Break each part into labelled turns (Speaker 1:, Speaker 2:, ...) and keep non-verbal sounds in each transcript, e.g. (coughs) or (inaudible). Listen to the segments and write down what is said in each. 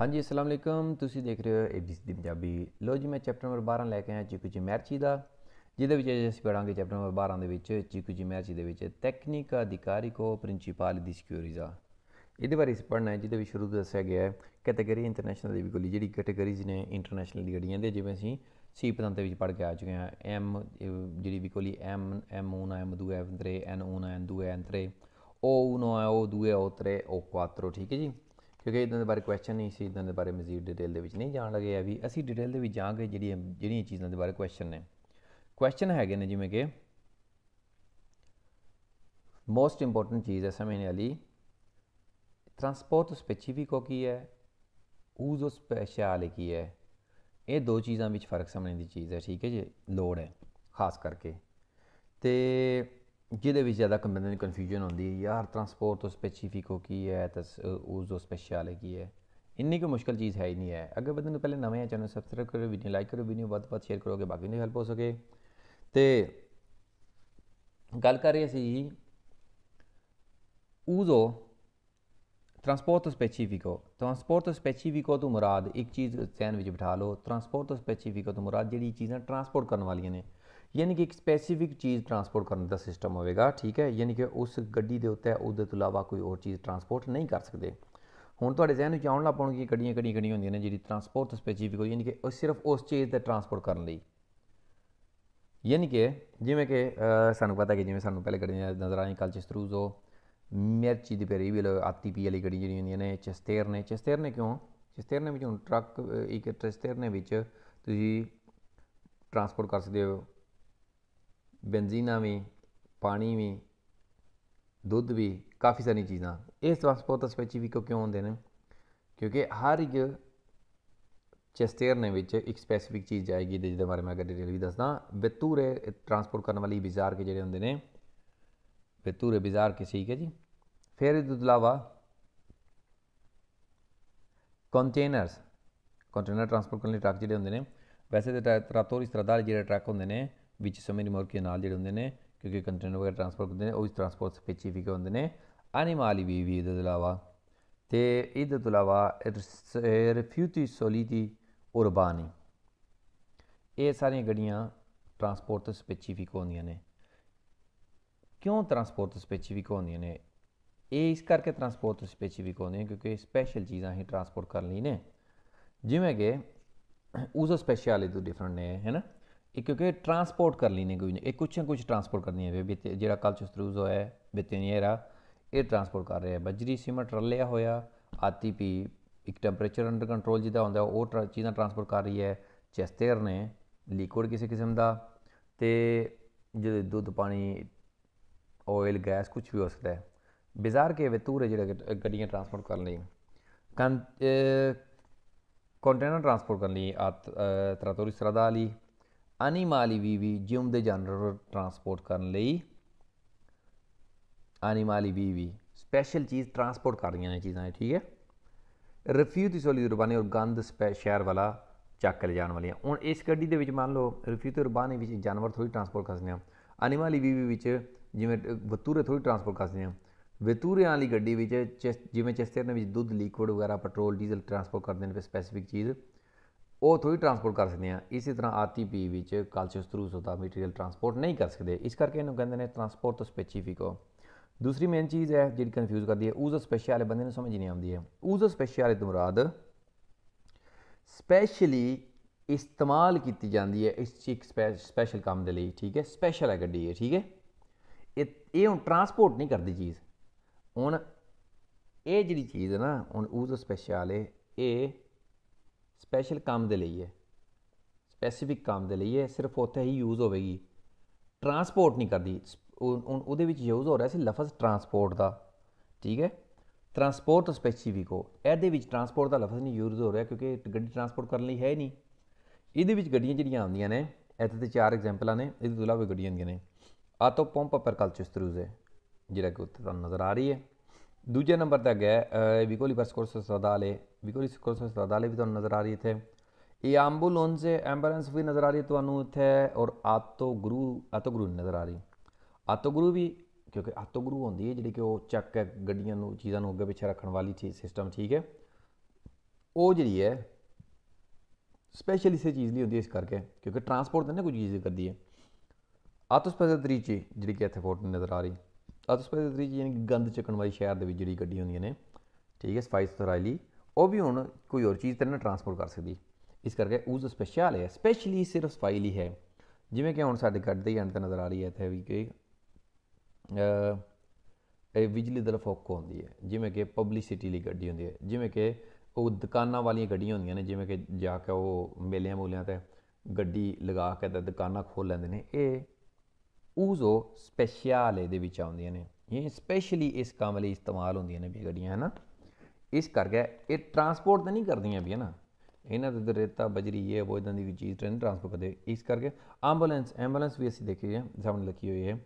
Speaker 1: ਹਾਂਜੀ ਅਸਲਾਮ ਅਲੈਕਮ ਤੁਸੀਂ ਦੇਖ ਰਹੇ ਹੋ ABC ਦੀ ਪੰਜਾਬੀ ਲੋ ਜੀ ਮੈਂ ਚੈਪਟਰ ਨੰਬਰ 12 ਲੈ ਕੇ ਆਇਆ ਚੀਕੂ ਜੀ ਮੈਰਚੀ ਦਾ ਜਿਹਦੇ ਵਿੱਚ ਅਸੀਂ ਪੜਾਂਗੇ ਚੈਪਟਰ ਨੰਬਰ 12 ਦੇ ਵਿੱਚ ਚੀਕੂ ਜੀ ਮੈਰਚੀ ਦੇ ਵਿੱਚ ਟੈਕਨੀਕ ਅਧਿਕਾਰੀ ਕੋ ਪ੍ਰਿੰਸੀਪਲ ਦੀ ਸਿਕਿਉਰਿਟੀਜ਼ ਇਹਦੇ ਬਾਰੇ ਇਸ ਪੜਨਾ ਹੈ ਜਿਹਦੇ ਵਿੱਚ ਸ਼ੁਰੂ ਦੱਸਿਆ ਗਿਆ ਹੈ ਕੈਟਾਗਰੀ ਇੰਟਰਨੈਸ਼ਨਲ ਦੀ ਵੀ ਕੋਲੀ ਜਿਹੜੀ ਕੈਟਾਗਰੀਜ਼ ਨੇ ਇੰਟਰਨੈਸ਼ਨਲ ਦੀ ਗੜੀਆਂ ਦੇ ਜਿਵੇਂ ਅਸੀਂ ਸੀ ਪਤੰਤ ਦੇ ਵਿੱਚ ਪੜ ਕੇ ਆ ਚੁੱਕੇ ਹਾਂ ਐਮ ਜਿਹੜੀ ਵੀ ਕੋਲੀ ਐਮ ਐਮ ਨਾ ਐਮ ਦੂ ਐਮ ਤਰੇ ਐਨ ਨਾ ਐਨ ਦੂ ਐਨ ਤਰੇ ਓ ਨਾ ਓ ਦੂਏ ਓ ਤਰੇ ਓ ਕੁਆਟਰੋ ਠੀਕ ਹੈ ਜੀ ਕਿਉਂਕਿ ਇਦਾਂ ਦੇ ਬਾਰੇ ਕੁਐਸਚਨ ਨਹੀਂ ਸੀ ਇਦਾਂ ਦੇ ਬਾਰੇ ਮਜ਼ੀਦ ਡਿਟੇਲ ਦੇ ਵਿੱਚ ਨਹੀਂ ਜਾਣ ਲੱਗੇ ਆ ਵੀ ਅਸੀਂ ਡਿਟੇਲ ਦੇ ਵਿੱਚ ਜਾਾਂਗੇ ਜਿਹੜੀ ਜਿਹੜੀਆਂ ਚੀਜ਼ਾਂ ਦੇ ਬਾਰੇ ਕੁਐਸਚਨ ਨੇ ਕੁਐਸਚਨ ਹੈਗੇ ਨੇ ਜਿਵੇਂ ਕਿ ਮੋਸਟ ਇੰਪੋਰਟੈਂਟ ਚੀਜ਼ ਹੈ ਸਮਝਣ ਵਾਲੀ ਟਰਾਂਸਪੋਰਟ ਸਪੈਸੀਫਿਕੋ ਕੀ ਹੈ ਉਜ਼ੋ ਸਪੈਸ਼ਲ ਕੀ ਹੈ ਇਹ ਦੋ ਚੀਜ਼ਾਂ ਵਿੱਚ ਫਰਕ ਸਮਝਣ ਦੀ ਚੀਜ਼ ਹੈ ਠੀਕ ਹੈ ਜੀ ਲੋੜ ਹੈ ਖਾਸ ਕਰਕੇ ਤੇ ਜਿਹਦੇ ਵਿੱਚ ਜ਼ਿਆਦਾ ਮੈਨੂੰ ਕਨਫਿਊਜ਼ਨ ਹੁੰਦੀ ਹੈ ਯਾਰ ਟਰਾਂਸਪੋਰਟ ਤੋਂ ਸਪੈਸੀਫਿਕੋ ਕੀ ਹੈ ਤਸ ਉਸ ਦੋ ਸਪੈਸ਼ਲ ਕੀ ਹੈ ਇੰਨੀ ਕੋ ਮੁਸ਼ਕਲ ਚੀਜ਼ ਹੈ ਹੀ ਨਹੀਂ ਹੈ ਅਗਰ ਬੰਦੇ ਨੂੰ ਪਹਿਲੇ ਨਵੇਂ ਚੈਨਲ ਸਬਸਕ੍ਰਾਈਬ ਕਰੋ ਵੀਡੀਓ ਲਾਈਕ ਕਰੋ ਵੀਡੀਓ ਵੱਧ ਵੱਧ ਸ਼ੇਅਰ ਕਰੋਗੇ ਬਾਕੀ ਨੂੰ ਹੈਲਪ ਹੋ ਸਕੇ ਤੇ ਗੱਲ ਕਰ ਰਹੇ ਸੀ ਜੀ ਉਜ਼ੋ ਟਰਾਂਸਪੋਰਟ ਸਪੈਸੀਫਿਕੋ ਟਰਾਂਸਪੋਰਟ ਸਪੈਸੀਫਿਕੋ ਤੋਂ ਮੁਰਾਦ ਇੱਕ ਚੀਜ਼ ਚੈਨ ਵਿੱਚ ਬਿਠਾ ਲਓ ਟਰਾਂਸਪੋਰਟ ਸਪੈਸੀਫਿਕੋ ਤੋਂ ਮੁਰਾਦ ਜਿਹੜੀ ਚੀਜ਼ਾਂ ਟਰਾਂਸਪੋਰਟ ਕਰਨ ਵਾਲੀਆਂ ਨੇ ਯਾਨੀ ਕਿ ਇੱਕ ਸਪੈਸੀਫਿਕ ਚੀਜ਼ ਟਰਾਂਸਪੋਰਟ ਕਰਨ ਦਾ ਸਿਸਟਮ ਹੋਵੇਗਾ ਠੀਕ ਹੈ ਯਾਨੀ ਕਿ ਉਸ ਗੱਡੀ ਦੇ ਉੱਤੇ ਉਹਦੇ ਤੋਂ ਇਲਾਵਾ ਕੋਈ ਹੋਰ ਚੀਜ਼ ਟਰਾਂਸਪੋਰਟ ਨਹੀਂ ਕਰ ਸਕਦੇ ਹੁਣ ਤੁਹਾਡੇ ਜ਼ਿਹਨ ਵਿੱਚ ਆਉਣ ਲੱਗ ਪਉਣਗੇ ਗੱਡੀਆਂ ਕਿਹੜੀਆਂ ਕਿਹੜੀਆਂ ਹੁੰਦੀਆਂ ਨੇ ਜਿਹੜੀ ਟਰਾਂਸਪੋਰਟ ਸਪੈਸੀਫਿਕ ਹੋ ਯਾਨੀ ਕਿ ਉਹ ਸਿਰਫ ਉਸ ਚੀਜ਼ ਦਾ ਟਰਾਂਸਪੋਰਟ ਕਰਨ ਲਈ ਯਾਨੀ ਕਿ ਜਿਵੇਂ ਕਿ ਸਾਨੂੰ ਪਤਾ ਕਿ ਜਿਵੇਂ ਸਾਨੂੰ ਪਹਿਲੇ ਗੱਡੀਆਂ ਨਜ਼ਰ ਆਈਆਂ ਕੱਲ ਉਹ ਮਿਰਚੀ ਦੀ ਪੇਰੀ ਵੀ ਆਤੀ ਪੀ ਵਾਲੀ ਗੱਡੀ ਜਿਹੜੀਆਂ ਹੁੰਦੀਆਂ ਨੇ ਚਸਤੇਰ ਨੇ ਚਸਤੇਰ ਨੇ ਕਿਉਂ ਚਸਤੇਰ ਨੇ ਵਿੱਚ ਹੁਣ ਟਰੱਕ ਇੱਕ ਚਸਤੇਰ ਨੇ ਵਿੱਚ ਤੁਸੀਂ ਟਰਾਂਸਪੋਰਟ ਕਰ ਸਕਦੇ ਹੋ ਬੈਂਜ਼ੀਨਾ ਵੀ ਪਾਣੀ ਵੀ ਦੁੱਧ ਵੀ ਕਾਫੀ ਸਾਰੀਆਂ ਚੀਜ਼ਾਂ ਇਹ ਟਰਾਂਸਪੋਰਟ ਸਪੈਸੀਫਿਕ ਕਿਉਂ ਹੁੰਦੇ ਨੇ ਕਿਉਂਕਿ ਹਰ ਇੱਕ ਚੈਸਟੇਅਰ ਨੇ ਵਿੱਚ ਇੱਕ ਸਪੈਸੀਫਿਕ ਚੀਜ਼ ਜਾਏਗੀ ਦੇ ਬਾਰੇ ਮੈਂ ਅੱਗੇ ਡਿਟੇਲ ਵੀ ਦੱਸਦਾ ਬਤੂਰੇ ਟਰਾਂਸਪੋਰਟ ਕਰਨ ਵਾਲੀ ਬਾਜ਼ਾਰ ਕੇ ਜਿਹੜੇ ਹੁੰਦੇ ਨੇ ਬਤੂਰੇ ਬਾਜ਼ਾਰ ਕੇ ਠੀਕ ਹੈ ਜੀ ਫਿਰ ਇਸ ਤੋਂ ਇਲਾਵਾ ਕੰਟੇਨਰਸ ਕੰਟੇਨਰ ਟਰਾਂਸਪੋਰਟ ਕਰਨ ਲਈ ਟਰੱਕ ਜਿਹੜੇ ਹੁੰਦੇ ਨੇ ਵੈਸੇ ਤਾਂ ਤਰਾਤੋਰੀ ਇਸ ਤਰ੍ਹਾਂ ਜਿਹੜੇ ਟਰੱਕ ਹੁੰਦੇ ਨੇ ਵਿੱਚ ਸਮੇਂ ਰਿਮੋਰਕ ਕੇ ਨਾਲ ਜਿਹੜੇ ਹੁੰਦੇ ਨੇ ਕਿਉਂਕਿ ਕੰਟੇਨਰ ਵਗੈਰਾ ਟਰਾਂਸਪੋਰਟ ਹੁੰਦੇ ਨੇ ਉਹ ਇਸ ਟਰਾਂਸਪੋਰਟ ਸਪੈਸੀਫਿਕ ਹੁੰਦੇ ਨੇ ਵੀ ਵੀ ਇਹਦੇ ਤੋਂ ਇਲਾਵਾ ਤੇ ਇਹਦੇ ਤੋਂ ਇਲਾਵਾ ਰਿਫਿਊਟੀ ਸੋਲੀਦੀ ਉਰਬਾਨੀ ਇਹ ਸਾਰੀਆਂ ਗੱਡੀਆਂ ਟਰਾਂਸਪੋਰਟ ਸਪੈਸੀਫਿਕ ਹੁੰਦੀਆਂ ਨੇ ਕਿਉਂ ਟਰਾਂਸਪੋਰਟ ਸਪੈਸੀਫਿਕ ਹੁੰਦੀਆਂ ਨੇ ਇਹ ਇਸ ਕਰਕੇ ਟਰਾਂਸਪੋਰਟ ਸਪੈਸੀਫਿਕ ਹੁੰਦੀਆਂ ਕਿਉਂਕਿ ਸਪੈਸ਼ਲ ਚੀਜ਼ਾਂ ਹੀ ਟਰਾਂਸਪੋਰਟ ਕਰਨ ਲਈ ਨੇ ਜਿਵੇਂ ਕਿ ਉਸ ਸਪੈਸ਼ਲਿਟੀ ਤੋਂ ਡਿਫਰੈਂਟ ਨੇ ਹੈ ਨਾ ਕਿਉਂਕਿ ਟਰਾਂਸਪੋਰਟ ਕਰ लेने ਕੋਈ ਨਹੀਂ ਇਹ ਕੁਛ ਕੁਛ ਟਰਾਂਸਪੋਰਟ करनी है ਜਿਹੜਾ ਕਲਚ ਸਟਰੂਜ਼ ਹੋਇਆ ਬੇਤੇਨੀਰਾ ਇਹ ਟਰਾਂਸਪੋਰਟ ਕਰ ਰਿਹਾ ਬਜਰੀ ਸੀਮਟ ਰਲਿਆ ਹੋਇਆ ਆਰਟੀਪੀ ਇੱਕ ਟੈਂਪਰੇਚਰ ਅੰਡਰ ਕੰਟਰੋਲ ਜਿਹਦਾ ਹੁੰਦਾ ਉਹ ਚੀਜ਼ਾਂ ਟਰਾਂਸਪੋਰਟ ਕਰ ਰਹੀ ਹੈ ਚੈਸਟੇਰ ਨੇ ਲਿਕਵਿਡ ਕਿਸੇ ਕਿਸਮ ਦਾ ਤੇ ਜਿਹੜੇ ਦੁੱਧ ਪਾਣੀ ਆਇਲ ਗੈਸ ਕੁਝ ਵੀ ਹੋ ਸਕਦਾ ਹੈ ਬਾਜ਼ਾਰ ਕੇ ਵਤੂਰ ਜਿਹੜਾ ਗੱਡੀਆਂ ਟਰਾਂਸਪੋਰਟ ਕਰਨ ਲਈ ਕੰਟੇਨਰ ਟਰਾਂਸਪੋਰਟ ਕਰਨ ਲਈ ਆ ਤਰਾਤੋਰੀ ਸਰਦਾ ਵੀ ਜਿਉਂ ਦੇ ਜਾਨਵਰ ਟਰਾਂਸਪੋਰਟ ਕਰਨ ਲਈ ਵੀ ਵੀ ਸਪੈਸ਼ਲ ਚੀਜ਼ ਟਰਾਂਸਪੋਰਟ ਕਰ ਰਹੀਆਂ ਨੇ ਚੀਜ਼ਾਂ ਠੀਕ ਹੈ ਰਿਫਿਊਜ ਦੀ ਸੋਲੀ ਰਬਾਨੀ ਔਰ ਗੰਦ ਸ਼ਹਿਰ ਵਾਲਾ ਚੱਕ ਲੈ ਜਾਣ ਵਾਲੀਆਂ ਹੁਣ ਇਸ ਗੱਡੀ ਦੇ ਵਿੱਚ ਮੰਨ ਲਓ ਰਿਫਿਊਜ ਤੇ ਰਬਾਨੀ ਵਿੱਚ ਜਾਨਵਰ ਥੋੜੀ ਟਰਾਂਸਪੋਰਟ ਕਰ ਸਕਦੇ ਆ ਵੀ ਵੀ ਵਿੱਚ ਜਿਵੇਂ ਬਤੂਰੇ ਥੋੜੀ ਟਰਾਂਸਪੋਰਟ ਕਰ ਸਕਦੇ ਆ ਵਿਤੂਰਿਆਂ ਵਾਲੀ ਗੱਡੀ ਵਿੱਚ ਜਿਵੇਂ ਚਸਤੇ ਦੇ ਵਿੱਚ ਦੁੱਧ ਲਿਕਵਿਡ ਵਗੈਰਾ ਪੈਟਰੋਲ ਡੀਜ਼ਲ ਟਰਾਂਸਪੋਰਟ ਕਰਦੇ ਨੇ ਫਿਰ ਸਪੈਸੀਫਿਕ ਚੀਜ਼ ਉਹ ਥੋੜੀ ਟਰਾਂਸਪੋਰਟ ਕਰ ਸਕਦੇ ਆ ਇਸੇ ਤਰ੍ਹਾਂ ਆਰਟੀਪੀ ਵਿੱਚ ਕਲਚਰ ਥਰੂ ਦਾ ਮਟੀਰੀਅਲ ਟਰਾਂਸਪੋਰਟ ਨਹੀਂ ਕਰ ਸਕਦੇ ਇਸ ਕਰਕੇ ਇਹਨੂੰ ਕਹਿੰਦੇ ਨੇ ਟਰਾਂਸਪੋਰਟ ਤੋਂ ਸਪੈਸੀਫਿਕੋ ਦੂਸਰੀ ਮੇਨ ਚੀਜ਼ ਹੈ ਜਿਹੜੀ ਕਨਫਿਊਜ਼ ਕਰਦੀ ਹੈ ਉਸ ਸਪੈਸ਼ਲ ਵਾਲੇ ਬੰਦੇ ਨੂੰ ਸਮਝ ਨਹੀਂ ਆਉਂਦੀ ਹੈ ਉਸ ਸਪੈਸ਼ਲ ਵਾਲੇ ਤੋਂ ਮੁਰਾਦ ਸਪੈਸ਼ਲੀ ਇਸਤੇਮਾਲ ਕੀਤੀ ਜਾਂਦੀ ਹੈ ਇਸ ਚੀਕ ਸਪੈਸ਼ਲ ਕੰਮ ਦੇ ਲਈ ਠੀਕ ਹੈ ਸਪੈਸ਼ਲ ਹੈ ਗੱਡੀ ਹੈ ਠੀਕ ਹੈ ਇਹ ਇਹ ਹੁਣ ਟਰਾਂਸਪੋਰਟ ਨਹੀਂ ਕਰਦੀ ਚੀਜ਼ ਹੁਣ ਇਹ ਜਿਹੜੀ ਚੀਜ਼ ਹੈ ਨਾ ਹੁਣ ਉਸ ਸਪੈਸ਼ਲ ਹੈ ਇਹ ਸਪੈਸ਼ਲ ਕੰਮ ਦੇ ਲਈ ਹੈ ਸਪੈਸੀਫਿਕ ਕੰਮ ਦੇ ਲਈ ਹੈ ਸਿਰਫ ਉੱਥੇ ਹੀ ਯੂਜ਼ ਹੋਵੇਗੀ ਟਰਾਂਸਪੋਰਟ ਨਹੀਂ ਕਰਦੀ ਉਹਦੇ ਵਿੱਚ ਯੂਜ਼ ਹੋ ਰਿਹਾ ਸੀ ਲਫ਼ਜ਼ ਟਰਾਂਸਪੋਰਟ ਦਾ ਠੀਕ ਹੈ ਟਰਾਂਸਪੋਰਟ ਸਪੈਸੀਫਿਕ ਹੋ ਇਹਦੇ ਵਿੱਚ ਟਰਾਂਸਪੋਰਟ ਦਾ ਲਫ਼ਜ਼ ਨਹੀਂ ਯੂਜ਼ ਹੋ ਰਿਹਾ ਕਿਉਂਕਿ ਗੱਡੀ ਟਰਾਂਸਪੋਰਟ ਕਰਨ ਲਈ ਹੈ ਨਹੀਂ ਇਹਦੇ ਵਿੱਚ ਗੱਡੀਆਂ ਜਿਹੜੀਆਂ ਆਉਂਦੀਆਂ ਨੇ ਇੱਥੇ ਤੇ ਚਾਰ ਐਗਜ਼ਾਮਪਲਾਂ ਨੇ ਇਹਦੇ ਤੋਂ ਇਲਾਵਾ ਗੱਡੀਆਂ ਆਉਂਦੀਆਂ ਨੇ ਆਟੋ ਪੰਪ ਪਰ ਥਰੂਜ਼ ਹੈ ਜਿਹੜਾ ਕਿ ਉੱਥੇ ਤੁਹਾਨੂੰ ਨਜ਼ਰ ਆ ਰਹੀ ਹੈ ਦੂਜੇ ਨੰਬਰ ਤੇ ਗਿਆ ਕੋਲੀ ਬਸ ਕੋਰਸ ਸਦਾਲੇ ਬਿਕੋਜ਼ ਇਸ ਕੋਰਸ ਵਿੱਚ ਅਦਾਲੇ ਵੀ ਤੁਹਾਨੂੰ ਨਜ਼ਰ ਆ ਰਹੀ ਇਥੇ ਇਹ ਐਂਬੂਲੈਂਸ ਹੈ ਐਂਬੂਲੈਂਸ ਵੀ ਨਜ਼ਰ ਆ ਰਹੀ ਤੁਹਾਨੂੰ ਇੱਥੇ ਔਰ ਆਤੋ ਗੁਰੂ ਆਤੋ ਗੁਰੂ ਨਜ਼ਰ ਆ ਰਹੀ ਆਤੋ ਗੁਰੂ ਵੀ ਕਿਉਂਕਿ ਆਤੋ ਗੁਰੂ ਹੁੰਦੀ ਹੈ ਜਿਹੜੀ ਕਿ ਉਹ ਚੱਕ ਹੈ ਗੱਡੀਆਂ ਨੂੰ ਚੀਜ਼ਾਂ ਨੂੰ ਅੱਗੇ ਪਿੱਛੇ ਰੱਖਣ ਵਾਲੀ ਚੀਜ਼ ਸਿਸਟਮ ਠੀਕ ਹੈ ਉਹ ਜਿਹੜੀ ਹੈ ਸਪੈਸ਼ਲੀ ਸੇ ਚੀਜ਼ ਲਈ ਹੁੰਦੀ ਹੈ ਇਸ ਕਰਕੇ ਕਿਉਂਕਿ ਟਰਾਂਸਪੋਰਟ ਤੇ ਨਾ ਕੁਝ ਚੀਜ਼ ਕਰਦੀ ਹੈ ਆਤੋ ਸਪੈਸ਼ਲ ਤਰੀਕੇ ਜਿਹੜੀ ਕਿ ਇੱਥੇ ਫੋਟੋ ਨਜ਼ਰ ਆ ਰਹੀ ਆਤੋ ਸਪੈਸ਼ਲ ਤਰੀਕੇ ਯਾਨੀ ਕਿ ਗੰਦ ਚੱਕਣ ਵਾਲੀ ਸ਼ਹਿਰ ਦੇ ਵਿੱਚ ਜਿਹੜੀ ਗੱਡੀ ਹੁੰਦੀਆਂ ਨੇ ਠੀਕ ਹੈ ਸਫਾਈ ਸੁਥਰਾਈ ਲਈ ਉਹ ਵੀ ਹੁਣ ਕੋਈ ਹੋਰ ਚੀਜ਼ ਤੇ ਨਾ ਟਰਾਂਸਫਰ ਕਰ ਸਕਦੀ ਇਸ ਕਰਕੇ ਉਸ ਸਪੈਸ਼ਲ ਹੈ ਸਪੈਸ਼ਲੀ ਸਿਰਫ ਸਫਾਈ ਲਈ ਹੈ ਜਿਵੇਂ ਕਿ ਹੁਣ ਸਾਡੇ ਗੱਡ ਦੇ ਅੰਤ ਨਜ਼ਰ ਆ ਰਹੀ ਹੈ ਇੱਥੇ ਵੀ ਕਿ ਅ ਇਹ ਬਿਜਲੀ ਦਾ ਫੋਕੋ ਹੁੰਦੀ ਹੈ ਜਿਵੇਂ ਕਿ ਪਬਲਿਸਿਟੀ ਲਈ ਗੱਡੀ ਹੁੰਦੀ ਹੈ ਜਿਵੇਂ ਕਿ ਉਹ ਦੁਕਾਨਾਂ ਵਾਲੀਆਂ ਗੱਡੀਆਂ ਹੁੰਦੀਆਂ ਨੇ ਜਿਵੇਂ ਕਿ ਜਾ ਕੇ ਉਹ ਮੇਲਿਆਂ ਮੋਲਿਆਂ ਤੇ ਗੱਡੀ ਲਗਾ ਕੇ ਤੇ ਦੁਕਾਨਾਂ ਖੋਲ ਲੈਂਦੇ ਨੇ ਇਹ ਉਜ਼ੋ ਸਪੈਸ਼ਲ ਦੇ ਵਿੱਚ ਆਉਂਦੀਆਂ ਨੇ ਇਹ ਸਪੈਸ਼ਲੀ ਇਸ ਕੰਮ ਲਈ ਇਸਤੇਮਾਲ ਹੁੰਦੀਆਂ ਨੇ ਵੀ ਗੱਡੀਆਂ ਹੈ ਨਾ ਇਸ ਕਰਕੇ ਇਹ ਟਰਾਂਸਪੋਰਟ ਤਾਂ ਨਹੀਂ ਕਰਦੀਆਂ ਵੀ ਹੈ ਨਾ ਇਹਨਾਂ ਦੇ ਦਰੇਤਾ ਬਜਰੀ ਇਹ ਉਹ ਇਦਾਂ ਦੀ ਵੀ ਚੀਜ਼ ਟ੍ਰੇਨ ਟਰਾਂਸਪੋਰਟ ਕਰਦੇ ਇਸ ਕਰਕੇ ਐਂਬੂਲੈਂਸ ਐਂਬੂਲੈਂਸ ਵੀ ਅਸੀਂ ਦੇਖੀ ਹੈ ਸਾਹਮਣੇ ਲਿਖੀ ਹੋਈ ਹੈ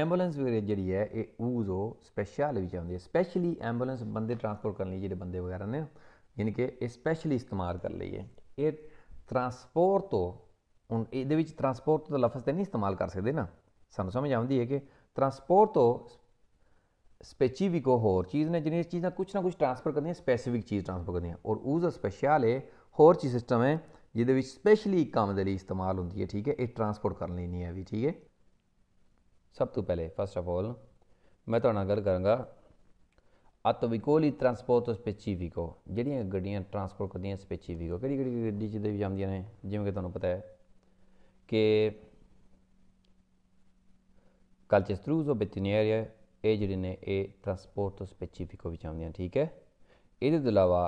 Speaker 1: ਐਂਬੂਲੈਂਸ ਵੀ ਜਿਹੜੀ ਹੈ ਇਹ ਊਜ਼ੋ ਸਪੈਸ਼ਲ ਵੀ ਚਾਹੁੰਦੀ ਹੈ ਸਪੈਸ਼ਲੀ ਐਂਬੂਲੈਂਸ ਬੰਦੇ ਟਰਾਂਸਪੋਰਟ ਕਰਨ ਲਈ ਜਿਹੜੇ ਬੰਦੇ ਵਗੈਰਾ ਨੇ ਯਾਨੀ ਕਿ ਇਹ ਸਪੈਸ਼ਲੀ ਇਸਤੇਮਾਲ ਕਰ ਲਈ ਹੈ ਇਹ ਟਰਾਂਸਪੋਰਟ ਤੋਂ ਹੁਣ ਇਹਦੇ ਵਿੱਚ ਟਰਾਂਸਪੋਰਟ ਦਾ ਲਫ਼ਜ਼ ਤੇ ਨਹੀਂ ਇਸਤੇਮਾਲ ਕਰ ਸਕਦੇ ਨਾ ਸਾਨੂੰ ਸਮਝ ਆਉਂਦੀ ਹੈ ਕਿ ਟਰਾਂਸਪੋਰਟ ਤੋਂ स्पेसिफिक होर चीज़ ਚੀਜ਼ जिन्हें चीज़ कुछ ਕੁਝ कुछ ट्रांसफर करनी है ਸਪੈਸੀਫਿਕ ਚੀਜ਼ ट्रांसफर करनी ਔਰ ਉਸ ਦਾ ਸਪੈਸ਼ਲ ਹੈ ਹੋਰ ਚੀਜ਼ ਸਿਸਟਮ ਹੈ ਜਿਹਦੇ ਵਿੱਚ ਸਪੈਸ਼ਲੀ ਇੱਕ ਕੰਮ ਦੇ ਲਈ ਇਸਤੇਮਾਲ ਹੁੰਦੀ ਹੈ ਠੀਕ ਹੈ ਇਹ ਟਰਾਂਸਪੋਰਟ ਕਰਨ ਲਈ ਨਹੀਂ ਹੈ ਵੀ ਠੀਕ ਹੈ ਸਭ ਤੋਂ ਪਹਿਲੇ ਫਸਟ ਆਫ ਆਲ ਮੈਂ ਤੁਹਾਨੂੰ ਗੱਲ ਕਰਾਂਗਾ ਅਤਵਿਕੋਲੀ ਟਰਾਂਸਪੋਰਟ ਸਪੈਸੀਫਿਕੋ ਜਿਹੜੀਆਂ ਗੱਡੀਆਂ ਟਰਾਂਸਪੋਰਟ ਕਰਦੀਆਂ ਸਪੈਸੀਫਿਕੋ ਕਿਹੜੀ ਕਿਹੜੀ ਗੱਡੀ ਜਿਹਦੇ ਵੀ ਜਾਂਦੀਆਂ ਨੇ ਜਿਵੇਂ ਕਿ ਤੁਹਾਨੂੰ ਪਤਾ ਹੈ ਕਿ ਕਲਚਸਟਰੂਜ਼ ਉਹ ਬੇਤਨੀਅਰੀਆ ਇਹ ਜਿਹੜੇ ਨੇ ਇਹ ਟਰਾਂਸਪੋਰਟ ਤੋਂ ਸਪੈਸੀਫਿਕੋ ਵਿੱਚ ਆਉਂਦੀਆਂ ਠੀਕ ਹੈ ਇਹਦੇ ਤੋਂ ਇਲਾਵਾ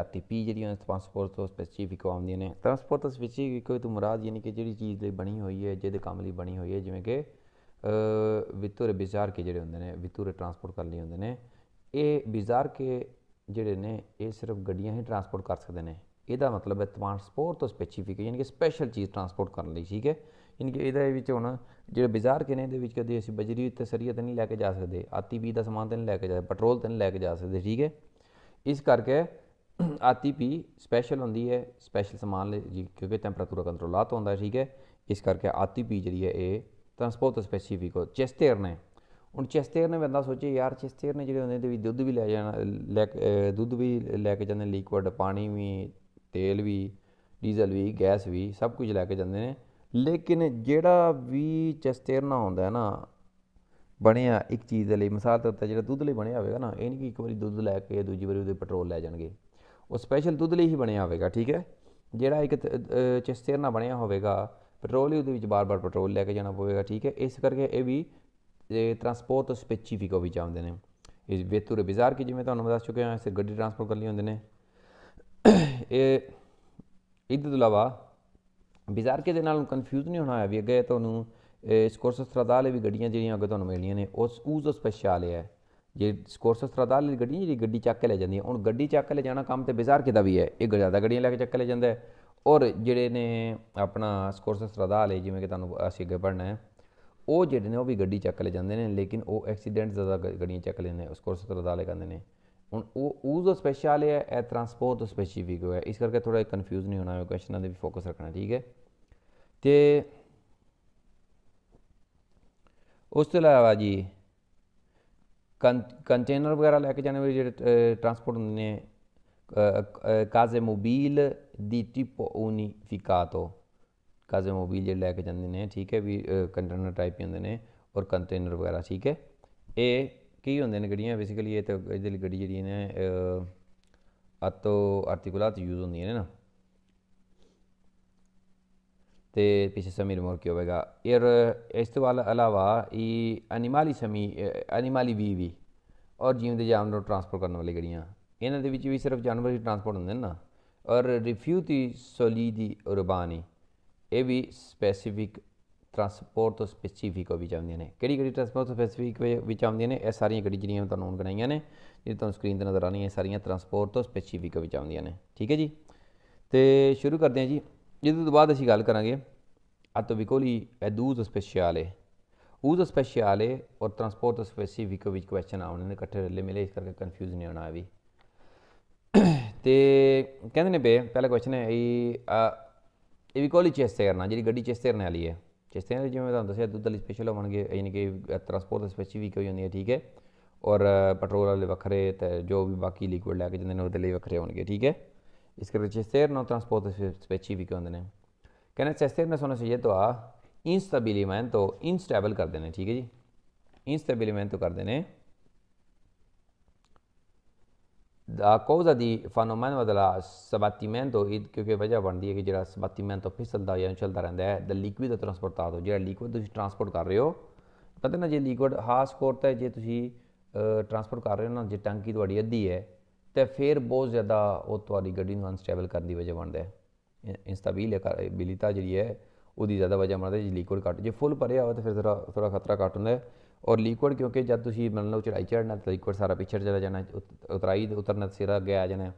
Speaker 1: ਆਤੀ ਪੀ ਜਿਹੜੀਆਂ ਟਰਾਂਸਪੋਰਟ ਤੋਂ ਸਪੈਸੀਫਿਕ ਆਉਂਦੀਆਂ ਨੇ ਟਰਾਂਸਪੋਰਟ ਤੋਂ ਕੋਈ ਤੋਂ ਮੁਰਾਦ ਯਾਨੀ ਕਿ ਜਿਹੜੀ ਚੀਜ਼ ਲਈ ਬਣੀ ਹੋਈ ਹੈ ਜਿਹਦੇ ਕੰਮ ਲਈ ਬਣੀ ਹੋਈ ਹੈ ਜਿਵੇਂ ਕਿ ਵਿਤੂਰ ਬਾਜ਼ਾਰ ਕੇ ਜਿਹੜੇ ਹੁੰਦੇ ਨੇ ਵਿਤੂਰ ਟਰਾਂਸਪੋਰਟ ਕਰਨ ਲਈ ਹੁੰਦੇ ਨੇ ਇਹ ਬਾਜ਼ਾਰ ਕੇ ਜਿਹੜੇ ਨੇ ਇਹ ਸਿਰਫ ਗੱਡੀਆਂ ਹੀ ਟਰਾਂਸਪੋਰਟ ਕਰ ਸਕਦੇ ਨੇ ਇਹਦਾ ਮਤਲਬ ਹੈ ਟਰਾਂਸਪੋਰਟ ਤੋਂ ਸਪੈਸੀਫਿਕ ਯਾਨੀ ਕਿ ਸਪੈਸ਼ਲ ਚੀਜ਼ ਟਰਾਂਸਪੋਰਟ ਕਰਨ ਲਈ ਠੀਕ ਹੈ ਇਨਕੇ ਇਹਦੇ ਵਿੱਚ ਹੁਣ ਜਿਹੜੇ ਬਾਜ਼ਾਰ ਕਿਨੇ ਦੇ ਵਿੱਚ ਕਦੇ ਅਸੀਂ ਬਜਰੀ ਤੇ ਸਰੀਆ ਨਹੀਂ ਲੈ ਕੇ ਜਾ ਸਕਦੇ ਆਤੀ ਪੀ ਦਾ ਸਮਾਨ ਤੇ ਨਹੀਂ ਲੈ ਕੇ ਜਾ ਪੈਟਰੋਲ ਤੇ ਨਹੀਂ ਲੈ ਕੇ ਜਾ ਸਕਦੇ ਠੀਕ ਹੈ ਇਸ ਕਰਕੇ (clears throat) ਆਤੀ ਪੀ ਸਪੈਸ਼ਲ ਹੁੰਦੀ ਹੈ ਸਪੈਸ਼ਲ ਸਮਾਨ ਲਈ ਕਿਉਂਕਿ ਟੈਂਪਰੇਚਰ ਆਤ ਹੁੰਦਾ ਠੀਕ ਹੈ ਇਸ ਕਰਕੇ ਆਤੀ ਪੀ ਜਿਹੜੀ ਹੈ ਇਹ ਟ੍ਰਾਂਸਪੋਰਟ ਸਪੈਸੀਫਿਕ ਹੋ ਚੈਸਟੇਰ ਨੇ ਹੁਣ ਚੈਸਟੇਰ ਨੇ ਬੰਦਾ ਸੋਚੇ ਯਾਰ ਚੈਸਟੇਰ ਨੇ ਜਿਹੜੇ ਹੁੰਦੇ ਤੇ ਵੀ ਦੁੱਧ ਵੀ ਲੈ ਜਾਣਾ ਲੈ ਦੁੱਧ ਵੀ ਲੈ ਕੇ ਜਾਂਦੇ ਲਿਕਵਿਡ ਪਾਣੀ ਵੀ ਤੇਲ ਵੀ ਡੀਜ਼ਲ ਵੀ ਗੈਸ ਵੀ ਸਭ ਕੁਝ ਲੈ ਕੇ ਜਾਂਦੇ ਨੇ ਲੇਕਿਨ ਜਿਹੜਾ ਵੀ ਚਸਤੇਰਨਾ ਹੁੰਦਾ ਨਾ ਬਣਿਆ ਇੱਕ ਚੀਜ਼ ਦੇ ਲਈ ਮਿਸਾਲ ਤੌਰ ਤੇ ਜਿਹੜਾ ਦੁੱਧ ਲਈ ਬਣਿਆ ਹੋਵੇਗਾ ਨਾ ਇਹ ਨਹੀਂ ਕਿ ਇੱਕ ਵਾਰੀ ਦੁੱਧ ਲੈ ਕੇ ਦੂਜੀ ਵਾਰੀ ਉਹਦੇ ਪੈਟਰੋਲ ਲੈ ਜਾਣਗੇ ਉਹ ਸਪੈਸ਼ਲ ਦੁੱਧ ਲਈ ਹੀ ਬਣਿਆ ਹੋਵੇਗਾ ਠੀਕ ਹੈ ਜਿਹੜਾ ਇੱਕ ਚਸਤੇਰਨਾ ਬਣਿਆ ਹੋਵੇਗਾ ਪੈਟਰੋਲ ਹੀ ਉਹਦੇ ਵਿੱਚ ਬਾਰ-ਬਾਰ ਪੈਟਰੋਲ ਲੈ ਕੇ ਜਾਣਾ ਪਵੇਗਾ ਠੀਕ ਹੈ ਇਸ ਕਰਕੇ ਇਹ ਵੀ ਟ੍ਰਾਂਸਪੋਰਟ ਸਪੈਸੀਫਿਕ ਹੋ ਵੀ ਜਾਂਦੇ ਨੇ ਇਸ ਵੇਤੂਰ ਬਾਜ਼ਾਰ ਕੀ ਜਿਵੇਂ ਤੁਹਾਨੂੰ ਦੱਸ ਚੁੱਕੇ ਹਾਂ ਸਿਰ ਗੱਡੀ ਟ੍ਰਾਂਸਪੋਰਟ ਕਰ ਲਈ ਹੁੰਦੇ ਨੇ ਇਹ ਇਹਦੇ ਤੋਂ ਇਲਾਵਾ ਕੇ ਦੇ ਨਾਲ ਨੂੰ ਕਨਫਿਊਜ਼ ਨਹੀਂ ਹੋਣਾ ਹੈ ਵੀ ਅੱਗੇ ਤੁਹਾਨੂੰ ਇਸ ਕੋਰਸ ਵਾਲੀ ਵੀ ਗੱਡੀਆਂ ਜਿਹੜੀਆਂ ਅੱਗੇ ਤੁਹਾਨੂੰ ਮਿਲਣੀਆਂ ਨੇ ਉਸ ਉਸ ਸਪੈਸ਼ਲ ਹੈ ਜੇ ਕੋਰਸ 43 ਵਾਲੀ ਗੱਡੀ ਜਿਹੜੀ ਗੱਡੀ ਚੱਕ ਕੇ ਲੈ ਜਾਂਦੀ ਹੈ ਹੁਣ ਗੱਡੀ ਚੱਕ ਕੇ ਲੈ ਜਾਣਾ ਕੰਮ ਤੇ ਕੇ ਦਾ ਵੀ ਹੈ ਇਹ ਜ਼ਿਆਦਾ ਗੱਡੀਆਂ ਲੈ ਕੇ ਚੱਕ ਕੇ ਲੈ ਜਾਂਦਾ ਹੈ ਔਰ ਜਿਹੜੇ ਨੇ ਆਪਣਾ ਕੋਰਸ 43 ਵਾਲੇ ਜਿਵੇਂ ਕਿ ਤੁਹਾਨੂੰ ਅਸੀਂ ਅੱਗੇ ਪੜਨਾ ਹੈ ਉਹ ਜਿਹੜੇ ਨੇ ਉਹ ਵੀ ਗੱਡੀ ਚੱਕ ਲੈ ਜਾਂਦੇ ਨੇ ਲੇਕਿਨ ਉਹ ਐਕਸੀਡੈਂਟ ਜ਼ਿਆਦਾ ਗੱਡੀਆਂ ਚੱਕ ਲੈਂਦੇ ਨੇ ਉਸ ਕੋਰਸ ਤਰ੍ਹਾਂ ਦਾ ਕਹਿੰਦੇ ਨੇ ਹੁਣ ਉਹ ਉਸ ਦਾ ਸਪੈਸ਼ਲ ਹੈ ਇਹ ਟਰਾਂਸਪੋਰਟ ਸਪੈਸੀਫਿਕ ਹੋਇਆ ਇਸ ਕਰਕੇ ਥੋੜਾ ਕਨਫਿਊਜ਼ ਨਹੀਂ ਹੋਣਾ ਹੈ ਕੁਐਸਚਨਾਂ ਦੇ ਵੀ ਫੋਕਸ ਰੱਖਣਾ ਠੀਕ ਹੈ ਤੇ ਉਸ ਤੋਂ ਇਲਾਵਾ ਜੀ ਕੰਟੇਨਰ ਵਗੈਰਾ ਲੈ ਕੇ ਜਾਣੇ ਵਾਲੇ ਜਿਹੜੇ ਟਰਾਂਸਪੋਰਟ ਹੁੰਦੇ ਨੇ ਕਾਜ਼ੇ ਮੋਬੀਲ ਦੀ ਟਿਪੋ ਯੂਨੀਫਿਕਾਟੋ ਕਾਜ਼ੇ ਮੋਬੀਲ ਜਿਹੜੇ ਲੈ ਕੇ ਜਾਂਦੇ ਨੇ ਠੀਕ ਹੈ ਵੀ ਕੰਟੇਨਰ ਟਾਈਪ ਹੀ ਹੁੰਦੇ ਨੇ ਔਰ ਕੰਟੇਨਰ ਵਗੈਰਾ ਠੀਕ ਹੈ ਇਹ ਕੀ ਹੁੰਦੇ ਨੇ ਗੱਡੀਆਂ ਬੇਸਿਕਲੀ ਇਹ ਤਾਂ ਇਹਦੇ ਲਈ ਗੱਡੀ ਜਿਹੜੀ ਨੇ ਅਤੋ ਆਰਟੀਕੁਲਾਤ ਯੂਜ਼ ਹੁੰਦੀਆਂ ਨੇ ਨਾ ਤੇ ਪਿੱਛੇ ਸਮੀ ਰਿਮੋਰ ਕੀ ਹੋਵੇਗਾ ਇਰ ਇਸ ਤੋਂ ਅਲਾਵਾ ਇਹ ਐਨੀਮਲੀ ਸਮੀ ਐਨੀਮਲੀ ਵੀ ਵੀ ਔਰ ਜੀਵ ਦੇ ਜਾਨਵਰ ਨੂੰ ਟਰਾਂਸਪੋਰਟ ਕਰਨ ਵਾਲੀ ਗੱਡੀਆਂ ਇਹਨਾਂ ਦੇ ਵਿੱਚ ਵੀ ਸਿਰਫ ਜਾਨਵਰ ਹੀ ਟਰਾਂਸਪੋਰਟ ਹੁੰਦੇ ਨੇ ਨਾ ਔਰ ਰਿਫਿਊਟੀ ਸੋਲੀਦੀ ਉਰਬਾਨੀ ਇਹ ਵੀ ਸਪੈਸੀਫਿਕ ਟਰਾਂਸਪੋਰਟ ਤੋਂ ਸਪੈਸੀਫਿਕ ਹੋ ਵੀ ਜਾਂਦੀਆਂ ਨੇ ਕਿਹੜੀ ਕਿਹੜੀ ਟਰਾਂਸਪੋਰਟ ਤੋਂ ਸਪੈਸੀਫਿਕ ਵਿੱਚ ਆਉਂਦੀਆਂ ਨੇ ਇਹ ਸਾਰੀਆਂ ਗੱਡੀ ਜਿਹੜੀਆਂ ਮੈਂ ਤੁਹਾਨੂੰ ਹੁਣ ਗਣਾਈਆਂ ਨੇ ਜਿਹੜੀ ਤੁਹਾਨੂੰ ਸਕਰੀਨ ਤੇ ਨਜ਼ਰ ਆ ਰਹੀਆਂ ਸਾਰੀਆਂ ਟਰਾਂਸਪੋਰਟ ਤੋਂ ਸਪੈਸੀਫਿਕ ਵਿੱਚ ਆਉਂਦੀਆਂ ਨੇ ਠੀਕ ਹੈ ਜੀ ਤੇ ਸ਼ੁਰੂ ਕਰਦੇ ਹਾਂ ਜੀ ਜਿਹਦੇ ਤੋਂ ਬਾਅਦ ਅਸੀਂ ਗੱਲ ਕਰਾਂਗੇ ਆਟੋਵਿਕੋਲੀ ਐਦੂਜ਼ ਸਪੈਸ਼ੀਆਲੇ ਉਸ ਸਪੈਸ਼ੀਆਲੇ ਔਰ ਟਰਾਂਸਪੋਰਟ ਸਪੈਸੀਫਿਕ ਵਿੱਚ ਕੁਐਸਚਨ ਆਉਣੇ ਨੇ ਇਕੱਠੇ ਰਲੇ ਮਿਲੇ ਇਸ ਕਰਕੇ ਕਨਫਿਊਜ਼ ਨਹੀਂ ਹੋਣਾ ਵੀ ਤੇ ਕਹਿੰਦੇ ਨੇ ਬੇ ਪਹਿਲਾ ਕੁਐਸਚਨ ਹੈ ਇਹ ਇਹ ਵੀ ਕੋਲੀ ਚੇਸ ਕਰਨਾ ਜਿਹੜੀ ਗੱਡੀ ਚੇਸ ਕਰਨ ਵਾਲੀ ਹੈ ਚੇਸ ਕਰਨ ਜਿਵੇਂ ਤੁਹਾਨੂੰ ਦੱਸਿਆ ਦੁੱਧ ਵਾਲੀ ਸਪੈਸ਼ਲ ਹੋਣਗੇ ਯਾਨੀ ਕਿ ਟਰਾਂਸਪੋਰਟ ਸਪੈਸੀਫਿਕ ਹੋਈ ਹੁੰਦੀ ਹੈ ਠੀਕ ਹੈ ਔਰ ਪੈਟਰੋਲ ਵਾਲੇ ਵੱਖਰੇ ਤੇ ਜੋ ਵੀ ਬਾਕੀ ਲਿਕਵਿਡ ਲੈ ਕੇ ਜਾਂਦੇ ਨੇ ਉਹਦੇ ਲਈ ਵੱਖਰੇ ਹੋਣਗੇ ਠੀਕ ਹੈ Iskreno externo transporte specific ਹੁੰਦੇ ਨੇ ਕਹਿੰਦੇ externo sono soggetto a instabilimento instable ਕਰਦੇ ਨੇ ਠੀਕ ਹੈ ਜੀ instabil elemento ਕਰਦੇ ਨੇ a causa di fenomeno della sbattimento ਕਿਉਂਕਿ ਵਜ੍ਹਾ ਬਣਦੀ ਹੈ ਕਿ ਜਿਹੜਾ ਸਬਾਤੀਮੈਂਟੋ ਫਿਸਲਦਾ ਜਾਂ ਚਲਦਾ ਰਹਿੰਦਾ ਹੈ ਦ ਲਿਕੁਇਡ ਦਾ ਟਰਾਂਸਪੋਰਟਾਦੋ ਜਿਹੜਾ ਲਿਕੁਇਡ ਤੁਸੀਂ ਟਰਾਂਸਪੋਰਟ ਕਰ ਰਹੇ ਹੋ ਪਤਾ ਨਾ ਜੇ ਲਿਕੁਇਡ ਹਾਸ ਕੋਰਤਾ ਜੇ ਤੁਸੀਂ ਟਰਾਂਸਪੋਰਟ ਕਰ ਰਹੇ ਹੋ ਨਾ ਜੇ ਟੈਂਕੀ ਤੁਹਾਡੀ ਅੱਧੀ ਹੈ ਤੇ ਫਿਰ ਬਹੁਤ ਜ਼ਿਆਦਾ ਉਹ ਤੁਹਾਡੀ ਗੱਡੀ ਨੂੰ ਅਨਸਟੇਬਲ ਕਰਨ ਦੀ ਵਜ੍ਹਾ ਬਣਦਾ ਹੈ ਇੰਸਟੇਬਿਲ ਬਿਲਿਤਾ ਜਿਹੜੀ ਹੈ ਉਹਦੀ ਜ਼ਿਆਦਾ ਵਜ੍ਹਾ ਬਣਦਾ ਜੇ ਲਿਕੁਇਡ ਘਟ ਜੇ ਫੁੱਲ ਭਰਿਆ ਹੋਵੇ ਤਾਂ ਫਿਰ ਥੋੜਾ ਥੋੜਾ ਖਤਰਾ ਘਟ ਹੁੰਦਾ ਹੈ ਔਰ ਲਿਕੁਇਡ ਕਿਉਂਕਿ ਜਦ ਤੁਸੀਂ ਮੰਨ ਲਓ ਚੜਾਈ ਚੜਨਾ ਤਾਂ ਲਿਕੁਇਡ ਸਾਰਾ ਪਿੱਛੇ ਚਲਾ ਜਾਣਾ ਉਤਰਾਈ ਉਤਰਨਾ ਸਿਰਾ ਗਿਆ ਜਾਣਾ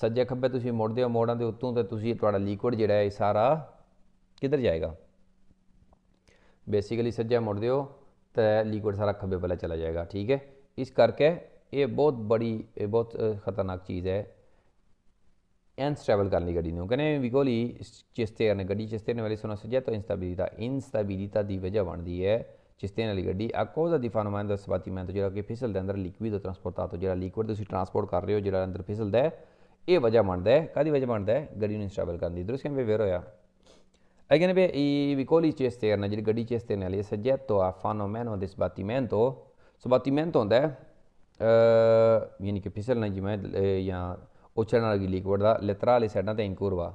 Speaker 1: ਸੱਜੇ ਖੱਬੇ ਤੁਸੀਂ ਮੋੜਦੇ ਹੋ ਮੋੜਾਂ ਦੇ ਉੱਤੋਂ ਤੇ ਤੁਸੀਂ ਤੁਹਾਡਾ ਲਿਕੁਇਡ ਜਿਹੜਾ ਹੈ ਸਾਰਾ ਕਿੱਧਰ ਜਾਏਗਾ ਬੇਸਿਕਲੀ ਸੱਜੇ ਮੋੜਦੇ ਹੋ ਤੇ ਲਿਕੁਇਡ ਸਾਰਾ ਖੱਬੇ ਵੱਲ ਚਲਾ ਜਾਏਗਾ ਠੀਕ ਹੈ ਇਸ ਕਰਕੇ ਇਹ ਬਹੁਤ ਬੜੀ ਇਹ ਬਹੁਤ ਖਤਰਨਾਕ ਚੀਜ਼ ਹੈ ਐਂਸ ਟ੍ਰੈਵਲ ਕਰਨ ਲਈ ਗੱਡੀ ਨੂੰ ਕਹਿੰਦੇ ਵਿਕੋਲੀ ਚਿਸਤੇ ਕਰਨ ਗੱਡੀ ਚਿਸਤੇ ਨੇ ਵਾਲੀ ਸੁਣਾ ਸਜਿਆ ਤਾਂ ਇਨਸਟੈਬਿਲਿਟੀ ਇਨਸਟੈਬਿਲਿਟੀ ਦੀ ਵਜ੍ਹਾ ਬਣਦੀ ਹੈ ਚਿਸਤੇ ਨਾਲ ਗੱਡੀ ਆ ਕੋਜ਼ ਦੀ ਫਾਨੋਮੈਨ ਦਾ ਸਬਾਤੀ ਮੈਂ ਤੋਂ ਜਿਹੜਾ ਕਿ ਫਿਸਲ ਦੇ ਅੰਦਰ ਲਿਕਵਿਡ ਟ੍ਰਾਂਸਪੋਰਟ ਆ ਤੋਂ ਜਿਹੜਾ ਲਿਕਵਿਡ ਤੁਸੀਂ ਟ੍ਰਾਂਸਪੋਰਟ ਕਰ ਰਹੇ ਹੋ ਜਿਹੜਾ ਅੰਦਰ ਫਿਸਲਦਾ ਇਹ ਵਜ੍ਹਾ ਬਣਦਾ ਹੈ ਕਾਦੀ ਵਜ੍ਹਾ ਬਣਦਾ ਹੈ ਗੱਡੀ ਨੂੰ ਇਨਸਟੈਬਲ ਕਰਨ ਦੀ ਦਰਸਕੇ ਵੇਅਰ ਹੋਇਆ ਅਗੇਨ ਵੀ ਇਹ ਵਿਕੋਲੀ ਚਿਸਤੇ ਨਾਲ ਜਿਹੜੀ ਗੱਡੀ ਚਿਸਤੇ ਨੇ ਵਾਲੀ ਸਜਿਆ ਤੋਂ ਆ ਫਾਨੋਮੈਨ ਉਹ ਦੇ ਸਬਾਤੀ ਮੈਂ ਤੋਂ ਸਬਾਤੀ ਮੈਂ ਤੋਂ ਹੁੰਦਾ ਯਾਨੀ ਕਿ ਫਿਸਲਣਾ ਜਿਵੇਂ ਜਾਂ ਉਚਣ ਵਾਲੀ ਲਿਕਵਿਡ ਦਾ ਲਿਤਰਾ ਵਾਲੀ ਸਾਈਡਾਂ ਤੇ ਇਨਕੋਰਵਾ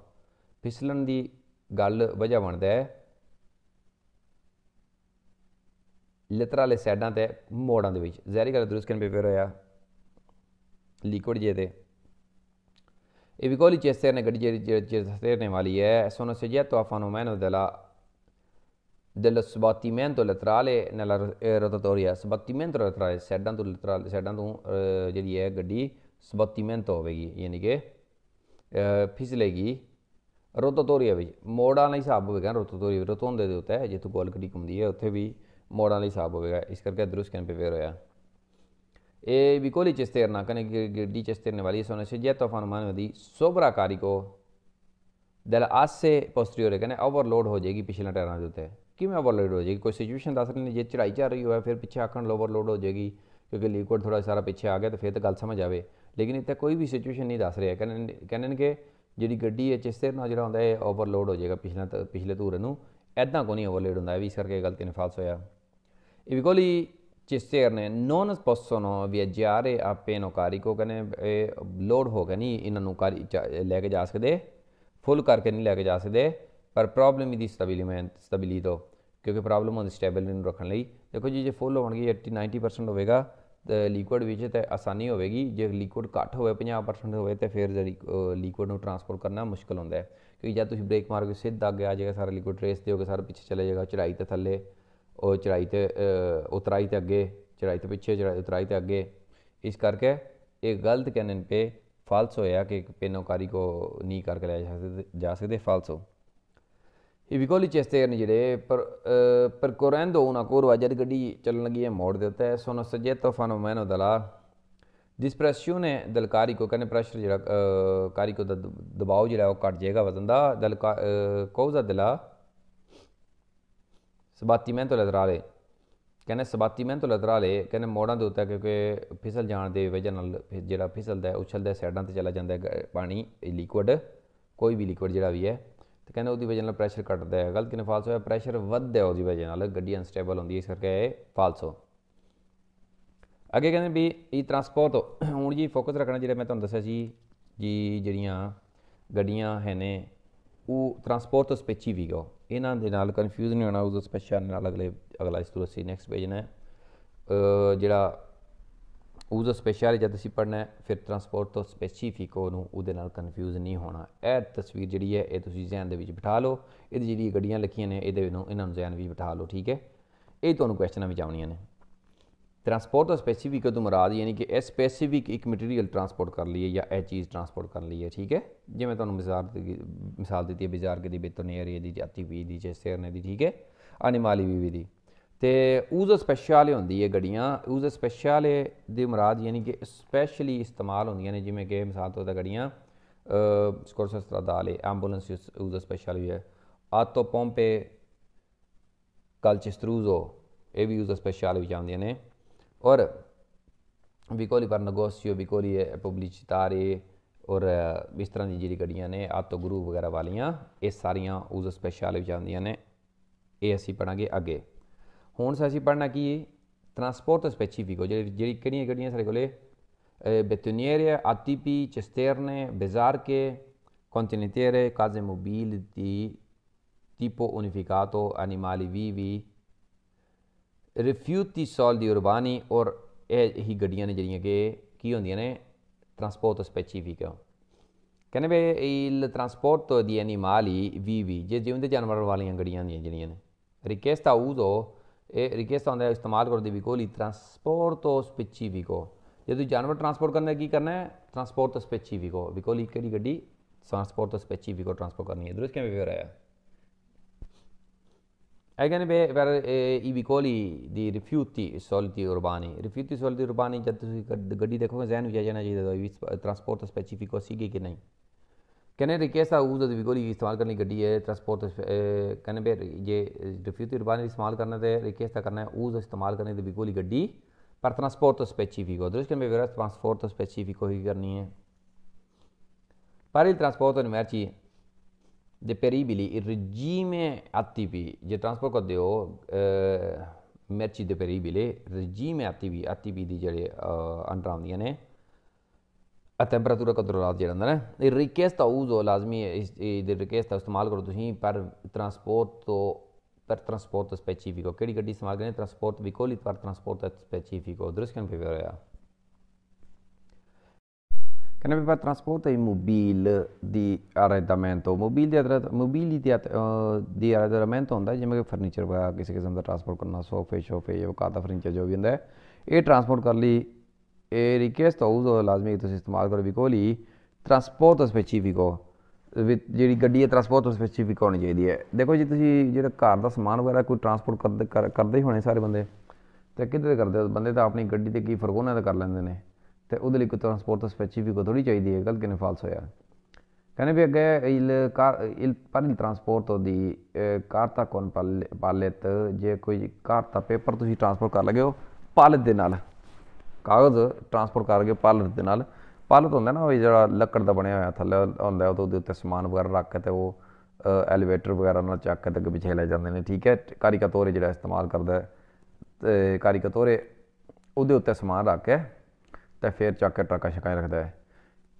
Speaker 1: ਫਿਸਲਣ ਦੀ ਗੱਲ ਵਜ੍ਹਾ ਬਣਦਾ ਹੈ ਲਿਤਰਾ ਵਾਲੇ ਸਾਈਡਾਂ ਤੇ ਮੋੜਾਂ ਦੇ ਵਿੱਚ ਜ਼ਹਿਰੀ ਗੱਲ ਦਰੁਸਕਨ ਪੇਪਰ ਹੋਇਆ ਲਿਕਵਿਡ ਜੇ ਤੇ ਇਹ ਵੀ ਕੋਲੀ ਚੇਸਰ ਨੇ ਗੱਡੀ ਜਿਹੜੀ ਚੇਸਰ ਨੇ ਵਾਲੀ ਹੈ ਸੋਨੋ ਸਜਿਆ ਤੋਫਾਨੋ ਮੈਨੋ ਦਲਾ dello sbattimento laterale nella rotatoria, sbattimento laterale, ਸਾਈਡਾਂ ਤੋਂ laterale ਸਾਈਡਾਂ ਤੋਂ ਜਿਹੜੀ ਹੈ ਗੱਡੀ ਸਬਤੀਮੈਂਟ ਹੋਵੇਗੀ ਯਾਨੀ ਕਿ ਫਿਸਲੇਗੀ ਰੋਟਾਟੋਰੀਆ ਵਿੱਚ ਮੋੜਾਂ ਲਈ ਹਿਸਾਬ ਹੋਵੇਗਾ ਰੋਟਾਟੋਰੀ ਰੋਟੋਂਦੇ ਦੇ ਉੱਤੇ ਜਿੱਥੋਂ ਗੋਲ ਗੱਡੀ ਘੁੰਮਦੀ ਹੈ ਉੱਥੇ ਵੀ ਮੋੜਾਂ ਲਈ ਹਿਸਾਬ ਹੋਵੇਗਾ ਇਸ ਕਰਕੇ ਦਰੁਸਤ ਕੈਨ ਪੇਵੇਰ ਹੋਇਆ ए बिकोली चेस्तेरना कने गिरडी चेस्तेरने वाली सोने से जय तूफान मानवदी सोबरा कारी को दल आज से पोस्ट्रियोर कने ओवरलोड हो जाएगी पिछले टायरों के उत्ते ਕਿਵੇਂ ਓਵਰਲੋਡ ਹੋ ਜਾਏਗੀ ਕੋਈ ਸਿਚੁਏਸ਼ਨ ਦੱਸ ਰਹੇ ਨੇ ਜੇ ਚੜਾਈ ਚੜ ਰਹੀ ਹੋਵੇ ਫਿਰ ਪਿੱਛੇ ਆਖਣ ਓਵਰਲੋਡ ਹੋ ਜਾਏਗੀ ਕਿਉਂਕਿ ਲਿਕੁਇਡ ਥੋੜਾ ਸਾਰਾ ਪਿੱਛੇ ਆ ਗਿਆ ਤਾਂ ਫਿਰ ਤਾਂ ਗੱਲ ਸਮਝ ਆਵੇ ਲੇਕਿਨ ਇੱਥੇ ਕੋਈ ਵੀ ਸਿਚੁਏਸ਼ਨ ਨਹੀਂ ਦੱਸ ਰਿਹਾ ਕਹਿੰਦੇ ਨੇ ਕਿ ਜਿਹੜੀ ਗੱਡੀ ਹੈ ਚਿਸਤੇ ਨਾਲ ਜਿਹੜਾ ਹੁੰਦਾ ਹੈ ਓਵਰਲੋਡ ਹੋ ਜਾਏਗਾ ਪਿਛਲਾ ਪਿਛਲੇ ਧੂਰੇ ਨੂੰ ਐਦਾਂ ਕੋ ਨਹੀਂ ਓਵਰਲੋਡ ਹੁੰਦਾ ਵੀ ਇਸ ਕਰਕੇ ਗਲਤੀ ਨੇ ਫਾਲਸ ਹੋਇਆ ਇਹ ਵੀ ਕੋਲੀ ਗੋਲੀ ਨੇ ਨੋਨ possono viaggiare a pieno ਕੋ ਕਹਿੰਦੇ ਲੋਡ ਹੋ ਗਏ ਨਹੀਂ ਇਹਨਾਂ ਨੂੰ ਕਾਰੀ ਲੈ ਕੇ ਜਾ ਸਕਦੇ ਫੁੱਲ ਕਰਕੇ ਨਹੀਂ ਲੈ ਕੇ ਜਾ ਸਕਦੇ ਪਰ ਪ੍ਰੋਬਲਮ ਇਹਦੀ ਸਟੈਬਿਲਿਮੈਂਟ ਸਟੈਬਿਲਿਟੀ ਤੋਂ ਕਿਉਂਕਿ ਪ੍ਰੋਬਲਮ ਉਹ ਸਟੇਬਲ ਨੂੰ ਰੱਖਣ ਲਈ ਦੇਖੋ ਜੀ ਜੇ ਫੁੱਲ ਹੋਣਗੇ 80 90% ਹੋਵੇਗਾ ਲਿਕਵਿਡ ਵਿੱਚ ਤੇ ਆਸਾਨੀ ਹੋਵੇਗੀ ਜੇ ਲਿਕਵਿਡ ਘੱਟ ਹੋਵੇ 50% ਹੋਵੇ ਤੇ ਫਿਰ ਲਿਕਵਿਡ ਨੂੰ ਟਰਾਂਸਪੋਰਟ ਕਰਨਾ ਮੁਸ਼ਕਲ ਹੁੰਦਾ ਹੈ ਕਿਉਂਕਿ ਜਦ ਤੁਸੀਂ ਬ੍ਰੇਕ ਮਾਰੋਗੇ ਸਿੱਧਾ ਅੱਗੇ ਆ ਜਾਏਗਾ ਸਾਰਾ ਲਿਕਵਿਡ ਟ੍ਰੇਸ ਤੇ ਸਾਰਾ ਪਿੱਛੇ ਚਲੇ ਜਾਏਗਾ ਚੜਾਈ ਤੇ ਥੱਲੇ ਉਹ ਚੜਾਈ ਤੇ ਉਤਰਾਈ ਤੇ ਅੱਗੇ ਚੜਾਈ ਤੇ ਪਿੱਛੇ ਚੜਾਈ ਉਤਰਾਈ ਤੇ ਅੱਗੇ ਇਸ ਕਰਕੇ ਇਹ ਗਲਤ ਕਹਿਣ पे फाल्स होया ਕੋ ਨਹੀਂ ਕਰਕੇ नहीं ਜਾ ਸਕਦੇ ਜਾ ਸਕਦੇ ਫਾਲਸ ਹੋ इविकोली चेस्ते ਜਿਹੜੇ ਪਰ ਪਰ ਕੋਰੈਂਦੋ ਉਹਨਾ ਕੋ ਵਾਜਰ ਗੱਡੀ ਚੱਲਣ ਲੱਗੀ ਹੈ ਮੋੜ ਦਿੱਤਾ ਹੈ ਸੋਨ ਸਜੇ ਤੋਫਾਨ ਮੈਨੋ ਦਲਾ ਜਿਸ ਪ੍ਰੈਸ਼ਰ ਨੇ ਦਲਕਾਰੀ ਕੋ ਕਨੇ ਪ੍ਰੈਸ਼ਰ ਜਿਹੜਾ ਕਾਰੀ ਕੋ ਦਬਾਅ ਜਿਹੜਾ ਉਹ ਘਟ ਜਾਏਗਾ ਵਜ਼ਨ ਦਾ ਦਲ ਕੋਜ਼ਾ ਦਲਾ ਸਬਾਤੀ ਮੈਂ ਤੋਂ ਲਦਰਾਲੇ ਕਹਿੰਦੇ ਸਬਾਤੀ ਮੈਂ ਤੋਂ ਲਦਰਾਲੇ ਕਹਿੰਦੇ ਮੋੜਾਂ ਦੇ ਉੱਤੇ ਕਿਉਂਕਿ ਫਿਸਲ ਜਾਣ ਦੇ ਵਜ੍ਹਾ ਨਾਲ ਜਿਹੜਾ ਫਿਸਲਦਾ ਹੈ ਉਛਲਦਾ ਸਾਈਡਾਂ ਤੇ ਚਲਾ ਜਾਂਦਾ ਹੈ ਪਾਣੀ ਲਿਕਵਿਡ ਕੋਈ ਵੀ ਲਿਕਵਿਡ ਜਿਹੜਾ ਵੀ ਹੈ ਤੇ ਕਹਿੰਦਾ ਉਹਦੀ ਵਜ੍ਹਾ ਨਾਲ ਪ੍ਰੈਸ਼ਰ ਘਟਦਾ ਹੈ ਗਲਤੀ ਨਾਲ ਫਾਲਸ ਹੋਇਆ ਪ੍ਰੈਸ਼ਰ ਵੱਧਦਾ ਹੈ ਉਹਦੀ ਵਜ੍ਹਾ ਨਾਲ ਗੱਡੀ ਅਨਸਟੇਬਲ ਹੁੰਦੀ ਹੈ ਇਸ ਕਰਕੇ ਇਹ ਫਾਲਸ ਹੋ ਅੱਗੇ ਕਹਿੰਦੇ ਵੀ ਇਹ ਟਰਾਂਸਪੋਰਟ ਹੁਣ ਜੀ ਫੋਕਸ ਰੱਖਣਾ ਜਿਹੜਾ ਮੈਂ ਤੁਹਾਨੂੰ ਦੱਸਿਆ ਸੀ ਜੀ ਜਿਹੜੀਆਂ ਗੱਡੀਆਂ ਹੈ ਨੇ ਉਹ ਟਰਾਂਸਪੋਰਟ ਤੋਂ ਵੀ ਗੋ ਇਹਨਾਂ ਦੇ ਨਾਲ ਕਨਫਿਊਜ਼ ਨਹੀਂ ਹੋਣਾ ਉਸ ਸਪੈਸ਼ਲ ਨਾਲ ਅਗਲੇ ਅਗਲਾ ਇਸ ਤੋਂ ਅਸੀਂ ਨੈਕਸਟ ਪੇਜ ਨੇ ਜਿਹੜਾ ਉਹਦਾ ਸਪੈਸ਼ਲ ਜਦ ਅਸੀਂ ਪੜਨਾ ਹੈ ਫਿਰ ਟਰਾਂਸਪੋਰਟ ਤੋਂ ਸਪੈਸੀਫਿਕੋ ਨੂੰ ਉਹਦੇ ਨਾਲ ਕਨਫਿਊਜ਼ ਨਹੀਂ ਹੋਣਾ ਇਹ ਤਸਵੀਰ ਜਿਹੜੀ ਹੈ ਇਹ ਤੁਸੀਂ ਜ਼ਿਹਨ ਦੇ ਵਿੱਚ ਬਿਠਾ ਲਓ ਇਹਦੀ ਜਿਹੜੀ ਗੱਡੀਆਂ ਲਿਖੀਆਂ ਨੇ ਇਹਦੇ ਨੂੰ ਇਹਨਾਂ ਨੂੰ ਜ਼ਿਹਨ ਵਿੱਚ ਬਿਠਾ ਲਓ ਠੀਕ ਹੈ ਇਹ ਤੁਹਾਨੂੰ ਕੁਐਸਚਨਾਂ ਵਿੱਚ ਆਉਣੀਆਂ ਨੇ ਟਰਾਂਸਪੋਰਟ ਦਾ ਸਪੈਸੀਫਿਕ ਤੋਂ ਮਰਾਦ ਯਾਨੀ ਕਿ ਇਹ ਸਪੈਸੀਫਿਕ ਇੱਕ ਮਟੀਰੀਅਲ ਟਰਾਂਸਪੋਰਟ ਕਰ ਲਈਏ ਜਾਂ ਇਹ ਚੀਜ਼ ਟਰਾਂਸਪੋਰਟ ਕਰ ਲਈਏ ਠੀਕ ਹੈ ਜਿਵੇਂ ਤੁਹਾਨੂੰ ਮਿਸਾਲ ਮਿਸਾਲ ਦਿੱਤੀ ਹੈ ਬਾਜ਼ਾਰ ਕੇ ਦੀ ਬੇਤੋਨੇ ਏਰੀਆ ਦੀ ਜਾਤੀ ਵੀ ਦੀ ਜੈਸੇਰ ਨੇ ਦੀ ਠੀਕ ਹੈ ਅਨਿਮਾਲੀ ਵੀ ਵੀ ਦੀ ਤੇ ਉਸ ਸਪੈਸ਼ਲ ਹੁੰਦੀ ਹੈ ਗੱਡੀਆਂ ਉਸ ਸਪੈਸ਼ਲ ਦੀ ਮਰਾਦ ਯਾਨੀ ਕਿ ਸਪੈਸ਼ਲੀ ਇਸਤੇਮਾਲ ਹੁੰਦੀਆਂ ਨੇ ਜਿਵੇਂ ਕਿ ਮਿਸਾਲ ਤੌਰ ਤੇ ਗੜੀਆਂ ਸਕੋਰਸ ਸਟਰਾਦਾਲੇ ਐਂਬੂਲੈਂਸ ਉਸ ਸਪੈਸ਼ਲ ਹੈ ਆਟੋ ਪੰਪੇ ਕਲਚਿਸਟਰੂਜ਼ੋ ਇਹ ਵੀ ਉਸ ਸਪੈਸ਼ਲ ਵਿੱਚ ਆਉਂਦੀਆਂ ਨੇ ਔਰ ਵਿਕੋਲੀ ਪਰ ਨਗੋਸੀਓ ਵਿਕੋਲੀ ਪਬਲਿਚਿਤਾਰੇ ਔਰ ਇਸ ਤਰ੍ਹਾਂ ਦੀ ਜਿਹੜੀ ਗੱਡੀਆਂ ਨੇ ਆਤੋ ਗਰੂ ਵਗੈਰਾ ਵਾਲੀਆਂ ਇਹ ਸਾਰੀਆਂ ਉਸ ਸਪੈਸ਼ਲ ਵਿੱਚ ਆਉਂਦੀਆਂ ਨੇ ਇਹ ਅਸੀਂ ਪੜਾਂਗੇ ਅੱਗੇ ਹੁਣ ਅਸੀਂ ਪੜਨਾ ਕੀ ਹੈ trasporto specifico, ਜਿਹੜੀ ਕਿਹੜੀਆਂ ਕਿਹੜੀਆਂ ਸਾਡੇ ਕੋਲੇ ਬੇਤੋਨੀere, ATP, cisterne, besarche, contenitere, case mobili di tipo unificato, animali vivi, rifiuti soldi urbani ਔਰ ਇਹ ਹੀ ਗੱਡੀਆਂ ਨੇ ਜਿਹੜੀਆਂ ਕਿ ਕੀ ਹੁੰਦੀਆਂ ਨੇ trasporto specifico ਕਹਿੰਦੇ ਵੀ il trasporto di animali vivi ਜੇ ਜਿਉਂਦੇ ਜਾਨਵਰ ਵਾਲੀਆਂ ਗੱਡੀਆਂ ਹੁੰਦੀਆਂ ਜਿਹੜੀਆਂ ਨੇ richiesta uso ਇਹ ਰਿਕੇਸ ਹੁੰਦਾ ਹੈ ਇਸਤੇਮਾਲ ਕਰਦੇ ਵਿਕੋ ਲਈ ਟਰਾਂਸਪੋਰਟ ਤੋਂ ਸਪਿੱਚੀ ਵਿਕੋ ਜੇ ਤੁਸੀਂ ਜਾਨਵਰ ਟਰਾਂਸਪੋਰਟ ਕਰਨਾ ਕੀ ਕਰਨਾ ਹੈ ਟਰਾਂਸਪੋਰਟ ਤੋਂ ਸਪਿੱਚੀ ਵਿਕੋ ਵਿਕੋ ਲਈ ਕਿਹੜੀ ਗੱਡੀ ट्रांसपोर्ट तो स्पेची वी ट्रांसपोर्ट करनी है दुरुस्त क्या व्यवहार आया एगन वे वेर ई विकोली दी रिफ्यूती सोलती उर्बानी रिफ्यूती सोलती उर्बानी जब तुम गड्डी देखोगे जहन हो जाना चाहिए ट्रांसपोर्ट तो स्पेची वी कि नहीं ਕਹਿੰਦੇ ਰਿਕੁਐਸਟ ਆ ਉਸ ਦਾ ਵੀ ਕੋਲੀ ਇਸਤੇਮਾਲ ਕਰਨੀ ਗੱਡੀ ਹੈ ਟਰਾਂਸਪੋਰਟ ਕਹਿੰਦੇ ਬੇ ਜੇ ਡਿਫਿਊਟੀ ਰਬਾਨੀ ਇਸਤੇਮਾਲ ਕਰਨਾ ਤੇ ਰਿਕੁਐਸਟ ਕਰਨਾ ਹੈ ਉਸ ਇਸਤੇਮਾਲ ਕਰਨੀ ਦੀ ਵੀ ਕੋਲੀ ਗੱਡੀ ਪਰ ਟਰਾਂਸਪੋਰਟ ਸਪੈਸੀਫਿਕ ਉਹ ਦਰਸ਼ਕ ਮੇ ਵੀਰਸ ਟਰਾਂਸਪੋਰਟ ਸਪੈਸੀਫਿਕ ਹੋਈ ਕਰਨੀ ਹੈ ਪਰ ਇਹ ਟਰਾਂਸਪੋਰਟ ਨੂੰ ਮਰਚੀ ਦੇ ਪੈਰੀਬਿਲੀ ਰਜੀਮੇ ਆਤੀ ਵੀ ਜੇ ਟਰਾਂਸਪੋਰਟ ਕਰਦੇ ਹੋ ਮਰਚੀ ਦੇ ਪੈਰੀਬਿਲੇ ਰਜੀਮੇ ਆਤੀ ਵੀ ਆਤੀ ਵੀ ਦੀ ਜਿਹੜੇ ਅੰਡਰ ਆਉਂਦੀਆਂ ਨੇ ಆ ಟೆಂಪರೇಚರ್ ಕಂಟ್ರೋಲ್ ಆದ ਜਿਹੜਾ ਹੁੰਦਾ ਨਾ ਇਹ ਰਿਕਵੈਸਟ ਆਉ ਜੋ ਲਾਜ਼ਮੀ ਹੈ ਇਸ ਦੇ ਰਿਕਵੈਸਟ ਇਸਤੇਮਾਲ ਕਰੋ ਤੁਸੀਂ ਪਰ ਟਰਾਂਸਪੋਰਟ ਤੋਂ ਪਰ ਟਰਾਂਸਪੋਰਟ ਸਪੈਸੀਫਿਕੋ ਕਿਹੜੀ ਗੱਡੀ ਇਸਤੇਮਾਲ ਕਰਨੀ ਟਰਾਂਸਪੋਰਟ ਵੀ ਕੋਲੀ ਪਰ ਟਰਾਂਸਪੋਰਟ ਸਪੈਸੀਫਿਕੋ ਦਰਸਕਨ ਵੀ ਹੋਇਆ ਕਹਿੰਦੇ ਵੀ ਪਰ ਟਰਾਂਸਪੋਰਟ ਹੈ ਮੋਬੀਲ ਦੀ ਅਰੇਂਜਮੈਂਟ ਮੋਬੀਲ ਦੀ ਅਰੇਂਜਮੈਂਟ ਮੋਬੀਲੀ ਦੀ ਦੀ ਅਰੇਂਜਮੈਂਟ ਹੁੰਦਾ ਜਿਵੇਂ ਕਿ ਫਰਨੀਚਰ ਵਗੈਰਾ ਕਿਸੇ ਕਿਸਮ ਦਾ ਟਰਾਂਸਪੋਰਟ ਕਰਨਾ ਸੋਫੇ ਸ਼ੋਫੇ ਜਾਂ ਕਾਦਾ ਫਰਨੀਚਰ ਜੋ ਵੀ ਹੁੰਦਾ ਹੈ ਇਹ ਟਰਾਂਸਪੋਰਟ ਕਰ ਲਈ e richiesto uso lazım che ਤੁਸੀਂ ਇਸਤੇਮਾਲ ਕਰੋ ਬਿਕੋਲੀ ਟਰਾਂਸਪੋਰਟ ਸਪੈਸੀਫਿਕੋ ਜਿਹੜੀ ਗੱਡੀ ਹੈ ਟਰਾਂਸਪੋਰਟ ਸਪੈਸੀਫਿਕ ਹੋਣੀ ਚਾਹੀਦੀ ਹੈ ਦੇਖੋ ਜੀ ਤੁਸੀਂ ਜਿਹੜਾ ਘਰ ਦਾ ਸਮਾਨ ਵਗੈਰਾ ਕੋਈ ਟਰਾਂਸਪੋਰਟ ਕਰਦੇ ਹੋਣੇ ਸਾਰੇ ਬੰਦੇ ਤੇ ਕਿੱਧਰ ਕਰਦੇ ਹੋ ਬੰਦੇ ਤਾਂ ਆਪਣੀ ਗੱਡੀ ਤੇ ਕੀ ਫਰਕ ਉਹਨਾਂ ਦਾ ਕਰ ਲੈਂਦੇ ਨੇ ਤੇ ਉਹਦੇ ਲਈ ਕੋਈ ਟਰਾਂਸਪੋਰਟ ਸਪੈਸੀਫਿਕ ਥੋੜੀ ਚਾਹੀਦੀ ਹੈ ਗਲਤ ਕਿਨੇ ਫਾਲਸ ਹੋਇਆ ਕਹਿੰਦੇ ਵੀ ਅੱਗੇ ਇਲ ਕਾਰ ਇਲ ਪਰਲ ਟਰਾਂਸਪੋਰਟ ਦੀ ਕਾਰ ਤਾਂ ਕੋਨ ਪਾਲੇ ਪਾਲੇ ਪਾਲਤ ਜੇ ਕੋਈ ਕਾਰ ਤਾਂ ਪੇਪਰ ਤੁਸੀਂ ਟਰਾਂਸਪੋਰਟ ਕਰ ਲਗੇ ਹੋ ਪਾਲਤ ਦੇ ਨਾਲ ਕਾਗਜ਼ ਟਰਾਂਸਪੋਰਟ ਕਰਕੇ ਪਾਲਟ ਦੇ ਨਾਲ ਪਾਲਟ ਹੁੰਦਾ ਨਾ ਉਹ ਜਿਹੜਾ ਲੱਕੜ ਦਾ ਬਣਿਆ ਹੋਇਆ ਥੱਲੇ ਹੁੰਦਾ ਉਹਦੇ ਉੱਤੇ ਸਮਾਨ ਵਗੈਰਾ ਰੱਖ ਕੇ ਤੇ ਉਹ ਐਲੀਵੇਟਰ ਵਗੈਰਾ ਨਾਲ ਚੱਕ ਕੇ ਤੇ ਪਿਛੇ ਲੈ ਜਾਂਦੇ ਨੇ ਠੀਕ ਹੈ ਕਾਰੀਕਾਤੋਰੇ ਜਿਹੜਾ ਇਸਤੇਮਾਲ ਕਰਦਾ ਤੇ ਕਾਰੀਕਾਤੋਰੇ ਉਹਦੇ ਉੱਤੇ ਸਮਾਨ ਰੱਖ ਕੇ ਤੇ ਫਿਰ ਚੱਕ ਕੇ ਟਰੱਕਾਂ ਛਕਾਂ ਰੱਖਦਾ ਹੈ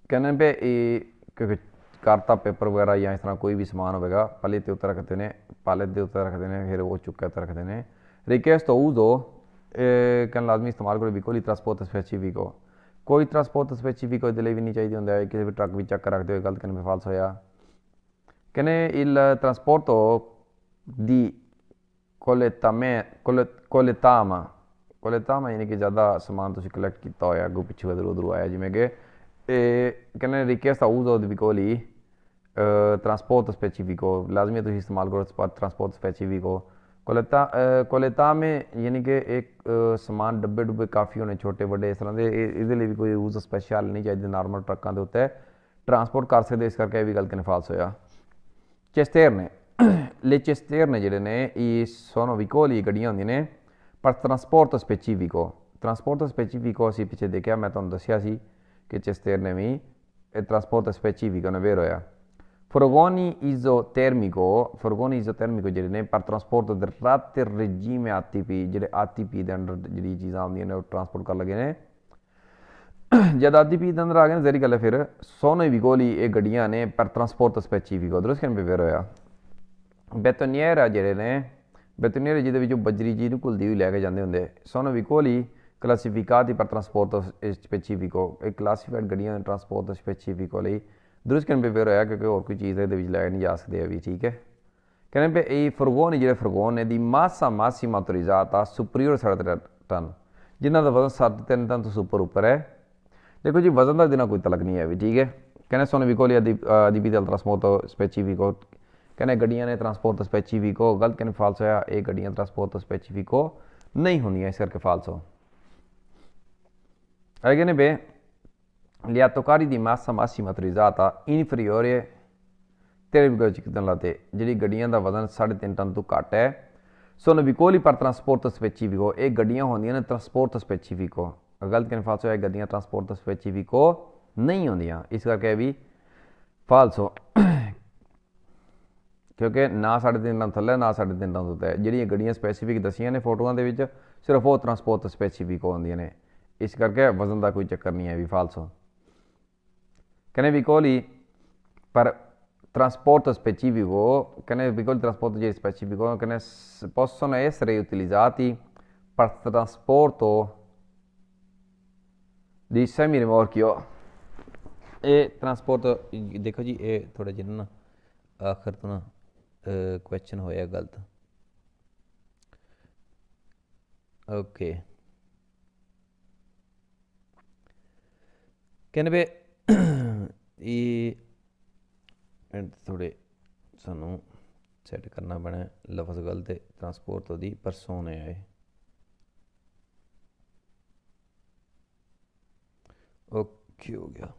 Speaker 1: ਕਹਿੰਦੇ ਵੀ ਇਹ ਕਿਉਂਕਿ ਕਰਤਾ ਪੇਪਰ ਵਗੈਰਾ ਜਾਂ ਇਸ ਤਰ੍ਹਾਂ ਕੋਈ ਵੀ ਸਮਾਨ ਹੋਵੇਗਾ ਪਾਲੇ ਤੇ ਉੱਤੇ ਰੱਖਦੇ ਨੇ ਪਾਲੇ ਦੇ ਉੱਤੇ ਰੱਖਦੇ ਨੇ ਫਿਰ ਉਹ ਚੁੱਕ ਕੇ ਰੱਖਦੇ ਨੇ ਰਿਕਵੈਸਟ ਹੋਊ ਦੋ ਕਨ ਲਾਜ਼ਮੀ ਇਸਤੇਮਾਲ ਕਰੋ ਬਿਲਕੁਲ ਹੀ ਟਰਾਂਸਪੋਰਟ ਹੋ ਕੋਈ ਟਰਾਂਸਪੋਰਟ ਹੋ ਦੇ ਲਈ ਵੀ ਨਹੀਂ ਚਾਹੀਦੀ ਹੁੰਦਾ ਕਿਸੇ ਵੀ ਟਰੱਕ ਵਿੱਚ ਚੱਕ ਰੱਖਦੇ ਹੋਏ ਗਲਤ ਕਹਿੰਦੇ ਫਾਲਸ ਹੋਇਆ ਕਹਿੰਦੇ ਇਲ ਟਰਾਂਸਪੋਰਟੋ ਦੀ ਕੋਲੇਤਾਮੇ ਕੋਲੇਤਾਮਾ ਕੋਲੇਤਾਮਾ ਯਾਨੀ ਕਿ ਜ਼ਿਆਦਾ ਸਮਾਨ ਤੁਸੀਂ ਕਲੈਕਟ ਕੀਤਾ ਹੋਇਆ ਅੱਗੋਂ ਪਿੱਛੇ ਉਧਰ ਉਧਰ ਆਇਆ ਜਿਵੇਂ ਕਿ ਇਹ ਕਹਿੰਦੇ ਰਿਕਵੈਸਟ ਆਊਜ਼ ਆਫ ਦੀ ਕੋਲੀ ਟਰਾਂਸਪੋਰਟ ਸਪੈਸੀਫਿਕੋ ਲਾਜ਼ਮੀ ਤੁਸੀਂ ਇਸਤੇਮਾਲ ਕਰੋ ਟਰਾਂਸਪੋਰਟ ਸਪੈਸੀਫਿਕੋ ਕੋਲੇਤਾ ਕੋਲੇਤਾ ਮੇ ਯਾਨੀ ਕਿ ਇੱਕ ਸਮਾਨ ਡੱਬੇ ਡੁੱਬੇ ਕਾਫੀ ਹੋਣੇ ਛੋਟੇ ਵੱਡੇ ਇਸ ਤਰ੍ਹਾਂ ਦੇ ਇਹਦੇ ਲਈ ਵੀ ਕੋਈ ਯੂਜ਼ ਸਪੈਸ਼ਲ ਨਹੀਂ ਚਾਹੀਦੇ ਨਾਰਮਲ ਟਰੱਕਾਂ ਦੇ ਉੱਤੇ ਟਰਾਂਸਪੋਰਟ ਕਰ ਸਕਦੇ ਇਸ ਕਰਕੇ ਇਹ ਵੀ ਗੱਲ ਕਨਫਾਲਸ ਹੋਇਆ ਚੈਸਟੇਰ ਨੇ ਲੇਚੈਸਟੇਰ ਨੇ ਜਿਹੜੇ ਨੇ ਇਹ ਸੋਨੋ ਵਿਕੋਲੀ ਗੱਡੀਆਂ ਹੁੰਦੀਆਂ ਨੇ ਪਰ ਟਰਾਂਸਪੋਰਟ ਸਪੈਸੀਫਿਕੋ ਟਰਾਂਸਪੋਰਟ ਸਪੈਸੀਫਿਕੋ ਸੀ ਪਿੱਛੇ ਦੇਖਿਆ ਮੈਂ ਤੁਹਾਨੂੰ ਦੱਸਿਆ ਸੀ ਕਿ ਚੈਸਟੇਰ ਨੇ ਵੀ ਇਹ ਟਰਾਂਸਪੋਰਟ ਸਪੈਸੀਫਿਕੋ ਨਾਲ ਵੇਰੋਇਆ Furgoni isotermico, furgoni isotermico ਜਿਹੜੇ ਨੇ ਪਰ ਟਰਾਂਸਪੋਰਟ ਦੇ ਰਾਤ ਤੇ ਰਜੀਮ ਆਤੀਪੀ ਜਿਹੜੇ ਆਤੀਪੀ ਦੇ ਅੰਦਰ ਜਿਹੜੀ ਚੀਜ਼ਾਂ ਆਉਂਦੀਆਂ ਨੇ ਉਹ ਟਰਾਂਸਪੋਰਟ ਕਰ ਲਗੇ ਨੇ ਜਦ ਆਤੀਪੀ ਦੇ ਅੰਦਰ ਆ ਗਏ ਨੇ ਜ਼ਰੀ ਗੱਲ ਹੈ ਫਿਰ ਸੋਨੇ ਵਿਗੋਲੀ ਇਹ ਗੱਡੀਆਂ ਨੇ ਪਰ ਟਰਾਂਸਪੋਰਟ ਸਪੈਸੀਫਿਕ ਦਰਸ ਕਰਨ ਬੇਵਰ ਹੋਇਆ ਬੈਟੋਨੀਅਰ ਜਿਹੜੇ ਨੇ ਬੈਟੋਨੀਅਰ ਜਿਹਦੇ ਵਿੱਚੋਂ ਬਜਰੀ ਜੀ ਨੂੰ ਕੁਲਦੀ ਹੋਈ ਲੈ ਕੇ ਜਾਂਦੇ ਹੁੰਦੇ ਸੋਨੇ ਵਿਗੋਲੀ ਕਲਾਸੀਫਿਕਾਤੀ ਪਰ ਟਰਾਂਸਪੋਰਟ ਸਪੈਸੀਫਿਕੋ ਇਹ ਕਲਾਸੀਫਾਈਡ ਗੱਡੀਆਂ ਟਰਾਂਸਪੋਰਟ ਸਪੈਸੀਫਿਕੋ ਲਈ there ਕਰਨ ਪੇ ਫਿਰ ਹੋਇਆ ਕਿ ਹੋਰ ਕੋਈ ਚੀਜ਼ ਇਹਦੇ ਵਿੱਚ ਲੈ ਨਹੀਂ ਜਾ ਸਕਦੇ ਵੀ ਠੀਕ ਹੈ ਕਹਿੰਦੇ ਵੀ ਇਹ ਫਰਗੋਨ ਜਿਹੜੇ ਫਰਗੋਨ ਨੇ ਦੀ ਮਾਸਾ ਮਾਸੀ ਮਾਤਰੀਜ਼ਾਤ ਆ ਸੁਪਰੀਅਰ ਸੜਤ ਟਨ ਜਿਨ੍ਹਾਂ ਦਾ ਵਜ਼ਨ ਤਿੰਨ ਟਨ ਤੋਂ ਸੁਪਰ ਉੱਪਰ ਹੈ ਦੇਖੋ ਜੀ ਵਜ਼ਨ ਦਾ ਦਿਨਾ ਕੋਈ ਤਲਕ ਨਹੀਂ ਹੈ ਵੀ ਠੀਕ ਹੈ ਕਹਿੰਦੇ ਸੋਨੇ ਵਿਕੋਲੀ ਦੀ ਵੀ ਤਲ ਟਰਾਂਸਪੋਰਟ ਸਪੈਸੀਫਿਕ ਕਹਿੰਦੇ ਗੱਡੀਆਂ ਨੇ ਟਰਾਂਸਪੋਰਟ ਹੋ ਗਲਤ ਕਹਿੰਦੇ ਫਾਲਸ ਹੋਇਆ ਇਹ ਗੱਡੀਆਂ ਟਰਾਂਸਪੋਰਟ ਸਪੈਸੀਫਿਕੋ ਨਹੀਂ ਹੁੰਦੀਆਂ ਇਸ ਕਰਕੇ ਫਾਲਸ ਹੋ ਹੈਗੇ ਨੇ ਬੇ gli autocarri di massa massima utilizzata inferiore 3,6 ਲਾਤੇ ਜਿਹੜੀ ਗੱਡੀਆਂ ਦਾ ਵਜ਼ਨ 3.5 ਟਨ ਤੋਂ ਘੱਟ ਹੈ ਸੋਨ ਵਿਕੋਲੀ ਪਰ ਟਰਾਂਸਪੋਰਟ ਸਪੈਸੀਫਿਕੋ ਇਹ ਗੱਡੀਆਂ ਹੁੰਦੀਆਂ ਨੇ ਟਰਾਂਸਪੋਰਟ ਸਪੈਸੀਫਿਕੋ ਗਲਤ ਕਿਨ ਫਾਲਸੋ ਹੈ ਗੱਡੀਆਂ ਟਰਾਂਸਪੋਰਟ ਸਪੈਸੀਫਿਕੋ ਨਹੀਂ ਹੁੰਦੀਆਂ ਇਸ ਕਰਕੇ ਵੀ ਫਾਲਸੋ ਕਿਉਂਕਿ ਨਾ 3.5 ਟਨ ਥੱਲੇ ਨਾ 3.5 ਟਨ ਉੱਤੇ ਜਿਹੜੀਆਂ ਗੱਡੀਆਂ ਸਪੈਸੀਫਿਕ ਦਸੀਆਂ ਨੇ ਫੋਟੋਆਂ ਦੇ ਵਿੱਚ ਸਿਰਫ ਉਹ ਟਰਾਂਸਪੋਰਟ ਸਪੈਸੀਫਿਕ ਹੁੰਦੀਆਂ ਨੇ ਇਸ ਕਰਕੇ ਵਜ਼ਨ ਦਾ ਕੋਈ ਚੱਕਰ ਨਹੀਂ ਹੈ ਵੀ ਫਾਲਸੋ Canevicoli per trasporto specifico, canevicoli trasporto specifico ne possono essere utilizzati per trasporto di semiremorchio e trasporto ਦੇਖੋ ਜੀ ਇਹ ਥੋੜਾ ਜਿਹਾ ਨਾ ਆਖਰ ਤੋਂ ਨਾ ਕੁਐਸਚਨ ਹੋਇਆ ਗਲਤ ਓਕੇ ਕਹਿੰਦੇ एह् थोह्ड़े सानूं सैट्ट करना पौना ऐ लफ्ज गलत ऐ ट्रांसपोर्ट ओह्दी परसोन ऐ एह् ओके हो गया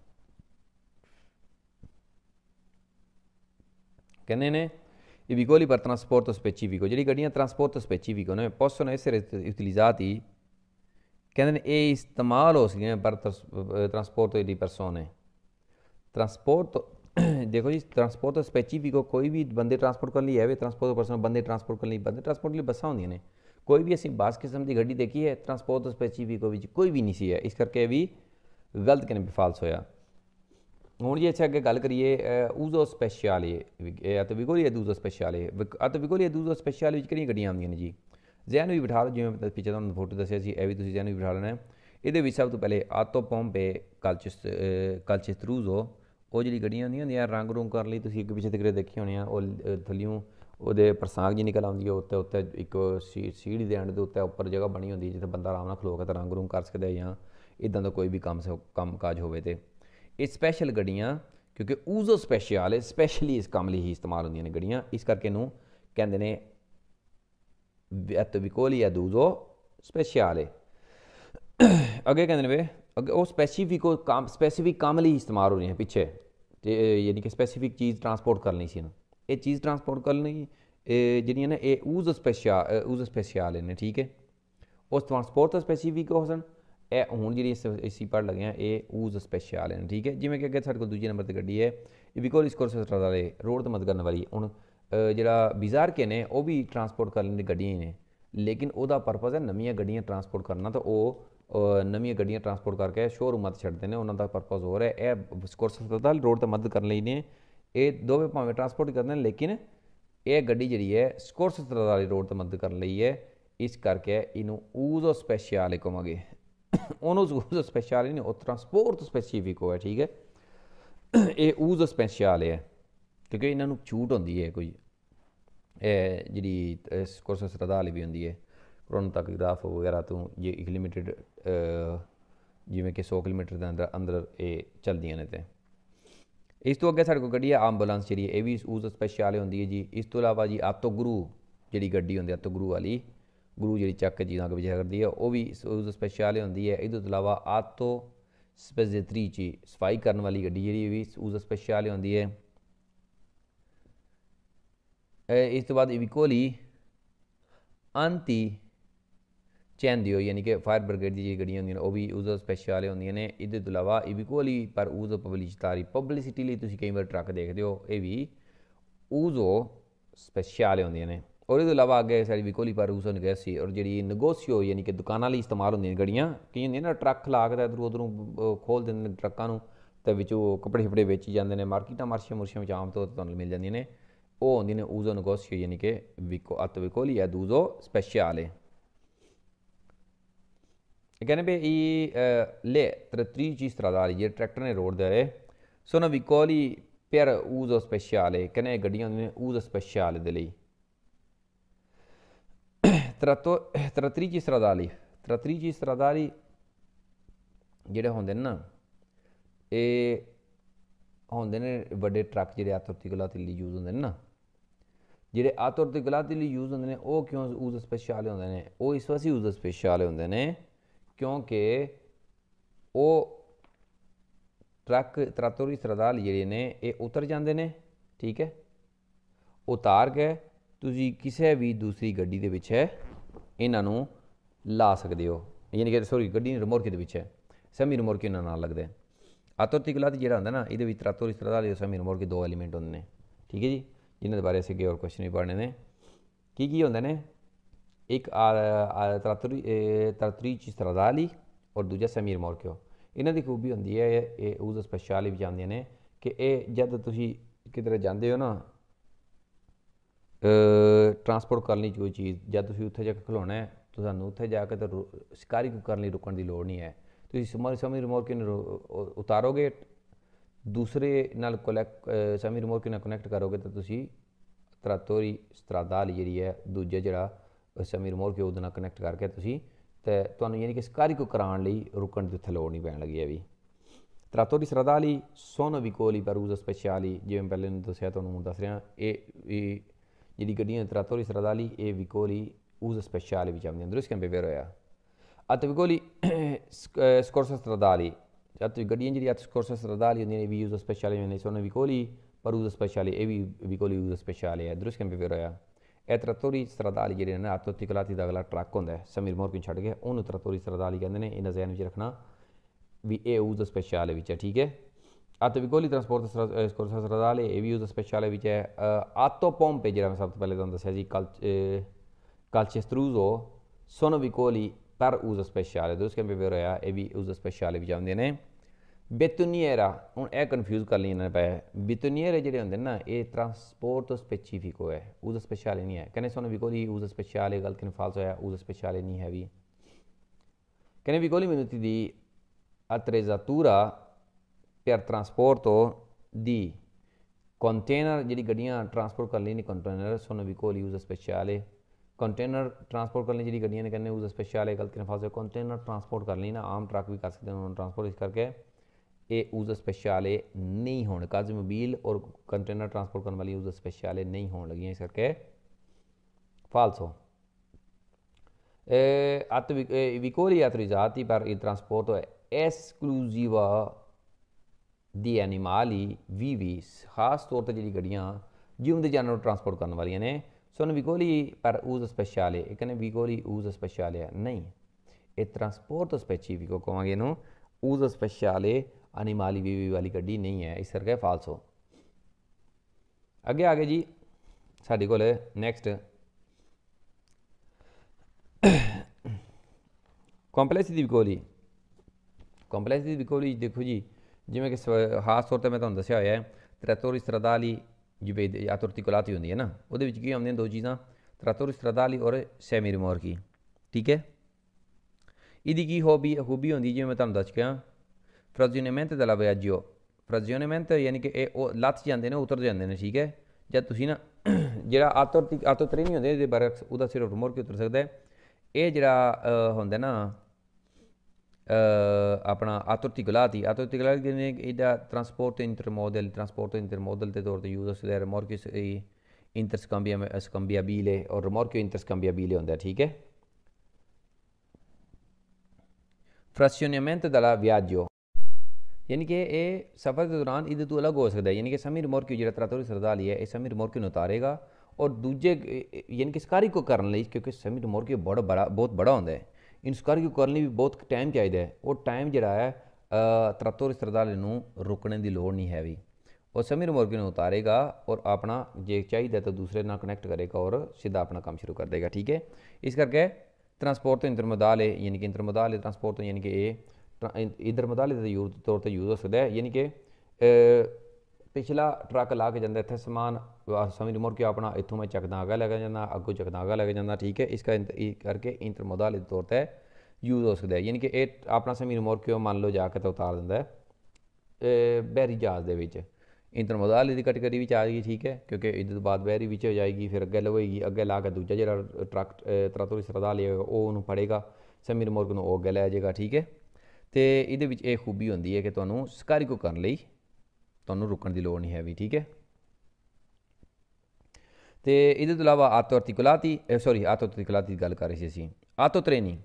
Speaker 1: Tenere. I vicoli per trasporto specifico. Gli ricordino trasporto specifico, no? possono essere utilizzati che è istamalo si chiama per trasporto eh, di persone. Transport तो देखो जी ਸਪੈਸੀਫਿਕ ਕੋਈ ਵੀ ਬੰਦੇ ਟਰਾਂਸਪੋਰਟ ਕਰਨ ਲਈ ਐਵੇ ਟਰਾਂਸਪੋਰਟ ਪਰਸਨ ਬੰਦੇ ਟਰਾਂਸਪੋਰਟ ਕਰਨ ਲਈ ਬੰਦੇ ਟਰਾਂਸਪੋਰਟ ਲਈ ਬੱਸਾਂ ਹੁੰਦੀਆਂ ਨੇ ਕੋਈ ਵੀ ਅਸੀਂ ਬਾਸ ਕਿਸਮ ਦੀ ਗੱਡੀ ਦੇਖੀ ਹੈ ਟਰਾਂਸਪੋਰਟ ਤੋਂ ਸਪੈਸੀਫਿਕ ਵਿੱਚ ਕੋਈ ਵੀ ਨਹੀਂ ਸੀ ਹੈ ਇਸ ਕਰਕੇ ਵੀ ਗਲਤ ਕਿਨ ਬਿਫਾਲਸ ਹੋਇਆ ਹੁਣ ਜੇ ਅੱਛਾ ਅੱਗੇ ਗੱਲ ਕਰੀਏ ਉਜ਼ੋ ਸਪੈਸ਼ੀਆਲੇ ਇਹ ਤਾਂ ਵਿਗੋਲੀਆ ਦੂਜ਼ੋ ਸਪੈਸ਼ੀਆਲੇ ਆ ਤਾਂ ਵਿਗੋਲੀਆ ਦੂਜ਼ੋ ਸਪੈਸ਼ੀਆਲੇ ਵਿੱਚ ਕਿਹੜੀਆਂ ਗੱਡੀਆਂ ਆਉਂਦੀਆਂ ਨੇ ਜੀ ਜ਼ੈਨ ਵੀ ਬਿਠਾ ਲਓ ਜਿਵੇਂ ਮੈਂ ਪਿੱਛੇ ਤੁਹਾਨੂੰ ਫੋਟੋ ਦੱਸਿਆ ਸੀ ਇਹ ਵੀ ਤੁਸੀਂ ਜ਼ੈਨ ਵੀ ਬਿਠਾ ਲੈਣਾ ਇਹਦੇ ਵਿੱਚ ਸਭ ਤੋਂ ਪਹਿਲੇ ਆਤੋ ਪੋਂਪੇ ਕਲਚਿਸ ਕਲਚਿਸ ਤਰੂਜ਼ੋ ਉਹ ਜਿਹੜੀ ਗੱਡੀਆਂ ਹੁੰਦੀਆਂ ਹੁੰਦੀਆਂ ਰੰਗ ਰੂੰਗ ਕਰਨ ਲਈ ਤੁਸੀਂ ਇੱਕ ਪਿੱਛੇ ਤੱਕ ਦੇਖੀ ਹੋਣੀ ਆ ਉਹ ਥੱਲਿਓਂ ਉਹਦੇ ਪ੍ਰਸਾਗ ਜੀ ਨਿਕਲ ਆਉਂਦੀ ਹੈ ਉੱਤੇ ਉੱਤੇ ਇੱਕ ਸੀੜੀ ਦੇ ਐਂਡ ਦੇ ਉੱਤੇ ਉੱਪਰ ਜਗ੍ਹਾ ਬਣੀ ਹੁੰਦੀ ਜਿੱਥੇ ਬੰਦਾ ਆਰਾਮ ਨਾਲ ਖਲੋ ਕੇ ਤਾਂ ਰੰਗ ਰੂੰਗ ਕਰ ਸਕਦਾ ਜਾਂ ਇਦਾਂ ਦਾ ਕੋਈ ਵੀ ਕੰਮ ਕੰਮ ਕਾਜ ਹੋਵੇ ਤੇ ਇਹ ਸਪੈਸ਼ਲ ਗੱਡੀਆਂ ਕਿਉਂਕਿ ਉਜ਼ੋ ਸਪੈਸ਼ਲ ਹੈ ਸਪੈਸ਼ਲੀ ਇਸ ਕੰਮ ਲਈ ਹੀ ਇਸਤੇਮਾਲ ਹੁੰਦੀਆਂ ਨੇ ਗੱਡੀਆਂ ਇਸ ਕਰਕੇ ਨੂੰ ਕਹਿੰਦੇ ਨੇ ਅਤਵਿਕੋਲੀਆ ਦੂਜ਼ੋ ਸਪੈਸ਼ਲ ਹੈ ਅੱਗੇ ਕਹਿੰਦੇ ਨੇ ਵੇ ਉਹ ਸਪੈਸੀਫਿਕ ਕੰਮ ਸਪੈਸੀਫਿਕ ਕੰਮ ਲਈ ਇਸਤੇਮਾਲ ਹੋ ਰਹੀ ਹੈ ਪਿੱਛੇ ਤੇ ਯਾਨੀ ਕਿ ਸਪੈਸੀਫਿਕ ਚੀਜ਼ ਟਰਾਂਸਪੋਰਟ ਕਰਨੀ ਸੀ ਨਾ ਇਹ ਚੀਜ਼ ਟਰਾਂਸਪੋਰਟ ਕਰਨੀ ਇਹ ਜਿਹੜੀਆਂ ਨੇ ਇਹ ਉਸ ਸਪੈਸ਼ਲ ਉਸ ਸਪੈਸ਼ਲ ਨੇ ਠੀਕ ਹੈ ਉਸ ਟਰਾਂਸਪੋਰਟ ਦਾ ਸਪੈਸੀਫਿਕ ਹੋ ਸਨ ਇਹ ਹੁਣ ਜਿਹੜੀ ਅਸੀਂ ਪੜ ਲਗੇ ਆ ਇਹ ਉਸ ਸਪੈਸ਼ਲ ਨੇ ਠੀਕ ਹੈ ਜਿਵੇਂ ਕਿ ਅੱਗੇ ਸਾਡੇ ਕੋਲ ਦੂਜੇ ਨੰਬਰ ਤੇ ਗੱਡੀ ਹੈ ਇਹ ਵੀ ਕੋਲ ਇਸ ਕੋਰਸ ਸਟਰ ਵਾਲੇ ਰੋਡ ਤੇ ਮਦਦ ਕਰਨ ਵਾਲੀ ਹੁਣ ਜਿਹੜਾ ਬਿਜ਼ਾਰ ਕੇ ਨੇ ਉਹ ਵੀ ਟਰਾਂਸਪੋਰਟ ਕਰਨ ਦੀ ਗੱਡੀਆਂ ਨੇ ਲੇਕਿਨ ਉਹਦਾ ਪਰਪਸ ਹੈ ਨਵੀਆਂ ਗੱਡੀਆਂ ਟਰਾਂਸਪੋਰਟ ਕਰਨਾ ਤਾਂ ਉਹ ਨਵੀਆਂ ਗੱਡੀਆਂ ਟਰਾਂਸਪੋਰਟ ਕਰਕੇ ਸ਼ੋਰੂਮਾਂ ਤੇ ਛੱਡਦੇ ਨੇ ਉਹਨਾਂ ਦਾ ਪਰਪਸ ਹੋਰ ਹੈ ਇਹ ਸਕੋਰਸ ਹਸਪਤਾਲ ਰੋਡ ਤੇ ਮਦਦ ਕਰਨ ਲਈ ਨੇ ਇਹ ਦੋਵੇਂ ਭਾਵੇਂ ਟਰਾਂਸਪੋਰਟ ਕਰਦੇ ਨੇ ਲੇਕਿਨ ਇਹ ਗੱਡੀ ਜਿਹੜੀ ਹੈ ਸਕੋਰਸ ਹਸਪਤਾਲ ਵਾਲੀ ਰੋਡ ਤੇ ਮਦਦ ਕਰਨ ਲਈ ਹੈ ਇਸ ਕਰਕੇ ਇਹਨੂੰ ਊਜ਼ੋ ਸਪੈਸ਼ਲ ਕਹਾਂਗੇ ਉਹਨੂੰ ਊਜ਼ੋ ਸਪੈਸ਼ਲ ਨਹੀਂ ਉਹ ਟਰਾਂਸਪੋਰਟ ਸਪੈਸੀਫਿਕ ਹੋਇਆ ਠੀਕ ਹੈ ਇਹ ਊਜ਼ੋ ਸਪੈਸ਼ਲ ਹੈ ਕਿਉਂਕਿ ਇਹਨਾਂ ਨੂੰ ਛੂਟ ਹੁੰਦੀ ਹੈ ਕੋਈ ਇਹ ਜਿਹੜੀ ਸਕੋਰਸ ਹਸਪਤਾਲ ਵੀ ਹੁੰਦੀ ਹੈ ਕਰੋਨਾ ਤੱਕ ਗ੍ਰਾਫ ਵਗੈਰਾ ਤੋਂ ਇਹ ਇੱਕ ਲਿਮਿਟਿਡ ਜਿਵੇਂ ਕਿ 100 ਕਿਲੋਮੀਟਰ ਦੇ ਅੰਦਰ ਅੰਦਰ ਇਹ ਚਲਦੀਆਂ ਨੇ ਤੇ ਇਸ ਤੋਂ ਅੱਗੇ ਸਾਡੇ ਕੋਲ ਗੱਡੀ ਆ ਐਂਬੂਲੈਂਸ ਜਿਹੜੀ ਇਹ ਵੀ ਉਸ ਸਪੈਸ਼ਲ ਹੁੰਦੀ ਹੈ ਜੀ ਇਸ ਤੋਂ ਇਲਾਵਾ ਜੀ ਆਤੋ ਗੁਰੂ ਜਿਹੜੀ ਗੱਡੀ ਹੁੰਦੀ ਆ ਆਤੋ ਗੁਰੂ ਵਾਲੀ ਗੁਰੂ ਜਿਹੜੀ ਚੱਕ ਜੀ ਨਾਲ ਵਿਚਾਰ ਕਰਦੀ ਹੈ ਉਹ ਵੀ ਉਸ ਸਪੈਸ਼ਲ ਹੁੰਦੀ ਹੈ ਇਹ ਤੋਂ ਇਲਾਵਾ ਆਤੋ ਸਪੈਜ਼ਿਟਰੀ ਜੀ ਸਫਾਈ ਕਰਨ ਵਾਲੀ ਗੱਡੀ ਜਿਹੜੀ ਵੀ ਉਸ ਸਪੈਸ਼ਲ ਹੁੰਦੀ ਹੈ ਇਸ ਤੋਂ ਬਾਅਦ ਇਵਿਕੋਲੀ ਅੰਤੀ ਚੈਨ ਦਿਓ ਯਾਨੀ ਕਿ ਫਾਇਰ ਬ੍ਰਿਗੇਡ ਦੀ ਜਿਹੜੀ ਗੱਡੀਆਂ ਹੁੰਦੀਆਂ ਨੇ ਉਹ ਵੀ ਉਸ ਦਾ ਸਪੈਸ਼ਲ ਹੈ ਹੁੰਦੀਆਂ ਨੇ ਇਹਦੇ ਤੋਂ ਇਲਾਵਾ ਕੋਲੀ ਪਰ ਉਸ ਪਬਲਿਸਿਟੀ ਪਬਲਿਸਿਟੀ ਲਈ ਤੁਸੀਂ ਕਈ ਵਾਰ ਟਰੱਕ ਦੇਖਦੇ ਹੋ ਇਹ ਵੀ ਉਜ਼ੋ ਸਪੈਸ਼ਲ ਹੁੰਦੀਆਂ ਨੇ ਔਰ ਇਹਦੇ ਇਲਾਵਾ ਅੱਗੇ ਸਾਰੀ ਕੋਲੀ ਪਰ ਉਸ ਨੂੰ ਗੈਸੀ ਔਰ ਜਿਹੜੀ ਨੇਗੋਸ਼ੀਓ ਯਾਨੀ ਕਿ ਦੁਕਾਨਾਂ ਲਈ ਇਸਤੇਮਾਲ ਹੁੰਦੀਆਂ ਨੇ ਗੱਡੀਆਂ ਕਈ ਹੁੰਦੀਆਂ ਨੇ ਟਰੱਕ ਲਾਗਦਾ ਇਧਰ ਉਧਰੋਂ ਖੋਲ ਦਿੰਦੇ ਨੇ ਟਰੱਕਾਂ ਨੂੰ ਤੇ ਵਿੱਚ ਉਹ ਕਪੜੇ ਫੜੇ ਵੇਚੀ ਜਾਂਦੇ ਨੇ ਮਾਰਕੀਟਾਂ ਮਰਸ਼ੀਆਂ ਮਰਸ਼ੀਆਂ ਵਿੱਚ ਆਮ ਤੌਰ ਤੇ ਤੁਹਾਨੂੰ ਮਿਲ ਜਾਂਦੀਆਂ ਨੇ ਉਹ ਹੁੰਦੀਆਂ ਨੇ ਉਜ਼ੋ ਨੇਗੋਸ਼ੀਓ ਯਾਨੀ ਕਿ ਵਿਕੋ ਅਤ ਵਿਕੋਲੀ ਐ ਦੂਜ਼ੋ ਸਪੈਸ਼ਲ ਹੈ ਕਹਿੰਦੇ ਬੇ ਇਹ ਲੇ ਤਰਤਰੀ ਚੀ ਸਤਰਾਦਾਰ ਇਹ ਟਰੈਕਟਰ ਨੇ ਰੋਡ ਦੇ ਰੇ ਸੋ ਨਾ ਵੀ ਕੋਲੀ ਪਿਆਰ ਊਜ਼ ਆ ਸਪੈਸ਼ਲ ਹੈ ਕਹਿੰਦੇ ਗੱਡੀਆਂ ਨੇ ਊਜ਼ ਸਪੈਸ਼ਲ ਦੇ ਲਈ ਤਰਤੋ ਤਰਤਰੀ ਚੀ ਲਈ ਤਰਤਰੀ ਚੀ ਸਤਰਾਦਾਰੀ ਜਿਹੜੇ ਹੁੰਦੇ ਨੇ ਨਾ ਇਹ ਹੁੰਦੇ ਨੇ ਵੱਡੇ ਟਰੱਕ ਜਿਹੜੇ ਆਤੁਰਤੀ ਗਲਾ ਤੇ ਲਈ ਯੂਜ਼ ਹੁੰਦੇ ਨੇ ਨਾ ਜਿਹੜੇ ਆਤੁਰਤੀ ਗਲਾ ਤੇ ਲਈ ਯੂਜ਼ ਹੁੰਦੇ ਨੇ ਉਹ ਕਿਉਂ ਊਜ਼ ਸਪੈਸ਼ਲ ਹੁੰਦੇ ਨੇ ਉਹ ਇਸ ਵਾਸਤੇ ਊਜ਼ ਸਪੈਸ਼ਲ ਹੁੰਦੇ ਨੇ ਕਿਉਂਕਿ ਉਹ ਟਰੱਕ ਤਰਤੋਰੀ ਸਰਦਾਲ ਜਿਹੜੇ ਨੇ ਇਹ ਉਤਰ ਜਾਂਦੇ ਨੇ ਠੀਕ ਹੈ ਉਤਾਰ ਕੇ ਤੁਸੀਂ ਕਿਸੇ ਵੀ ਦੂਸਰੀ ਗੱਡੀ ਦੇ ਵਿੱਚ ਹੈ ਇਹਨਾਂ ਨੂੰ ਲਾ ਸਕਦੇ ਹੋ ਯਾਨੀ ਕਿ ਸੌਰੀ ਗੱਡੀ ਦੀ ਰਿਮੋਰਕੀ ਦੇ ਵਿੱਚ ਹੈ ਸਮੀ ਰਿਮੋਰਕੀ ਨਾਲ ਨਾਲ ਲੱਗਦੇ ਆਤੋਤਿਕਲਾ ਜਿਹੜਾ ਹੁੰਦਾ ਨਾ ਇਹਦੇ ਵਿੱਚ ਤਰਤੋਰੀ ਸਰਦਾਲ ਇਹ ਸਮੀ ਰਿਮੋਰਕੀ ਦੋ ਐਲੀਮੈਂਟ ਹੁੰਦੇ ਨੇ ਠੀਕ ਹੈ ਜੀ ਜਿਨ੍ਹਾਂ ਦੇ ਬਾਰੇ ਅਸੀਂ ਅੱਗੇ ਹੋਰ ਕੁਐਸਚਨ ਵੀ ਪੜ੍ਹਨੇ ਨੇ ਕੀ ਕੀ ਹੁੰਦੇ ਨੇ ਇੱਕ ਤਰਤਰੀ ਚ ਸਰਦਾਲੀ ਔਰ ਦੂਜਾ ਸਮੀਰ ਮੋਰਕਿਓ ਇਹਨਾਂ ਦੀ ਖੂਬੀ ਹੁੰਦੀ ਹੈ ਇਹ ਉਸ ਸਪੈਸ਼ਾਲੀ ਵੀ ਜਾਂਦੇ ਨੇ ਕਿ ਇਹ ਜਦ ਤੁਸੀਂ ਕਿਧਰੇ ਜਾਂਦੇ ਹੋ ਨਾ ਟਰਾਂਸਪੋਰਟ ਕਰਨ ਲਈ ਕੋਈ ਚੀਜ਼ ਜਦ ਤੁਸੀਂ ਉੱਥੇ ਜਾ ਕੇ ਖਲੋਣਾ ਹੈ ਤੁਹਾਨੂੰ ਉੱਥੇ ਜਾ ਕੇ ਤਾਂ ਸ਼ਿਕਾਰੀ ਕੋ ਕਰਨ ਲਈ ਰੁਕਣ ਦੀ ਲੋੜ ਨਹੀਂ ਹੈ ਤੁਸੀਂ ਸਮਰ ਸਮੀਰ ਮੋਰਕੇ ਨੂੰ ਉਤਾਰੋਗੇ ਦੂਸਰੇ ਨਾਲ ਕਲੈਕ ਸਮੀਰ ਮੋਰਕੇ ਨਾਲ ਕਨੈਕਟ ਕਰੋਗੇ ਤਾਂ ਤੁਸੀਂ ਤਰਾਤੋਰੀ ਸਤਰਾਦਾਲ ਜਿਹੜੀ ਹੈ ਦੂਜਾ ਜਿਹੜਾ ਮੀਰ ਮੋਰ ਕੇ ਉਹਦੇ ਨਾਲ ਕਨੈਕਟ ਕਰਕੇ ਤੁਸੀਂ ਤੇ ਤੁਹਾਨੂੰ ਯਾਨੀ ਕਿ ਸਕਾਰੀ ਕੋ ਕਰਾਉਣ ਲਈ ਰੁਕਣ ਦੀ ਉੱਥੇ ਲੋੜ ਨਹੀਂ ਪੈਣ ਲੱਗੀ ਐ ਵੀ ਤਰਾਤੋਰੀ ਸਰਦਾ ਲਈ ਸੋਨੋ ਵਿਕੋਲੀ ਪਰੂਜ਼ ਸਪੈਸ਼ਲੀ ਜਿਵੇਂ ਪਹਿਲੇ ਨੂੰ ਦੱਸਿਆ ਤੁਹਾਨੂੰ ਹੁਣ ਦੱਸ ਰਿਹਾ ਇਹ ਵੀ ਜਿਹੜੀ ਗੱਡੀਆਂ ਤਰਾਤੋਰੀ ਸਰਦਾ ਲਈ ਇਹ ਵਿਕੋਲੀ ਉਸ ਸਪੈਸ਼ਲੀ ਵਿੱਚ ਆਉਂਦੇ ਅੰਦਰ ਇਸ ਕੰਪੇ ਵੇਰ ਹੋਇਆ ਅਤ ਵਿਕੋਲੀ ਸਕੋਰਸ ਸਰਦਾ ਲਈ ਜਦ ਗੱਡੀਆਂ ਜਿਹੜੀ ਅਤ ਸਕੋਰਸ ਸਰਦਾ ਲਈ ਹੁੰਦੀਆਂ ਨੇ ਵੀ ਯੂਜ਼ ਸਪੈਸ਼ਾਲੀ ਨੇ ਸੋਨੋ ਵਿਕੋਲੀ ਪਰੂਜ਼ ਸਪੈਸ਼ਲੀ ਇਹ ਵੀ ਵਿਕੋਲੀ ਯੂਜ਼ ਸਪੈਸ਼ਲੀ ਹੈ ਦਰਸ ਕੰਪੇ ਵੇਰ ਹੋਇਆ ਇਹ ਸਰਦਾਲੀ ਜਿਹੜੇ ਨੇ ਆਤੋਤਿਕਲਾਤੀ ਦਾ ਅਗਲਾ ਟਰੱਕ ਹੁੰਦਾ ਹੈ ਸਮੀਰ ਮੋਰਕਿਨ ਛੱਡ ਗਿਆ ਉਹਨੂੰ ਤਰਤੋਰੀ ਸਰਦਾਲੀ ਕਹਿੰਦੇ ਨੇ ਇਹਨਾਂ ਜ਼ਿਆਨ ਵਿੱਚ ਰੱਖਣਾ ਵੀ ਇਹ ਯੂਜ਼ ਸਪੈਸ਼ਲ ਵਿੱਚ ਹੈ ਠੀਕ ਹੈ ਆਤੋ ਵਿਗੋਲੀ ਟਰਾਂਸਪੋਰਟ ਸਕੋਰਸ ਸਰਦਾਲੀ ਇਹ ਵੀ ਯੂਜ਼ ਸਪੈਸ਼ਲ ਵਿੱਚ ਹੈ ਆਤੋ ਪੰਪ ਜਿਹੜਾ ਮੈਂ ਸਭ ਤੋਂ ਪਹਿਲੇ ਤੁਹਾਨੂੰ ਦੱਸਿਆ ਜੀ ਕਲ ਕਲਚੇਸਟਰੂਜ਼ੋ ਸੋਨੋ ਵਿਕੋਲੀ ਪਰ ਯੂਜ਼ ਸਪੈਸ਼ਲ ਦੋਸਤ ਕੇ ਵੀ ਹੋਇਆ ਇਹ ਵੀ ਯੂਜ਼ ਸਪੈਸ਼ਲ ਵਿੱਚ ਆਉਂਦੇ ਨੇ ਬੇਤੁਨੀਰਾ ਹੁਣ ਇਹ ਕਨਫਿਊਜ਼ ਕਰ ਲਈ ਇਹਨਾਂ ਨੇ ਪਾਇਆ ਬੇਤੁਨੀਰੇ ਜਿਹੜੇ ਹੁੰਦੇ ਨਾ ਇਹ ਟਰਾਂਸਪੋਰਟ ਸਪੈਸੀਫਿਕੋ ਹੈ ਉਹਦਾ ਸਪੈਸ਼ਲ ਨਹੀਂ ਹੈ ਕਨੇ ਸੋਨ ਵਿਕੋਲੀ ਸਪੈਸ਼ਲ ਹੈ ਗਲਤ ਕਿਨ ਫਾਲਸ ਹੋਇਆ ਉਹਦਾ ਸਪੈਸ਼ਲ ਨਹੀਂ ਹੈ ਵੀ ਕਹਿੰਦੇ ਵੀ ਵਿਕੋਲੀ ਮਿੰਤੀ ਦੀ ਅਤਰੇਜ਼ਾਤੂਰਾ per trasporto ਦੀ ਕੰਟੇਨਰ ਜਿਹੜੀ ਗੱਡੀਆਂ ਟਰਾਂਸਪੋਰਟ ਕਰ ਲਈ ਨੇ ਕੰਟੇਨਰ ਸੋਨ ਵਿਕੋਲ ਸਪੈਸ਼ਲ ਹੈ ਕੰਟੇਨਰ ਟਰਾਂਸਪੋਰਟ ਕਰਨ ਲਈ ਜਿਹੜੀ ਗੱਡੀਆਂ ਨੇ ਕਹਿੰਦੇ ਸਪੈਸ਼ਲ ਹੈ ਗਲਤ ਕਿਨ ਫਾਸੇ ਕੰਟੇਨਰ ਟਰਾਂਸਪੋਰਟ ਕਰ ਲਈ ਨਾ ਆਮ ਟਰੱਕ ਵੀ ਕਰ ਸਕਦੇ ਉਹਨਾਂ ਨੂੰ ਟਰਾਂਸਪੋਰਟ ਇਸ ਕਰਕੇ ਇਹ ਉਸ ਸਪੈਸ਼ਾਲੇ ਨਹੀਂ ਹੋਣ ਮੋਬਾਈਲ ਔਰ ਕੰਟੇਨਰ ਟਰਾਂਸਪੋਰਟ ਕਰਨ ਵਾਲੀ ਉਸ ਸਪੈਸ਼ਾਲੇ ਨਹੀਂ ਹੋਣ ਲੱਗੀਆਂ ਇਸ ਕਰਕੇ ਫਾਲਸੋ ਅਤ ਵਿਕੋਰੀ ਜਾਤੀ ਪਰ ਇਹ ਟਰਾਂਸਪੋਰਟ ਐਕਸਕਲੂਸਿਵ ਦੀ ਐਨੀਮਾਲੀ ਵੀਵੀ ਖਾਸ ਤੌਰ ਤੇ ਜਿਹੜੀ ਗੱਡੀਆਂ ਜਿਉਂਦੇ ਜਾਨਵਰ ਟਰਾਂਸਪੋਰਟ ਕਰਨ ਵਾਲੀਆਂ ਨੇ ਸੋਨ ਵਿਕੋਲੀ ਪਰ ਉਸ ਸਪੈਸ਼ਾਲੇ ਇਹ ਕਨੇ ਵਿਕੋਲੀ ਉਸ ਸਪੈਸ਼ਾਲੇ ਨਹੀਂ ਇਹ ਟਰਾਂਸਪੋਰਟ ਸਪੈਸੀਫਿਕੋ ਕਹਾਂਗੇ ਨੂੰ ਉਸ ਸਪੈਸ਼ਾਲੇ ਅਨੀ ਮਾਲੀ ਵੀ ਵਾਲੀ ਗੱਡੀ ਨਹੀਂ ਹੈ ਇਸ ਕਰਕੇ ਫਾਲਸ ਹੋ ਅੱਗੇ ਆ ਗਏ ਜੀ ਸਾਡੇ ਕੋਲ ਨੈਕਸਟ ਕੰਪਲੈਕਸਿਟੀ ਦੀ ਵਿਕੋਲੀ ਕੰਪਲੈਕਸਿਟੀ ਦੀ ਵਿਕੋਲੀ ਦੇਖੋ ਜੀ ਜਿਵੇਂ ਕਿ ਖਾਸ ਤੌਰ ਤੇ ਮੈਂ ਤੁਹਾਨੂੰ ਦੱਸਿਆ ਹੋਇਆ ਹੈ ਤਰਤੋਰ ਇਸਤਰਦਾਲੀ ਜੁਬੈਦ ਆਤੁਰਤਿਕੁਲਾਤੀ ਹੁੰਦੀ ਹੈ ਨਾ ਉਹਦੇ ਵਿੱਚ ਕੀ ਆਉਂਦੀਆਂ ਦੋ ਚੀਜ਼ਾਂ ਤਰਤੋਰ ਇਸਤਰਦਾਲੀ ਔਰ ਸੈਮੀ ਰਿਮੋਰ ਕੀ ਠੀਕ ਹੈ ਇਹਦੀ ਕੀ ਹੋਬੀ ਹੋਬੀ ਹੁੰਦੀ ਜਿਵੇਂ ਮੈਂ ਤੁਹਾਨੂੰ ਦੱਸ ਚੁੱਕਿਆ ਫ੍ਰੈਕਸ਼ਨੇਮੈਂਟ ਦਾ ਲਫ਼ਜ਼ ਹੈ ਜਿਓ ਫ੍ਰੈਕਸ਼ਨੇਮੈਂਟ ਯਾਨੀ ਕਿ ਇਹ ਉਹ ਲੱਥ ਜਾਂਦੇ ਨੇ ਉਤਰ ਜਾਂਦੇ ਨੇ ਠੀਕ ਹੈ ਜਦ ਤੁਸੀਂ ਨਾ ਜਿਹੜਾ ਆਤੋ ਆਤੋ ਤਰੇ ਨਹੀਂ ਹੁੰਦੇ ਇਹਦੇ ਬਰਕਸ ਉਹਦਾ ਸਿਰਫ ਰਮੋਰ ਕੀ ਉਤਰ ਸਕਦਾ ਹੈ ਇਹ ਜਿਹੜਾ ਹੁੰਦਾ ਨਾ ਆਪਣਾ ਆਤੁਰਤੀ ਗੁਲਾਤੀ ਆਤੁਰਤੀ ਗੁਲਾਤੀ ਨੇ ਇਹਦਾ ਟਰਾਂਸਪੋਰਟ ਇੰਟਰਮੋਡਲ ਟਰਾਂਸਪੋਰਟ ਇੰਟਰਮੋਡਲ ਦੇ ਤੌਰ ਤੇ ਯੂਜ਼ ਹੁੰਦਾ ਹੈ ਰਮੋਰਕਿਸ ਇੰਟਰਸਕੰਬੀਆ ਸਕੰਬੀਆਬੀਲੇ ਔਰ ਰਮੋਰਕਿਓ ਇੰਟਰਸਕੰਬੀਆਬੀਲੇ ਹੁੰਦਾ ਠੀਕ ਹੈ ਫ੍ਰੈਕਸ਼ਨੇਮੈਂਟ ਦਾ ਵਿਆਜੋ ਯਾਨੀ ਕਿ ਇਹ ਸਫਰ ਦੇ ਦੌਰਾਨ ਇਹਦੇ ਤੋਂ ਅਲੱਗ ਹੋ ਸਕਦਾ है यानी कि समीर ਜਿਹੜਾ की जरा तरह सरदा ਹੈ ਇਹ ਸਮੀਰ मोर की ਉਤਾਰੇਗਾ ਔਰ ਦੂਜੇ ਯਾਨੀ ਕਿ ਸਕਾਰੀ ਕੋ ਕਰਨ ਲਈ ਕਿਉਂਕਿ ਸਮੀਰ ਮੋਰ ਬੜਾ ਬੜਾ ਬਹੁਤ ਬੜਾ ਹੁੰਦਾ ਹੈ ਇਨ ਸਕਾਰੀ ਕੋ ਕਰਨ ਲਈ ਵੀ ਬਹੁਤ ਟਾਈਮ ਚਾਹੀਦਾ ਹੈ ਉਹ ਟਾਈਮ ਜਿਹੜਾ ਹੈ ਤਰਤੋਰ ਸਰਦਾਲੀ ਨੂੰ ਰੁਕਣੇ ਦੀ ਲੋੜ ਨਹੀਂ ਹੈ ਵੀ ਉਹ ਸਮੀਰ ਮੋਰਕੀ ਨੂੰ ਉਤਾਰੇਗਾ ਔਰ ਆਪਣਾ ਜੇ ਚਾਹੀਦਾ ਤਾਂ ਦੂਸਰੇ ਨਾਲ ਕਨੈਕਟ ਕਰੇਗਾ ਔਰ ਸਿੱਧਾ ਆਪਣਾ ਕੰਮ ਸ਼ੁਰੂ ਕਰ ਦੇਗਾ ਠੀਕ ਹੈ ਇਸ ਕਰਕੇ ਟਰਾਂਸਪੋਰਟ ਤੋਂ ਇੰਟਰਮੋਡਲ ਹੈ ਯਾਨੀ ਕਿ ਇੰਟਰਮੋਡਲ ਹੈ ਟਰਾਂਸਪੋਰਟ ਤੋਂ ਯਾਨੀ ਕਿ ਇਹ ਇਧਰ ਮਦਾਲੇ ਦੇ ਤੌਰ ਤੇ ਯੂਜ਼ ਹੋ ਸਕਦਾ ਹੈ ਯਾਨੀ ਕਿ ਪਿਛਲਾ ਟਰੱਕ ਲਾ ਕੇ ਜਾਂਦਾ ਇੱਥੇ ਸਮਾਨ ਸਮਝ ਮੋਰ ਕੇ ਆਪਣਾ ਇੱਥੋਂ ਮੈਂ ਚੱਕਦਾ ਆਗਾ ਲੱਗ ਜਾਂਦਾ ਅੱਗੋਂ ਚੱਕਦਾ ਆਗਾ ਲੱਗ ਜਾਂਦਾ ਠੀਕ ਹੈ ਇਸ ਦਾ ਕਰਕੇ ਮਦਾਲੇ ਦੇ ਤੌਰ ਤੇ ਯੂਜ਼ ਹੋ ਸਕਦਾ ਹੈ ਯਾਨੀ ਕਿ ਇਹ ਆਪਣਾ ਸਮੀਰ ਮੋਰ ਕਿਉਂ ਮੰਨ ਲਓ ਜਾ ਕੇ ਤਾਂ ਉਤਾਰ ਦਿੰਦਾ ਹੈ ਬੈਰੀ ਜਹਾਜ਼ ਦੇ ਵਿੱਚ ਇੰਟਰਮੋਡਲ ਦੀ ਕੈਟਾਗਰੀ ਵਿੱਚ ਆ ਜਾਏਗੀ ਠੀਕ ਹੈ ਕਿਉਂਕਿ ਇਹਦੇ ਤੋਂ ਬਾਅਦ ਬੈਰੀ ਵਿੱਚ ਹੋ ਜਾਏਗੀ ਫਿਰ ਅੱਗੇ ਲਵੇਗੀ ਅੱਗੇ ਲਾ ਕੇ ਦੂਜਾ ਜਿਹੜਾ ਟਰੱਕ ਤਰਾਤੋਰੀ ਸਰਦਾ ਲਿਆ ਉਹ ਉਹਨੂੰ ਫੜੇਗਾ ਸਮੀਰ ਮੋਰਗ ਨੂੰ ਉਹ ਅੱਗੇ ਲੈ ਜਾਏਗਾ ਠੀਕ ਹੈ ਤੇ ਇਹਦੇ ਵਿੱਚ ਇਹ ਖੂਬੀ ਹੁੰਦੀ ਹੈ ਕਿ ਤੁਹਾਨੂੰ ਸਕਾਰੀ ਕੋ ਕਰਨ ਲਈ ਤੁਹਾਨੂੰ ਰੁਕਣ ਦੀ ਲੋੜ ਨਹੀਂ ਹੈ ਵੀ ਠੀਕ ਹੈ ਤੇ ਇਹਦੇ ਤੋਂ ਇਲਾਵਾ ਆਤੋਰਟੀਕੁਲਾਤੀ ਸੌਰੀ ਆਤੋ ਦੀ ਗੱਲ ਕਰ ਰਹੇ ਸੀ ਅਸੀਂ ਆਤੋ ਟ੍ਰੇਨਿੰਗ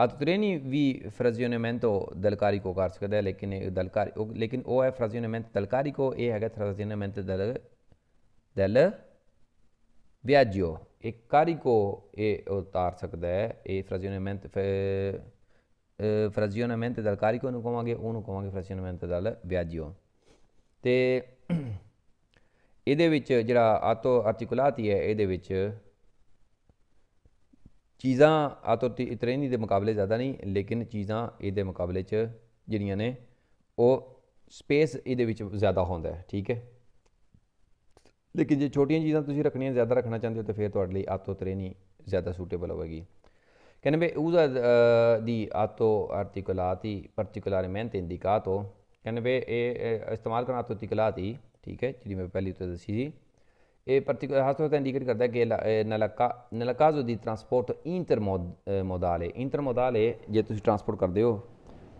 Speaker 1: ਆਤੋ ਟ੍ਰੇਨਿੰਗ ਵੀ ਫਰਜ਼ੀਓਨਮੈਂਟੋ ਦਲਕਾਰੀ ਕੋ ਕਰ ਸਕਦਾ ਹੈ ਲੇਕਿਨ ਇਹ ਦਲਕਾਰੀ ਲੇਕਿਨ ਉਹ ਹੈ ਫਰਜ਼ੀਓਨਮੈਂਟ ਦਲਕਾਰੀ ਕੋ ਇਹ ਹੈਗਾ ਫਰਜ਼ੀਓਨਮੈਂਟ ਦਲ ਦਲ ਵਿਆਜਿਓ ਇੱਕ ਕਾਰੀ ਕੋ ਇਹ ਉਤਾਰ ਸਕਦਾ ਹੈ ਇਹ ਫਰਜ਼ੀਓਨਮੈਂਟ frazione del carico ਨੂੰ ਕਵਾਂਗੇ ਉਹਨੂੰ ਕਵਾਂਗੇ frazione del viaggio ਤੇ ਇਹਦੇ ਵਿੱਚ ਜਿਹੜਾ ਆਤੋ ਆਰਟੀਕੁਲਾਤੀ ਹੈ ਇਹਦੇ ਵਿੱਚ ਚੀਜ਼ਾਂ ਆਤੋ ਇਤਰੇਨੀ ਦੇ ਮੁਕਾਬਲੇ ਜ਼ਿਆਦਾ ਨਹੀਂ ਲੇਕਿਨ ਚੀਜ਼ਾਂ ਇਹਦੇ ਮੁਕਾਬਲੇ 'ਚ ਜਿਹੜੀਆਂ ਨੇ ਉਹ ਸਪੇਸ ਇਹਦੇ ਵਿੱਚ ਜ਼ਿਆਦਾ ਹੁੰਦਾ ਹੈ ਠੀਕ ਹੈ ਲੇਕਿਨ ਜੇ ਛੋਟੀਆਂ ਚੀਜ਼ਾਂ ਤੁਸੀਂ ਰੱਖਣੀਆਂ ਜ਼ਿਆਦਾ ਰੱਖਣਾ ਚਾਹੁੰਦੇ ਹੋ ਤਾਂ ਫਿਰ ਤੁਹਾਡੇ ਲਈ ਆਤੋ ਇਤਰੇਨੀ ਜ਼ਿਆਦਾ ਸੂਟੇਬਲ ਹੋਵੇਗੀ कहने वे be usa uh, di atto articolati partikolarmente indicato che ne be इस्तेमाल करना तो ठीक है जी मैं पहली तो सीधी ए पर्टिकुलर खास तौर पर इंडिकेट करता है कि नलका नलका जो दी ट्रांसपोर्ट इंटर मोद मोदाले इंटर मोदाले है जे तुम ट्रांसपोर्ट करते हो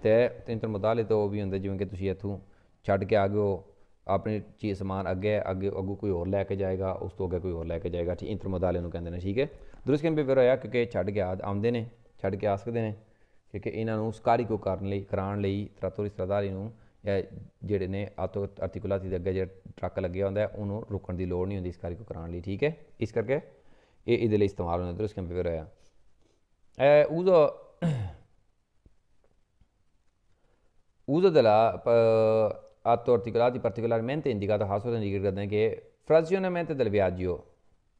Speaker 1: तो इंटर मोडाल तो वह भी होंगे जिमें कि तुम इतों छड़ के आ गए हो अपने चीज समान अगे अगे अगू कोई होर लैके जाएगा उस तो अगे कोई होर लैके जाएगा ठीक इंटर मोदाले कहते हैं ठीक है ਦੁਰਸਕਨ ਵੀ ਫਿਰ ਹੋਇਆ ਕਿ ਛੱਡ ਗਿਆ ਆਉਂਦੇ ਨੇ ਛੱਡ ਕੇ ਆ ਸਕਦੇ ਨੇ ਕਿਉਂਕਿ ਇਹਨਾਂ ਨੂੰ ਸਕਾਰੀ ਕੋ ਕਰਨ ਲਈ ਕਰਾਉਣ ਲਈ ਤਰਾਤੋਰੀ ਸਰਦਾਰੀ ਨੂੰ ਜਿਹੜੇ ਨੇ ਆਤੋ ਆਰਟੀਕੁਲਾਤੀ ਦੇ ਅੱਗੇ ਜਿਹੜਾ ਟਰੱਕ ਲੱਗਿਆ ਹੁੰਦਾ ਉਹਨੂੰ ਰੁਕਣ ਦੀ ਲੋੜ ਨਹੀਂ ਹੁੰਦੀ ਸਕਾਰੀ ਕੋ ਕਰਾਉਣ ਲਈ ਠੀਕ ਹੈ ਇਸ ਕਰਕੇ ਇਹ ਇਹਦੇ ਲਈ ਇਸਤੇਮਾਲ ਹੁੰਦਾ ਦੁਰਸਕਨ ਵੀ ਫਿਰ ਹੋਇਆ ਐ ਉਦੋਂ uso della uh, ਪਾਰਟਿਕੂਲਰਮੈਂਟ articolati particolarmente indicato a Hawthorne ਕਰਦੇ ਕਿ frazionamento del viaggio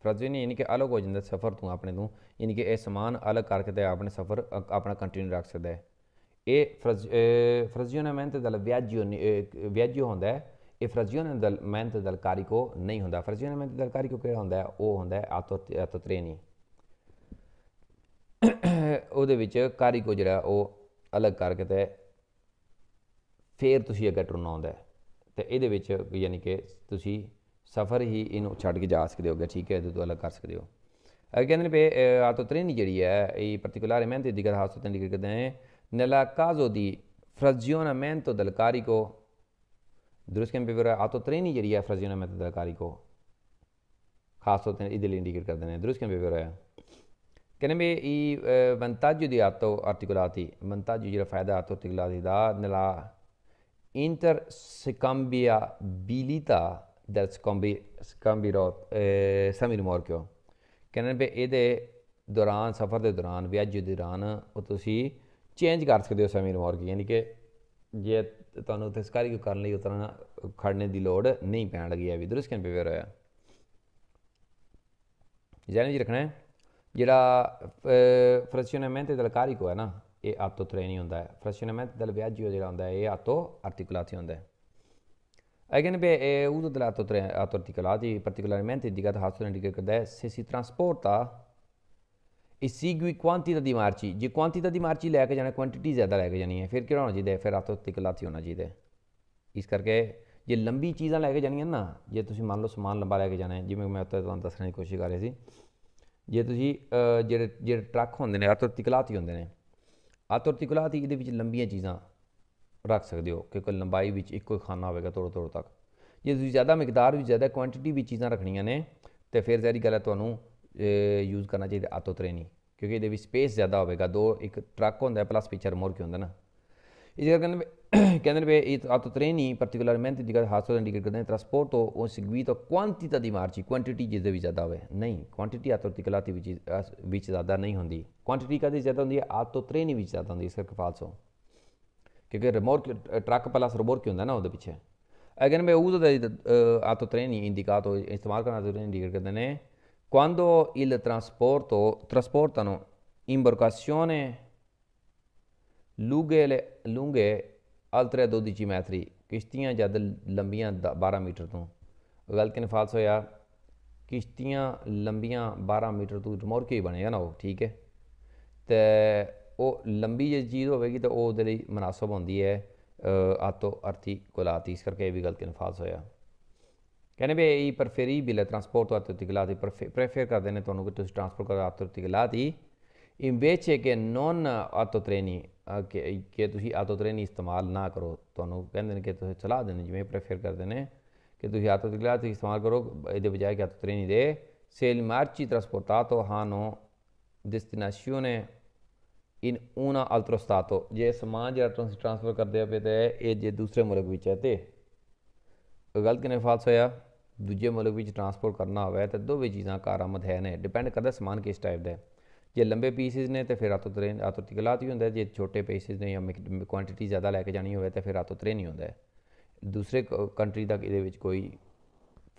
Speaker 1: ફરજની યાની ਕਿ અલગ ਹੋ ਜਾਂਦਾ ਸਫਰ ਤੋਂ ਆਪਣੇ ਤੋਂ યાની ਕਿ ਇਹ ਸਮਾਨ ਅਲੱਗ ਕਰਕੇ ਤੇ ਆਪਣੇ ਸਫਰ ਆਪਣਾ ਕੰਟੀਨਿਊ ਰੱਖ ਸਕਦਾ ਹੈ ਇਹ ਫਰਜ਼ੀਓ ਨੇ ਮਹਿੰਤ ਦਲ ਵਿਆਜੀਓ ਵਿਆਜੀਓ ਹੁੰਦਾ ਹੈ ਇਹ ਫਰਜ਼ੀਓ ਨੇ ਦਲ ਮਹਿੰਤ ਦਲ ਕਾਰੀ ਕੋ ਨਹੀਂ ਹੁੰਦਾ ਫਰਜ਼ੀਓ ਨੇ ਮਹਿੰਤ ਦਲ ਕਾਰੀ ਕੋ ਕਿਹੜਾ ਹੁੰਦਾ ਹੈ ਉਹ ਹੁੰਦਾ ਹੈ ਆਤੋ ਆਤੋ ਤ੍ਰੇਨੀ ਉਹਦੇ ਵਿੱਚ ਕਾਰੀ ਕੋ ਜਿਹੜਾ ਉਹ ਅਲੱਗ ਕਰਕੇ ਤੇ ਫੇਰ ਤੁਸੀਂ ਅੱਗੇ ਟੁਰਨਾ ਤੇ ਇਹਦੇ ਵਿੱਚ ਯਾਨੀ ਕਿ ਤੁਸੀਂ ਸਫ਼ਰ ਹੀ ਇਹਨੂੰ ਛੱਡ ਕੇ ਜਾ ਸਕਦੇ ਹੋਗੇ ਠੀਕ ਹੈ ਇਹਦੇ ਤੋਂ ਅਲੱਗ ਕਰ ਸਕਦੇ ਹੋ ਕਹਿੰਦੇ ਨੇ ਪੇ ਆਤੋ ਤ੍ਰੇਨੀ ਜਿਹੜੀ ਹੈ ਇਹ ਪਾਰਟਿਕੂਲਰ ਮੈਂ ਤੇ ਦਿਗਰ ਹਾਸੋ ਤੇ ਲਿਖ ਕਰਦੇ ਹੈ ਨਲਾ ਕਾਜ਼ੋ ਦੀ ਫਰਜ਼ਿਓਨਾ ਮੈਂ ਤੋ ਦਲਕਾਰੀ ਕੋ दुरुस्त कैंपे पर आतो त्रेन ही जरिया फ्रजियोना में तदकारी को खास तौर पर इधर इंडिकेट कर देना दुरुस्त कैंपे पर कहने में ई मंताजु दी आतो आर्टिकुलाती मंताजु जरा फायदा आतो आर्टिकुलाती दा नला इंटर सिकम्बिया बीलीता ਦੈਟਸ ਕੰਬੀ ਕੰਬੀ سکمبیرو ਸਮੀਰ ਮੋਰਕਿਓ ਕਹਿੰਦੇ ਵੀ ਇਹਦੇ ਦੌਰਾਨ ਸਫ਼ਰ ਦੇ ਦੌਰਾਨ ਵਿਆਜ ਦੇ ਦੌਰਾਨ ਉਹ ਤੁਸੀਂ ਚੇਂਜ ਕਰ ਸਕਦੇ ਹੋ ਸਮੀਰ ਮੋਰਕੀ ਯਾਨੀ ਕਿ ਜੇ ਤੁਹਾਨੂੰ ਉੱਥੇ ਸਕਾਰੀ ਕਰਨ ਲਈ ਉਤਰਨਾ ਖੜਨੇ ਦੀ ਲੋੜ ਨਹੀਂ ਪੈਣ ਲੱਗੀ ਹੈ ਵੀ ਦਰਸ ਕੰਪੇਅਰ ਹੋਇਆ ਜਾਨੀ ਜੀ ਰੱਖਣਾ ਹੈ ਜਿਹੜਾ ਦੇ ਦਲਕਾਰੀ ਕੋ ਹੈ ਨਾ ਇਹ ਆਤੋ ਤਰੇ ਨਹੀਂ ਹੁੰਦਾ ਹੈ ਫ੍ਰੈਕਸ਼ਨਮੈਂਟ ਦਲ ਵਿਆਜ ਜਿਹੜਾ ਹੁੰਦਾ ਹੈ ਇਹ ਆਤੋ ਆਰਟੀਕੂਲਾਤੀ ਹੁੰਦਾ ਹੈ Again, eh, uno delle altre atto articolati particolarmente indicato a Hudson indica che se si trasporta esegui quantità di merci ਜੇ quantità ਦੀ merci ਲੈ ਕੇ ਜਾਣਾ quantity ਜ਼ਿਆਦਾ ਲੈ ਕੇ ਜਾਣੀ ਹੈ ਫਿਰ ਕਿਹੜਾ ਹੋਣਾ ਚਾਹੀਦਾ ਫਿਰ ਆਤੋ ਤਿਕਲਾਤੀ ਹੋਣਾ ਚਾਹੀਦਾ ਇਸ ਕਰਕੇ ਜੇ ਲੰਬੀ ਚੀਜ਼ਾਂ ਲੈ ਕੇ ਜਾਣੀਆਂ ਨਾ ਜੇ ਤੁਸੀਂ ਮੰਨ ਲਓ ਸਮਾਨ ਲੰਬਾ ਲੈ ਕੇ ਜਾਣਾ ਹੈ ਜਿਵੇਂ ਮੈਂ ਉੱਤੇ ਤੁਹਾਨੂੰ ਦੱਸਣ ਦੀ ਕੋਸ਼ਿਸ਼ ਕਰ ਰਿਹਾ ਸੀ ਜੇ ਤੁਸੀਂ ਜਿਹੜੇ ਜਿਹੜੇ ਟਰੱਕ ਹੁੰਦੇ ਨੇ ਆਤੋ ਤਿਕਲਾਤੀ ਹੁੰਦੇ ਨੇ ਆਤੋ ਤਿਕਲਾਤੀ ਇਹਦੇ ਵਿੱਚ ਲੰਬੀਆਂ ਚੀਜ਼ਾਂ ਰੱਖ ਸਕਦੇ ਹੋ ਕਿਉਂਕਿ ਲੰਬਾਈ ਵਿੱਚ ਇੱਕੋ ਹੀ ਖਾਨਾ ਹੋਵੇਗਾ ਤੋੜੋ ਤੋੜੋ ਤੱਕ ਜੇ ਤੁਸੀਂ ਜ਼ਿਆਦਾ ਮਿਕਦਾਰ ਵੀ ਜ਼ਿਆਦਾ ਕੁਆਂਟੀਟੀ ਵੀ ਚੀਜ਼ਾਂ ਰੱਖਣੀਆਂ ਨੇ ਤੇ ਫਿਰ ਜ਼ਾਰੀ ਗੱਲ ਹੈ ਤੁਹਾਨੂੰ ਯੂਜ਼ ਕਰਨਾ ਚਾਹੀਦਾ ਆਟੋ ਟ੍ਰੇਨਿੰਗ ਕਿਉਂਕਿ ਇਹਦੇ ਵਿੱਚ ਸਪੇਸ ਜ਼ਿਆਦਾ ਹੋਵੇਗਾ ਦੋ ਇੱਕ ਟਰੱਕ ਹੁੰਦਾ ਪਲੱਸ ਪਿੱਛੇ ਮੋਰ ਕੀ ਹੁੰਦਾ ਨਾ ਇਸ ਕਰਕੇ ਕਹਿੰਦੇ (coughs) ਵੀ ਇਹ ਆਟੋ ਟ੍ਰੇਨਿੰਗ ਪਾਰਟਿਕੂਲਰ ਮੈਂ ਦੀ ਗੱਲ ਹਾਸਲ ਇੰਡੀਕੇਟ ਕਰਦੇ ਨੇ ਟਰਾਂਸਪੋਰਟ ਤੋਂ ਸਿਗਵੀ ਤੋਂ ਕੁਆਂਟੀਟੀ ਦੀ ਮਾਰਜੀ ਕੁਆਂਟੀਟੀ ਜਿਸ ਦੇ ਵੀ ਜ਼ਿਆਦਾ ਹੋਵੇ ਨਹੀਂ ਕੁਆਂਟੀਟੀ ਆਟੋ ਟਿਕਲਾਤੀ ਵਿੱਚ ਵਿੱਚ ਜ਼ਿਆਦਾ ਨਹੀਂ ਹੁੰਦੀ ਕੁਆਂਟੀਟੀ ਕਦੇ ਜ਼ਿਆਦਾ ਹੁੰਦੀ ਹੈ ਆਟੋ ਟ੍ਰੇਨਿੰਗ ਵਿੱਚ ਜ਼ਿਆਦਾ ਹੁੰਦੀ ਇਸ ਕਰਕੇ ਫਾਲਸੋ ਕਿਉਂਕਿ ਰਿਮੋਰਕ ਟਰੱਕ ਪਲੱਸ ਰਿਮੋਰਕ ਹੁੰਦਾ ਨਾ ਉਹਦੇ ਪਿੱਛੇ ਅਗਰ ਮੈਂ ਉਹਦਾ ਦਾ ਆ ਤੋ ਟ੍ਰੇਨਿੰਗ ਇੰਡੀਕਾ ਇਸਤੇਮਾਲ ਕਰਨਾ ਜ਼ਰੂਰੀ ਇੰਡੀਕੇਟ ਕਰਦੇ ਨੇ ਕਵਾਂਡੋ ਇਲ ਟ੍ਰਾਂਸਪੋਰਟੋ ਟ੍ਰਾਂਸਪੋਰਟਾਨੋ ਇੰਬਰਕਾਸੀਓਨੇ ਲੂਗੇ ਲੂਗੇ ਅਲਟਰੇ ਦੋ ਦੀ ਜਿਮੈਟਰੀ ਕਿਸ਼ਤੀਆਂ ਜਦ ਲੰਬੀਆਂ 12 ਮੀਟਰ ਤੋਂ ਗਲਤ ਕਿਨ ਫਾਲਸ ਹੋਇਆ ਕਿਸ਼ਤੀਆਂ ਲੰਬੀਆਂ 12 ਮੀਟਰ ਤੋਂ ਰਿਮੋਰਕੇ ਬਣੇ ਨਾ ਉਹ ਠੀਕ ਹੈ ਤੇ ਉਹ ਲੰਬੀ ਜੇ ਚੀਜ਼ ਹੋਵੇਗੀ ਤਾਂ ਉਹ ਉਹਦੇ ਲਈ ਮناسب ਹੁੰਦੀ ਹੈ ਆਤੋ ਅਰਥੀ ਕੁਲਾਤੀ ਇਸ ਕਰਕੇ ਇਹ ਵੀ ਗਲਤ ਇਨਫਾਸ ਹੋਇਆ ਕਹਿੰਦੇ ਵੀ ਇਹ ਪ੍ਰਫੇਰੀ ਬਿਲ ਟਰਾਂਸਪੋਰਟ ਆਤੋ ਤਿਗਲਾਤੀ ਪ੍ਰੇਫਰ ਕਰਦੇ ਨੇ ਤੁਹਾਨੂੰ ਕਿ ਤੁਸੀਂ ਟਰਾਂਸਪੋਰਟ ਕਰੋ ਆਤੋ ਤਿਗਲਾਤੀ ਇਮਵੇਚੇ ਕਿ ਨੋਨ ਆਤੋ ਟ੍ਰੇਨੀ ਕਿ ਤੁਸੀਂ ਆਤੋ ਟ੍ਰੇਨੀ ਇਸਤੇਮਾਲ ਨਾ ਕਰੋ ਤੁਹਾਨੂੰ ਕਹਿੰਦੇ ਨੇ ਕਿ ਤੁਸੀਂ ਚਲਾ ਦੇਣੇ ਜਿਵੇਂ ਪ੍ਰੇਫਰ ਕਰਦੇ ਨੇ ਕਿ ਤੁਸੀਂ ਆਤੋ ਤਿਗਲਾਤੀ ਇਸਤੇਮਾਲ ਕਰੋ ਇਹਦੇ ਬਜਾਏ ਕਿ ਆਤੋ ਟ੍ਰੇਨੀ ਦੇ ਸੇਲ ਮਾਰਚੀ ਟਰਾਂਸਪੋਰਟਾਤੋ ਹਾਨੋ ਡਿਸਟੀਨੇਸ਼ਿਓਨੇ ਇਨ इन ऊना ਜੇ ये ਜਿਹੜਾ ਤੁਸੀਂ ਟ੍ਰਾਂਸਫਰ ਕਰਦੇ ਆਪੇ ਤੇ ਇਹ ਜੇ ਦੂਸਰੇ ਮੁਲਕ ਵਿੱਚ ਹੈ ਤੇ ਗਲਤ ਕਿਨੇ ਫਾਲਸ ਹੋਇਆ ਦੂਜੇ ਮੁਲਕ ਵਿੱਚ ਟ੍ਰਾਂਸਪੋਰਟ ਕਰਨਾ ਹੋਵੇ ਤਾਂ ਦੋਵੇਂ ਚੀਜ਼ਾਂ ਕਾਰਾਮਦ ਹੈ ਨੇ ਡਿਪੈਂਡ ਕਰਦਾ ਸਮਾਨ ਕਿਸ ਟਾਈਪ ਦਾ ਜੇ ਲੰਬੇ ਪੀਸਿਸ ਨੇ ਤੇ ਫਿਰ ਆਤੋ ਤਰੇ ਆਤੋ ਤਿਕਲਾਤ ਹੀ ਹੁੰਦਾ ਜੇ ਛੋਟੇ ਪੀਸਿਸ ਨੇ ਜਾਂ ਕੁਆਂਟੀਟੀ ਜ਼ਿਆਦਾ ਲੈ ਕੇ ਜਾਣੀ ਹੋਵੇ ਤਾਂ ਫਿਰ ਆਤੋ ਤਰੇ ਨਹੀਂ ਹੁੰਦਾ ਦੂਸਰੇ ਕੰਟਰੀ ਦਾ ਇਹਦੇ ਵਿੱਚ ਕੋਈ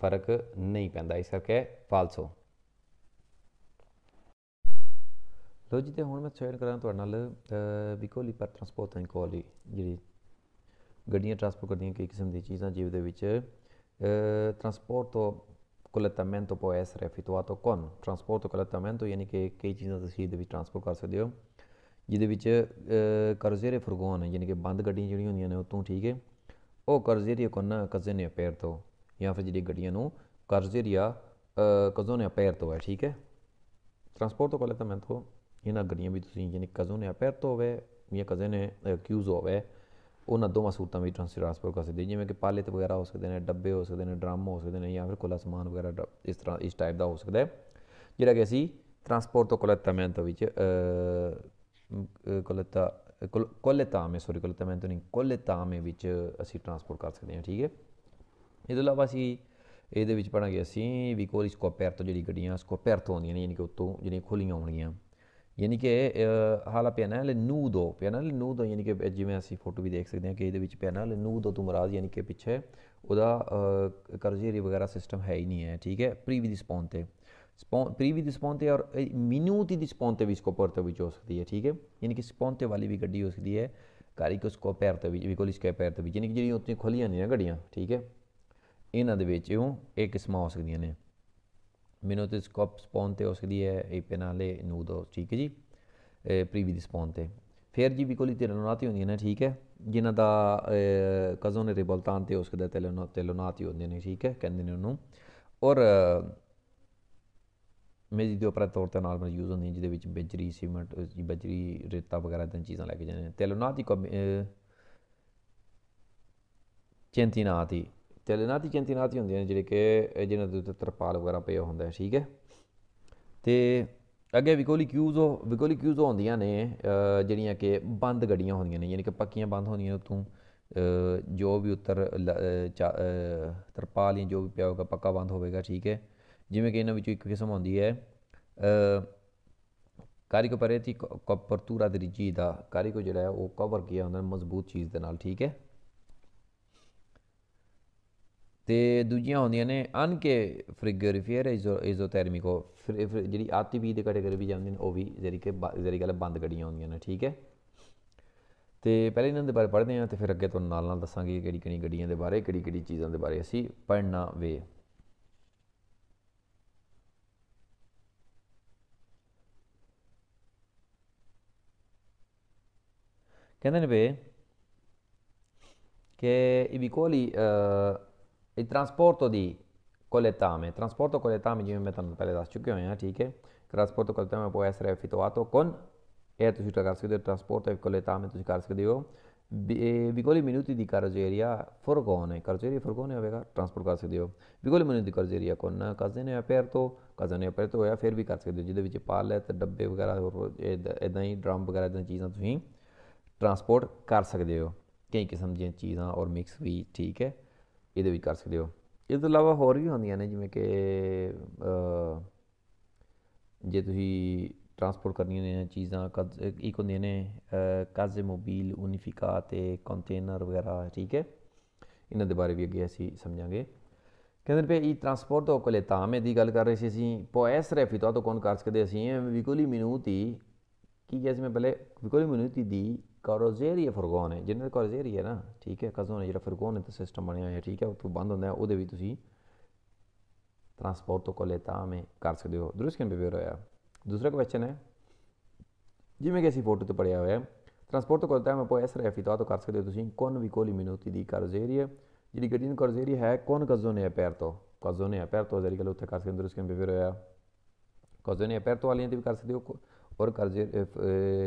Speaker 1: ਫਰਕ ਨਹੀਂ ਪੈਂਦਾ ਇਸ ਕਰਕੇ ਫਾਲਸੋ ਲੋ ਜੀ ਤੇ ਹੁਣ ਮੈਂ ਸ਼ੇਅਰ ਕਰਾਂ ਤੁਹਾਡੇ ਨਾਲ ਵਿਕੋਲੀ ਪਰ ਟਰਾਂਸਪੋਰਟ ਐਂਡ ਕੋਲੀ ਜਿਹੜੀ ਗੱਡੀਆਂ ਟਰਾਂਸਪੋਰਟ ਕਰਦੀਆਂ ਕਈ ਕਿਸਮ ਦੀਆਂ ਚੀਜ਼ਾਂ ਜੀਵ ਦੇ ਵਿੱਚ ਟਰਾਂਸਪੋਰਟੋ coletamento può essere ਕੋਨ ਟਰਾਂਸਪੋਰਟ trasporto ਯਾਨੀ ਕਿ ਕਈ ਚੀਜ਼ਾਂ ਤੁਸੀਂ ਇਹਦੇ ਵਿੱਚ ਟਰਾਂਸਪੋਰਟ ਕਰ ਸਕਦੇ ਹੋ ਜਿਹਦੇ ਵਿੱਚ ਕਰਜ਼ੇਰੇ ਫਰਗੋਨ ਯਾਨੀ ਕਿ ਬੰਦ ਗੱਡੀਆਂ ਜਿਹੜੀਆਂ ਹੁੰਦੀਆਂ ਨੇ ਉਤੋਂ ਠੀਕ ਹੈ ਉਹ ਕੋਨ ਕੋਨਾ ਨੇ ਪੈਰ ਤੋਂ ਜਾਂ ਫਿਰ ਜਿਹੜੀ ਗੱਡੀਆਂ ਨੂੰ ਕਰਜ਼ੇਰੀਆ ਕਜ਼ੋਨੇ ਪੈਰ ਤੋਂ ਹੈ ਠੀਕ ਹੈ ਟਰਾਂਸਪੋਰਟ ਕੋਲੇ ਇਹਨਾਂ ਗੱਡੀਆਂ ਵੀ ਤੁਸੀਂ ਜਿਹਨੇ ਕਜ਼ਨ ਨੇ ਅਪੈਰ ਤੋਂ ਹੋਵੇ ਜਾਂ ਕਜ਼ਨ ਅਕਿਊਜ਼ ਹੋਵੇ ਉਹਨਾਂ ਦੋਵਾਂ ਸੂਰਤਾਂ ਵਿੱਚ ਟ੍ਰਾਂਸਫਰ ਕਰ ਸਕਦੇ ਜਿਵੇਂ ਕਿ ਪਾਲੇ ਤੇ ਵਗੈਰਾ ਹੋ ਸਕਦੇ ਨੇ ਡੱਬੇ ਹੋ ਸਕਦੇ ਨੇ ਡਰਮ ਹੋ ਸਕਦੇ ਨੇ ਜਾਂ ਫਿਰ ਕੋਲਾ ਸਮਾਨ ਵਗੈਰਾ ਇਸ ਤਰ੍ਹਾਂ ਇਸ ਟਾਈਪ ਦਾ ਹੋ ਸਕਦਾ ਹੈ ਜਿਹੜਾ ਕਿ ਅਸੀਂ ਟ੍ਰਾਂਸਪੋਰਟ ਤੋਂ ਤੋਂ ਵਿੱਚ ਕੋਲੇਤਾ ਕੋਲੇਤਾਮੇ ਸੌਰੀ ਕੋਲੇਤਾਮੈਂਟੋ ਨਹੀਂ ਮੈਂ ਵਿੱਚ ਅਸੀਂ ਟ੍ਰਾਂਸਪੋਰਟ ਕਰ ਸਕਦੇ ਹਾਂ ਠੀਕ ਹੈ ਇਸ ਤੋਂ ਇਲਾਵਾ ਅਸੀਂ ਇਹਦੇ ਵਿੱਚ ਪੜਾਂਗੇ ਅਸੀਂ ਵੀ ਕੋਲੀ ਸਕੋਪੇਰ ਤੋਂ ਜਿਹੜੀ ਗੱਡੀਆਂ ਸਕੋਪੇਰ ਤੋਂ ਆਉਂਦੀਆਂ ਨੇ ਯਾਨੀ ਕਿ ਉਤੋਂ ਜਿਹੜੀਆਂ ਖੋਲੀਆਂ ਹੋਣਗੀਆਂ ਯਾਨੀ ਕਿ ਹਾਲਾ ਪਿਆਨਾ ਲਨੂਦੋ ਪਿਆਨਾ ਨੂਦੋ ਯਾਨੀ ਕਿ ਜਿਵੇਂ ਅਸੀਂ ਫੋਟੋ ਵੀ ਦੇਖ ਸਕਦੇ ਹਾਂ ਕਿ ਇਹਦੇ ਵਿੱਚ ਪਿਆਨਾ ਨੂਦੋ ਤੋਂ ਮਰਾਦ ਯਾਨੀ ਕਿ ਪਿੱਛੇ ਉਹਦਾ ਕਰਜ਼ੇਰੀ ਵਗੈਰਾ ਸਿਸਟਮ ਹੈ ਹੀ ਨਹੀਂ ਹੈ ਠੀਕ ਹੈ ਪ੍ਰੀਵੀ ਦੀ ਸਪੌਨ ਤੇ ਸਪੌਨ ਪ੍ਰੀਵੀ ਦੀ ਸਪੌਨ ਤੇ ਔਰ ਮਿਨੂਤੀ ਦੀ ਸਪੌਨ ਤੇ ਵੀ ਸਕੋਪਰ ਤੇ ਵੀ ਹੋ ਸਕਦੀ ਹੈ ਠੀਕ ਹੈ ਯਾਨੀ ਕਿ ਸਪੌਨ ਤੇ ਵਾਲੀ ਵੀ ਗੱਡੀ ਹੋ ਸਕਦੀ ਹੈ ਕਾਰੀ ਕੋ ਪੈਰ ਤੇ ਵੀ ਵੀ ਸਕੇ ਪੈਰ ਤੇ ਵੀ ਯਾਨੀ ਕਿ ਜਿਹੜੀਆਂ ਉੱਤੇ ਖੁੱਲੀਆਂ ਨਹੀਂ ਗੱਡੀਆਂ ਠੀਕ ਹੈ ਇਹਨਾਂ ਦੇ ਵਿੱਚ ਇਹ ਕਿਸਮਾਂ ਹੋ ਸਕਦੀਆਂ ਨੇ Menotis sponte oscherie e penale nudo ਠੀਕ ਹੈ ਜੀ ਪ੍ਰੀਵੀ ਦੀ ਸਪੌਂਤੇ ਫਿਰ ਜੀ ਬਿਕੋਲੀ ਤੇਲੋਨਾਤੀ ਹੁੰਦੀਆਂ ਨੇ ਠੀਕ ਹੈ ਜਿਨ੍ਹਾਂ ਦਾ ਕਜ਼ੋਂ ਨੇ ਰਿਬਲਤਾਨ ਤੇ ਉਸਕਦਾ ਤੇਲੋਨਾ ਤੇਲੋਨਾਤੀ ਹੁੰਦੇ ਨੇ ਠੀਕ ਹੈ ਕਹਿੰਦੇ ਨੇ ਉਹਨੂੰ ਔਰ ਮੇਜੀ ਦੇ ਉਪਰ ਤੌਰ ਤੇ ਨਾਲ ਮੈਂ ਯੂਜ਼ ਹੁੰਦੀ ਜਿਹਦੇ ਵਿੱਚ ਬਜਰੀ ਸੀਮੈਂਟ ਬਜਰੀ ਰੇਤਾ ਵਗੈਰਾ ਦੀਆਂ ਚੀਜ਼ਾਂ ਲੈ ਕੇ ਜਾਂਦੇ ਨੇ ਤੇਲੋਨਾਤੀ ਚੈਂਤੀਨਾਤੀ ਤੇ ਲੈਨਾਤੀ ਚੰਤੀਨਾਤੀ ਹੁੰਦੇ ਨੇ ਜਿਹੜੇ ਕਿ ਜਿਹਨਾਂ ਦੇ ਉੱਤੇ ਤਰਪਾਲ ਵਗੈਰਾ ਪਿਆ ਹੁੰਦਾ ਹੈ ਠੀਕ ਹੈ ਤੇ ਅੱਗੇ ਵਿਕੋਲੀ ਉਹ ਵਿਕੋਲੀ ਕਿਊਜ਼ ਹੁੰਦੀਆਂ ਨੇ ਜਿਹੜੀਆਂ ਕਿ ਬੰਦ ਗੜੀਆਂ ਹੁੰਦੀਆਂ ਨੇ ਯਾਨੀ ਕਿ ਪੱਕੀਆਂ ਬੰਦ ਹੁੰਦੀਆਂ ਨੇ ਉਤੋਂ ਜੋ ਵੀ ਉੱਤਰ ਤਰਪਾਲ ਜਾਂ ਜੋ ਵੀ ਪਿਆ ਹੋਗਾ ਪੱਕਾ ਬੰਦ ਹੋਵੇਗਾ ਠੀਕ ਹੈ ਜਿਵੇਂ ਕਿ ਇਹਨਾਂ ਵਿੱਚੋਂ ਇੱਕ ਕਿਸਮ ਹੁੰਦੀ ਹੈ ਕਾਰੀਕੋ ਪਰੇਤੀ ਕੋਪਰਤੂਰਾ ਦੇ ਰਿਜੀ ਦਾ ਕਾਰੀਕੋ ਜਿਹੜਾ ਹੈ ਉਹ ਕਵਰ ਕੀਤਾ ਹੁੰਦਾ ਮਜ਼ਬੂਤ ਚੀਜ਼ ਦੇ ਨਾਲ ਠੀਕ ਹੈ ਤੇ ਦੂਜੀਆਂ ਹੁੰਦੀਆਂ ਨੇ ਅਨ ਕੇ ਫ੍ਰਿਗੋਰੀਫੀਅਰ ਇਜ਼ੋਥਰਮਿਕੋ ਜਿਹੜੀ ਆਤੀਬੀ ਦੇ ਕੈਟਾਗਰੀ ਵੀ ਜਾਂਦੇ ਨੇ ਉਹ ਵੀ ਜਿਹੜੀ ਕਿ ਜਿਹੜੀ ਗੱਲ ਬੰਦ ਗੜੀਆਂ ਹੁੰਦੀਆਂ ਨੇ ਠੀਕ ਹੈ ਤੇ ਪਹਿਲੇ ਇਹਨਾਂ ਦੇ ਬਾਰੇ ਪੜ੍ਹਦੇ ਹਾਂ ਤੇ ਫਿਰ ਅੱਗੇ ਤੁਹਾਨੂੰ ਨਾਲ ਨਾਲ ਦੱਸਾਂਗੇ ਕਿਹੜੀ ਕਿਹੜੀ ਗੱਡੀਆਂ ਦੇ ਬਾਰੇ ਕਿਹੜੀ ਕਿਹੜੀ ਚੀਜ਼ਾਂ ਦੇ ਬਾਰੇ ਅਸੀਂ ਪੜਨਾ ਵੇ ਕਹਿੰਦੇ ਨੇ ਵੇ ਕਿ ਇਹ ਵੀ ਇਵਿਕੋਲੀ il trasporto di collettame, trasporto collettame ਜਿਵੇਂ ਮੈਂ ਤੁਹਾਨੂੰ ਪਹਿਲੇ ਦੱਸ ਚੁੱਕਿਆ ਹਾਂ ਠੀਕ ਹੈ trasporto collettame può essere effettuato ਕੋਨ ਇਹ ਤੁਸੀਂ ਕਰ ਸਕਦੇ ਹੋ trasporto ਤੁਸੀਂ ਕਰ ਸਕਦੇ ਹੋ ਵਿਗੋਲੀ ਮਿਨੂਤੀ ਦੀ ਕਰਜੇਰੀਆ ਫਰਗੋਨੇ ਕਰਜੇਰੀਆ ਫਰਗੋਨੇ ਹੋਵੇਗਾ ਟ੍ਰਾਂਸਪੋਰਟ ਕਰ ਸਕਦੇ ਹੋ ਵਿਗੋਲੀ ਮਿਨੂਤੀ ਦੀ ਕਰਜੇਰੀਆ ਕੋਨ ਕਜ਼ਨੇ ਪੈਰ ਤੋਂ ਕਜ਼ਨੇ ਪੈਰ ਤੋਂ ਹੋਇਆ ਫਿਰ ਵੀ ਕਰ ਸਕਦੇ ਹੋ ਜਿਹਦੇ ਵਿੱਚ ਪਾਲ ਤੇ ਡੱਬੇ ਵਗੈਰਾ ਹੋਰ ਇਦਾਂ ਹੀ ਡਰਮ ਵਗੈਰਾ ਇਦਾਂ ਚੀਜ਼ਾਂ ਤੁਸੀਂ ਟ੍ਰਾਂਸਪੋਰਟ ਕਰ ਸਕਦੇ ਹੋ ਕਈ ਕਿਸਮ ਦੀਆਂ ਚੀਜ਼ਾਂ ਔਰ ਮਿਕਸ ਵੀ ਠੀਕ ਹੈ ਇਹਦੇ ਵੀ ਕਰ ਸਕਦੇ ਹੋ ਇਸ ਤੋਂ ਇਲਾਵਾ ਹੋਰ ਵੀ ਹੁੰਦੀਆਂ ਨੇ ਜਿਵੇਂ ਕਿ ਜੇ ਤੁਸੀਂ ਟਰਾਂਸਪੋਰਟ ਕਰਨੀਆਂ ਨੇ ਚੀਜ਼ਾਂ ਇੱਕ ਹੁੰਦੀਆਂ ਨੇ ਕਾਜ਼ੇ ਮੋਬਾਈਲ ਯੂਨੀਫਿਕਾ ਤੇ ਕੰਟੇਨਰ ਵਗੈਰਾ ਠੀਕ ਹੈ ਇਹਨਾਂ ਦੇ ਬਾਰੇ ਵੀ ਅੱਗੇ ਅਸੀਂ ਸਮਝਾਂਗੇ ਕਹਿੰਦੇ ਪਏ ਇਹ ਟਰਾਂਸਪੋਰਟ ਤੋਂ ਕੋਲੇ ਤਾਂ ਮੈਂ ਦੀ ਗੱਲ ਕਰ ਰਹੀ ਸੀ ਅਸੀਂ ਪੋਐਸ ਰੈਫੀ ਤੋਂ ਕੌਣ ਕਰ ਸਕਦੇ ਅਸੀਂ ਵਿਕੁਲੀ ਮਿਨੂਤੀ ਕੀ ਕਿਹਾ ਸੀ ਮੈਂ ਪਹਿਲੇ ਵਿਕੁਲੀ ਮਿਨੂਤੀ ਦੀ ਕਾਰੋਜ਼ੇਰੀਆ ਫਰਗੋਨ ਹੈ ਜਨਰਲ ਹੈ ਨਾ ਠੀਕ ਹੈ ਕਜ਼ੋਨ ਜਿਹੜਾ ਫਰਗੋਨ ਹੈ ਤਾਂ ਸਿਸਟਮ ਬਣਿਆ ਹੋਇਆ ਠੀਕ ਹੈ ਉਹ ਤੋਂ ਬੰਦ ਹੁੰਦਾ ਹੈ ਉਹਦੇ ਵੀ ਤੁਸੀਂ ਟਰਾਂਸਪੋਰਟ ਤੋਂ ਕੋਲੇਤਾ ਮੇ ਕਰ ਸਕਦੇ ਹੋ ਦੂਸਰਾ ਕਿਨ ਬਿਹੇਵੀਅਰ ਹੋਇਆ ਦੂਸਰਾ ਕੁਐਸਚਨ ਹੈ ਜਿਵੇਂ ਕਿ ਅਸੀਂ ਫੋਟੋ ਤੇ ਪੜਿਆ ਹੋਇਆ ਹੈ ਟਰਾਂਸਪੋਰਟ ਤੋਂ ਕੋਲੇਤਾ ਮੇ ਐਸ ਰੈਫੀ ਤੋਂ ਕਰ ਸਕਦੇ ਹੋ ਤੁਸੀਂ ਕੋਨ ਵੀ ਕੋਲੀ ਮਿਨੋਤੀ ਦੀ ਹੈ ਜਿਹੜੀ ਗੱਡੀ ਨੂੰ ਕਾਰੋਜ਼ੇਰੀਆ ਹੈ ਕੋਨ ਕਜ਼ੋਨ ਹੈ ਪੈਰ ਤੋਂ ਕਜ਼ੋਨ ਹੈ ਪੈਰ ਤੋਂ ਜ਼ਰੀ ਗੱਲ ਉੱਥੇ ਕਰ ਸਕਦੇ ਹੋ ਦੂਸਰਾ ਕਿਨ ਬਿਹੇਵੀਅਰ ਹੋਇਆ ਕਜ਼ੋਨ ਹੈ ਪੈਰ ਤੋਂ ਵਾਲੀਆਂ ਤੇ ਵੀ ਕਰ ਸਕਦੇ ਹੋ ਔਰ ਕਰਜ਼ੇ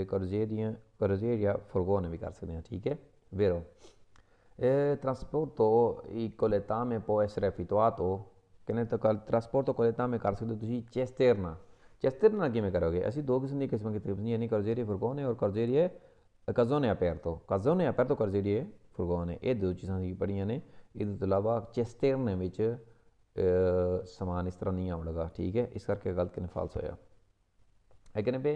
Speaker 1: ਕਰਜ਼ੇ ਦੀਆਂ ਕਰਜ਼ੇ ਜਾਂ ਫਰਗੋਨ ਵੀ ਕਰ ਸਕਦੇ ਹਾਂ ਠੀਕ è vero eh, trasporto i colletame può essere effettuato ਕਹਿੰਦੇ ਤਾਂ trasporto colletame ਕਰ ਸਕਦੇ ਤੁਸੀਂ ਚੈਸਟਰਨਾ ਚੈਸਟਰਨਾ ਕਿਵੇਂ ਕਰੋਗੇ ਅਸੀਂ ਦੋ ਕਿਸਮ ਦੀ ਕਿਸਮ ਕੀਤੀ ਹੈ ਯਾਨੀ ਕਰਜ਼ੇ ਦੀਆਂ ਫਰਗੋਨ ਹੈ ਔਰ ਕਰਜ਼ੇ ਦੀਆਂ ਕਜ਼ੋਨੇ ਅਪੈਰਤੋ ਕਜ਼ੋਨੇ ਅਪੈਰਤੋ ਕਰਜ਼ੇ ਦੀਆਂ ਫਰਗੋਨ ਇਹ ਦੋ ਚੀਜ਼ਾਂ ਦੀ ਪੜੀਆਂ ਨੇ ਇਹਦੇ ਤੋਂ ਇਲਾਵਾ ਚੈਸਟਰਨੇ ਵਿੱਚ ਸਮਾਨ ਇਸ ਤਰ੍ਹਾਂ ਨਹੀਂ ਆਉਣ ਲੱਗਾ ਠੀਕ ਹੈ ਇਸ ਕਰਕੇ ਗਲਤ ਫਾਲਸ ਹੋਇਆ che ne be?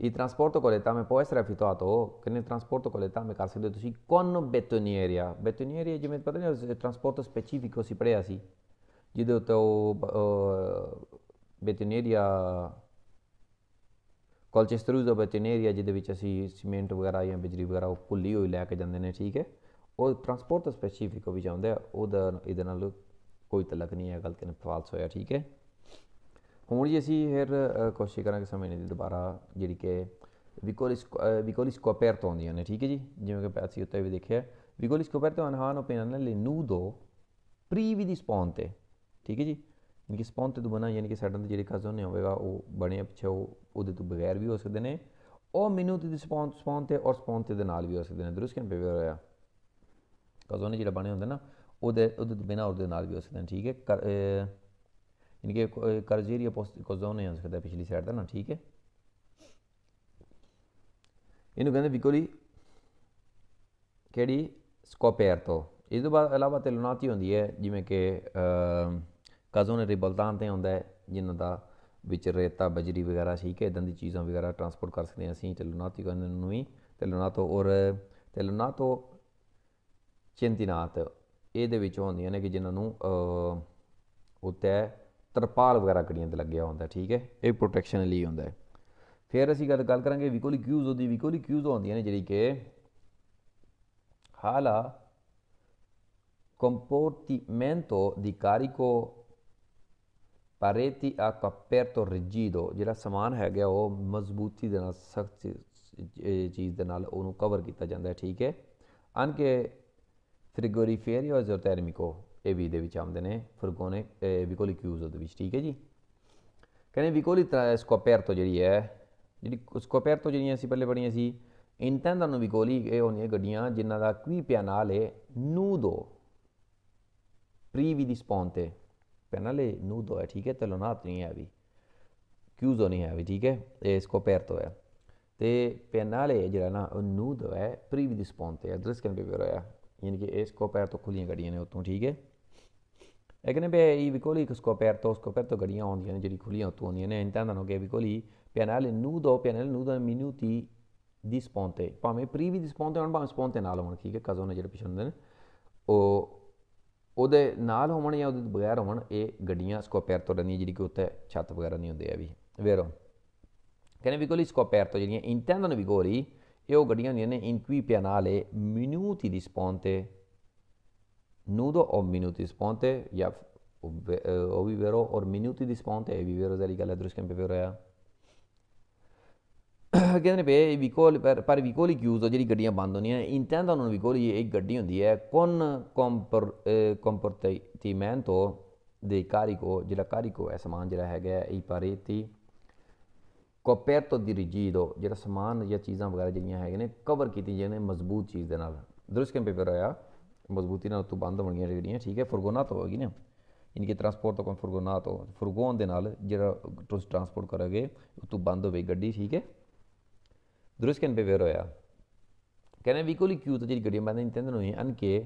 Speaker 1: Έκανε η τρανσπόρτο κολετάμε, può essere affittato, o che nel trasporto con l'età mi detto sì, con betoniera. Betoniera è un trasporto specifico si presi. Gli do to betoniera ਕੋਲਚੈਸਟਰ ਦਾ ਬੈਟਨੇਰੀਆ ਜਿਹਦੇ ਵਿੱਚ ਅਸੀਂ ਸੀਮੈਂਟ ਵਗੈਰਾ ਜਾਂ ਬਿਜਲੀ ਵਗੈਰਾ ਉਹ ਭੁੱਲੀ ਹੋਈ ਲੈ ਕੇ ਜਾਂਦੇ ਨੇ ਠੀਕ ਹੈ ਉਹ ਟਰਾਂਸਪੋਰਟ ਸਪੈਸੀਫਿਕ ਵਿੱਚ ਆਉਂਦਾ ਉਹਦਾ ਇਹਦੇ ਨਾਲ ਕੋਈ ਤਲਕ ਨਹੀਂ ਹੈ ਗੱਲ ਕਿ ਫਾਲਸ ਹੋਇਆ ਠੀਕ ਹੈ ਹੁਣ ਜੀ ਅਸੀਂ ਫਿਰ ਕੋਸ਼ਿਸ਼ ਕਰਾਂਗੇ ਸਮਝਣ ਦੀ ਦੁਬਾਰਾ ਜਿਹੜੀ ਕਿ ਵਿਕੋਲਿਸ ਵਿਕੋਲਿਸ ਕੋਪੇਰ ਤੋਂ ਆਉਂਦੀਆਂ ਨੇ ਠੀਕ ਹੈ ਜੀ ਜਿਵੇਂ ਕਿ ਅਸੀਂ ਉੱਤੇ ਵੀ ਦੇਖਿਆ ਵਿਕੋਲਿਸ ਕੋਪੇਰ ਤੋਂ ਅਨਹਾਨ ਓਪੇਨਨ ਲੈ ਨੂ ਦੋ ਪ੍ਰੀ ਵੀ ਦੀ ਸਪੌਨ ਤੇ ਠੀਕ ਹੈ ਜੀ ਯਾਨੀ ਕਿ ਸਪੌਨ ਤੇ ਤੋਂ ਬਣਾ ਯਾਨੀ ਕਿ ਦੇ ਜਿਹੜੇ ਖਜ਼ਾਨੇ ਹੋਵੇਗਾ ਉਹ ਬਣੇ ਪਿੱਛੇ ਉਹ ਉਹਦੇ ਤੋਂ ਬਗੈਰ ਵੀ ਹੋ ਸਕਦੇ ਨੇ ਉਹ ਮੈਨੂ ਦੀ ਸਪੌਨ ਸਪੌਨ ਤੇ ਔਰ ਸਪੌਨ ਤੇ ਦੇ ਨਾਲ ਵੀ ਹੋ ਸਕਦੇ ਨੇ ਦਰੁਸ ਕੇ ਪੇਵਰ ਹੋਇਆ ਖਜ਼ਾਨੇ ਜਿਹੜਾ ਬਣੇ ਹੁੰਦੇ ਨਾ ਉਹਦੇ ਉਹਦੇ ਤੋਂ ਬਿਨਾ ਉਹਦੇ ਨਾਲ ਵੀ ਹੋ ਸਕਦੇ ਨੇ ਠੀਕ ਹੈ ਯਾਨੀ ਕਿ ਕਰਜ਼ ਏਰੀਆ ਕੋਜ਼ੋਨ ਨਹੀਂ ਆਨਸਰ ਕਰਦਾ ਪਿਛਲੀ ਸਾਈਡ ਦਾ ਨਾ ਠੀਕ ਹੈ ਇਹਨੂੰ ਕਹਿੰਦੇ ਵਿਕੋਲੀ ਕਿਹੜੀ ਸਕੋਪੇਅਰ ਤੋਂ ਇਸ ਤੋਂ ਬਾਅਦ ਇਲਾਵਾ ਤੇ ਲੁਨਾਤੀ ਹੁੰਦੀ ਹੈ ਜਿਵੇਂ ਕਿ ਕਾਜ਼ੋਨ ਰਿਬਲਤਾਨ ਤੇ ਹੁੰਦਾ ਹੈ ਜਿਨ੍ਹਾਂ ਦਾ ਵਿੱਚ ਰੇਤਾ ਬਜਰੀ ਵਗੈਰਾ ਠੀਕ ਹੈ ਇਦਾਂ ਦੀ ਚੀਜ਼ਾਂ ਵਗੈਰਾ ਟਰਾਂਸਪੋਰਟ ਕਰ ਸਕਦੇ ਅਸੀਂ ਤੇ ਲੁਨਾਤੀ ਕਹਿੰਦੇ ਨੂੰ ਹੀ ਤੇ ਲੁਨਾਤੋ ਔਰ ਤੇ ਲੁਨਾਤੋ ਚਿੰਤਿਨਾਤ ਇਹਦੇ ਵਿੱਚ ਹੁੰਦੀਆਂ ਨੇ ਕਿ ਜਿਨ੍ਹਾਂ ਨੂੰ ਉੱਤੇ ਤਰਪਾਲ ਵਗੈਰਾ ਕੜੀਆਂ ਤੇ ਲੱਗਿਆ ਹੁੰਦਾ ਠੀਕ ਹੈ ਇਹ ਪ੍ਰੋਟੈਕਸ਼ਨ ਲਈ ਹੁੰਦਾ ਹੈ ਫਿਰ ਅਸੀਂ ਗੱਲ ਗੱਲ ਕਰਾਂਗੇ ਕਿਊਜ਼ ਉਹਦੀ ਵਿਕੋਲੀ ਕਿਊਜ਼ ਹੁੰਦੀਆਂ ਨੇ ਜਿਹੜੀ ਕਿ ਹਾਲਾ ਕੰਪੋਰਟਮੈਂਟੋ ਦੀ ਕਾਰਿਕੋ ਪਾਰੇਤੀ ਆ ਕੱਪੇਰ ਤੋਂ ਰਿਜੀਦੋ ਜਿਹੜਾ ਸਮਾਨ ਹੈਗਾ ਉਹ ਮਜ਼ਬੂਤੀ ਦੇ ਨਾਲ ਸਖਤ ਚੀਜ਼ ਦੇ ਨਾਲ ਉਹਨੂੰ ਕਵਰ ਕੀਤਾ ਜਾਂਦਾ ਹੈ ਠੀਕ ਹੈ ਅਨਕੇ ਕੇ ਫ੍ਰਿਗੋਰੀਫੇਰੀਓ ਜ਼ੋਟਰਮਿਕੋ AB ਦੇ ਵਿੱਚ ਆਉਂਦੇ ਨੇ ਫਰਗੋਨਿਕ ਵਿਕੋਲੀ ਇਕਿਊਜ਼ ਉਹਦੇ ਵਿੱਚ ਠੀਕ ਹੈ ਜੀ ਕਹਿੰਦੇ ਵਿਕੋਲੀ ਸਕੋਪੇਅਰ ਤੋਂ ਜਿਹੜੀ ਹੈ ਜਿਹੜੀ ਸਕੋਪੇਅਰ ਤੋਂ ਜਿਹੜੀਆਂ ਅਸੀਂ ਪਹਿਲੇ ਪੜੀਆਂ ਸੀ ਇੰਟੈਂਡਨ ਵਿਕੋਲੀ ਇਹ ਹੁੰਦੀਆਂ ਗੱਡੀਆਂ ਜਿਨ੍ਹਾਂ ਦਾ ਕੀ ਪਿਆਨਾਲ ਹੈ ਨੂਦੋ ਪ੍ਰੀਵੀ ਦੀ ਸਪੌਨ ਤੇ ਪਿਆਨਾਲ ਹੈ ਨੂਦੋ ਹੈ ਠੀਕ ਹੈ ਤੇ ਲੋਨਾਤ ਨਹੀਂ ਹੈ ਵੀ ਕਿਊਜ਼ ਨਹੀਂ ਹੈ ਵੀ ਠੀਕ ਹੈ ਇਹ ਸਕੋਪੇਅਰ ਤੋਂ ਹੈ ਤੇ ਪਿਆਨਾਲ ਹੈ ਜਿਹੜਾ ਨਾ ਉਹ ਨੂਦੋ ਹੈ ਪ੍ਰੀਵੀ ਦੀ ਸਪੌਨ ਤੇ ਐਡਰੈਸ ਕੈਨ ਬੀ ਹੋਇਆ ਯਾਨੀ ਕਿ ਇਸ ਕੋਪੇਅਰ ਤੋਂ ਖੁੱਲੀਆਂ ਗੱਡੀਆਂ ਨੇ ਉਤੋਂ ਠੀਕ ਹੈ ಯಾಕೆಂದರೆ ಈ ವಿಕೋಲಿ scoperto, ho scoperto che io ogni anno di 8 anni intendano che vicoli pianale nudo, pianale nudo minuti di sponte. Pame privi di sponte, non pame sponte ਨਾਲ ਹੋਣ ਠੀਕ ਹੈ ਕਜ਼ੋ ਨੇ ਜਿਹੜੇ ਪਿਛੇ ਹੁੰਦੇ ਨੇ ਉਹ ਉਹਦੇ ਨਾਲ ਹੋਣ ਜਾਂ ਉਹਦੇ ਬਗੈਰ ਹੋਣ ਇਹ ਗੱਡੀਆਂ ਸਕੋਪੈਰਤੋ ਰਹਿੰਦੀਆਂ ਜਿਹੜੀ ਕਿ ਉੱਤੇ ਛੱਤ ਵਗੈਰਾ ਨਹੀਂ ਹੁੰਦੇ ਆ ਵੀ ਵੇਰੋ ਕਹਿੰਦੇ ਵਿਗੋਲੀ ਸਕੋਪੈਰਤੋ ਜਿਹੜੀਆਂ ਇੰਟੈਂਡਨ ਵਿਗੋਲੀ ਇਹ ਉਹ ਗੱਡੀਆਂ ਹੁੰਦੀਆਂ ਨੇ ਇਨਕੀ ਪਿਆਨਾਲੇ ਮਿਨੂਤੀ ਦੀ ਸਪੌਂਤੇ nudo o minūtes ponte, ja eh, ovi vero or minuti di sponte evi vero zeli gala druskem pe vero ja ਕਹਿੰਦੇ ਪਏ ਇਹ ਵਿਕੋਲ ਪਰ ਵਿਕੋਲੀ ਕਿਊਜ਼ ਜਿਹੜੀ ਗੱਡੀਆਂ ਬੰਦ ਹੁੰਦੀਆਂ ਇੰਟੈਂ ਦਾ ਉਹਨਾਂ ਵਿਕੋਲੀ ਇੱਕ ਗੱਡੀ ਹੁੰਦੀ ਹੈ ਕੋਨ ਕੰਪਰ ਕੰਪਰਟੀਮੈਂਟੋ ਦੇ ਕਾਰੀਕੋ ਜਿਹੜਾ ਕਾਰੀਕੋ ਹੈ ਸਮਾਨ ਜਿਹੜਾ ਹੈਗਾ ਇਹ ਪਰੇਤੀ ਕੋਪਰਟੋ ਦੀ ਰਿਜੀਡੋ ਜਿਹੜਾ ਸਮਾਨ ਜਾਂ ਚੀਜ਼ਾਂ ਵਗੈਰਾ ਜਿਹੜੀਆਂ ਹੈਗੇ ਨੇ ਕਵਰ ਕੀਤੀ ਜਿਹਨੇ ਮਜ਼ਬੂਤ ਚੀਜ਼ ਦੇ ਨਾਲ ਦਰਸ ਕੈਂਪੇ ਪਰ ਆਇਆ ਮਜ਼ਬੂਤੀ ਨਾਲ ਉਤੋਂ ਬੰਦ ਹੋਣਗੀਆਂ ਜਿਹੜੀਆਂ ਠੀਕ ਹੈ ਤੋਂ ਹੋਗੀ ਨਾ ਇਨਕੇ ਟਰਾਂਸਪੋਰਟ ਤੋਂ ਕੋਈ ਫੁਰਗੋਨਾਤ ਹੋ ਫੁਰਗੋਨ ਦੇ ਨਾਲ ਜਿਹੜਾ ਤੁਸੀਂ ਟਰਾਂਸਪੋਰਟ ਕਰੋਗੇ ਉਤੋਂ ਬੰਦ ਹੋਵੇ ਗੱਡੀ ਠੀਕ ਹੈ ਦਰਸ ਕੈਨ ਬਿਵੇਅਰ ਹੋਇਆ ਕਹਿੰਦੇ ਵੀ ਕੋਲੀ ਕਿਊ ਤੇ ਜਿਹੜੀ ਗੱਡੀਆਂ ਬੰਦ ਨਹੀਂ ਹੋਈ ਅਨ ਕੇ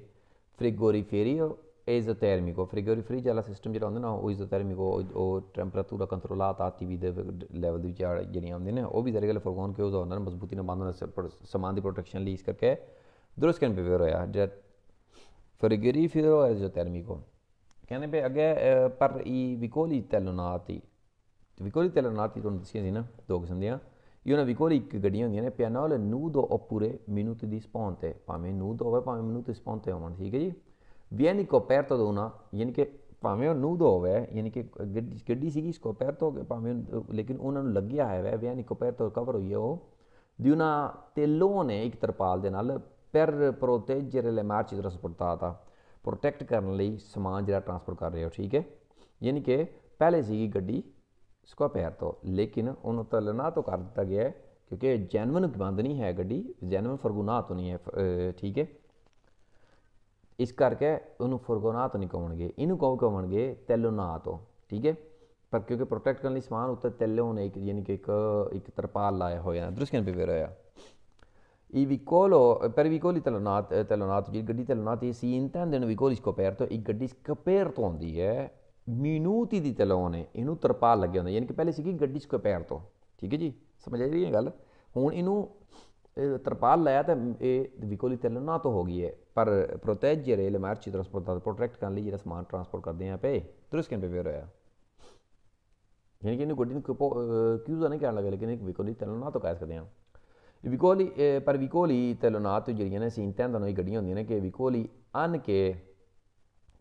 Speaker 1: ਫ੍ਰਿਗੋਰੀ ਫੇਰੀ ਥਰਮਿਕੋ ਇਜ਼ੋਥੈਰਮਿਕੋ ਫ੍ਰਿਗੋਰੀਫਰੀ ਵਾਲਾ ਸਿਸਟਮ ਜਿਹੜਾ ਹੁੰਦਾ ਨਾ ਉਹ ਥਰਮਿਕੋ ਉਹ ਟੈਂਪਰੇਚਰ ਕੰਟਰੋਲ ਆਤੀ ਵੀ ਦੇ ਲੈਵਲ ਦੇ ਵਿਚਾਰ ਜਿਹੜੀਆਂ ਹੁੰਦੀਆਂ ਨੇ ਉਹ ਵੀ ਜ਼ਰੀਏ ਫਰਗੋਨ ਕੇ ਜ਼ੋਨਰ ਮਜ਼ਬੂਤੀ ਨਾਲ ਬੰਦ ਹੋਣਾ ਸਮਾਨ ਦੀ ਪ੍ਰੋਟੈਕਸ਼ਨ ਲਈ ਇਸ ਕਰਕੇ ਦਰਸ ਕੈਨ ਬਿਵੇਅਰ ਹੋਇਆ ਜਿਹੜਾ frigorifero esotermico. Che andrebbe aghe, eh, per i vicoli tellonati. Vicoli tellonati sono sì, no? Due che sono io una vicoli che gadion di ne pianola nudo oppure minuti di sponte, pame nudo o pame minuti di sponte o man, ठीक है जी? Viene coperto da una, यानी कि ਭਾਵੇਂ ਨੂਦ ਹੋਵੇ ਯਾਨੀ ਕਿ ਗੱਡੀ ਸੀਗੀ ਸਕੋਪੈਰਤੋ ਭਾਵੇਂ ਲੇਕਿਨ ਉਹਨਾਂ ਨੂੰ ਲੱਗਿਆ ਹੋਇਆ ਹੈ ਵੀ ਯਾਨੀ ਕੋਪੈਰਤੋ ਕਵਰ ਹੋਈ ਹੈ ਉਹ ਦੀ ਉਹਨਾਂ ਤੇਲੋਂ ਨੇ ਇੱਕ ਤਰਪਾਲ ਦੇ ਨਾਲ ਪਰ proteggere le merci della protect ਕਰਨ ਲਈ ਸਮਾਨ ਜਿਹੜਾ ਟਰਾਂਸਪੋਰਟ ਕਰ ਰਹੇ ਹੋ ਠੀਕ ਹੈ ਯਾਨੀ ਕਿ ਪਹਿਲੇ ਸੀਗੀ ਗੱਡੀ ਸਕੁਆਪੇਅਰ ਤੋਂ ਲੇਕਿਨ ਉਹਨੂੰ ਤਲਨਾ ਤੋਂ ਕਰ ਦਿੱਤਾ ਗਿਆ ਕਿਉਂਕਿ ਜੈਨੂਨ ਬੰਦ ਨਹੀਂ ਹੈ ਗੱਡੀ ਜੈਨੂਨ ਫਰਗੁਨਾ ਤੋਂ ਨਹੀਂ ਹੈ ਠੀਕ ਹੈ ਇਸ ਕਰਕੇ ਉਹਨੂੰ ਫਰਗੁਨਾ ਤੋਂ ਨਹੀਂ ਕਹਣਗੇ ਇਹਨੂੰ ਕਹੋ ਕਹਣਗੇ ਤਲਨਾ ਤੋਂ ਠੀਕ ਹੈ ਪਰ ਕਿਉਂਕਿ ਪ੍ਰੋਟੈਕਟ ਕਰਨ ਲਈ ਸਮਾਨ ਉੱਤੇ ਤੈਲੋਨ ਇੱਕ ਯਾਨੀ ਕਿ ਇੱਕ ਇੱਕ ਤਰਪਾਲ ਲਾਇਆ ਹੋਇਆ ਦ੍ਰਿਸ਼ਕਨ ਵੀ ਹੋਇਆ ఈ వికోలో పెరివికోలి తలనాథ్ తలనాథ్ గడ్డి తలనాథ్ వేసి intende వికోలిస్కోపేర్ తో ఈ గడ్డి స్కపేర్తో ఉంది minuti di telone ਇਹਨੂੰ ਤਰਪਾਲ ਲੱਗੇ ਹੁੰਦੇ ਯਾਨੀ ਕਿ ਪਹਿਲੇ ਸੀਗੀ ਗੱਡੀ ਸਕਪੇਰ ਤੋਂ ਠੀਕ ਹੈ ਜੀ ਸਮਝ ਆ ਰਹੀ ਹੈ ਗੱਲ ਹੁਣ ਇਹਨੂੰ ਤਰਪਾਲ ਲਾਇਆ ਤਾਂ ਇਹ ਵਿਕੋਲੀ ਤਲਨਾ ਤੋਂ ਹੋ ਗਈ ਹੈ ਪਰ ਪ੍ਰੋਟੈਜਰ ਇਹ ਮਾਰਚੀ ਟ੍ਰਾਂਸਪੋਰਟ ਦਾ ਪ੍ਰੋਟੈਕਟ ਕਰਨ ਲਈ ਜਿਹੜਾ ਸਮਾਨ ਟ੍ਰਾਂਸਪੋਰਟ ਕਰਦੇ ਆ ਪਏ ਤੁਰਸਕਨ ਪੇ ਵੇਰ ਹੋਇਆ ਯਾਨੀ ਕਿ ਇਹਨੂੰ ਗੱਡੀ ਨੂੰ ਕਿਉਂ ਨਹੀਂ ਕਹਿਣ ਲੱਗਾ ਲੇਕਿਨ ਇੱਕ ਵਿਕੋਲੀ ਤਲਨਾ ਤੋਂ ਕਹਿ ਸਕਦੇ ਆ ਵਿਕੋਲੀ ਪਰ ਵਿਕੋਲੀ ਤੇਲੋਨਾਤ ਜਿਹੜੀਆਂ ਨੇ ਸਿੰਤਿਆਂ ਦਾ ਨੋਈ ਗੱਡੀਆਂ ਹੁੰਦੀਆਂ ਨੇ ਕਿ ਵਿਕੋਲੀ ਅਨ ਕੇ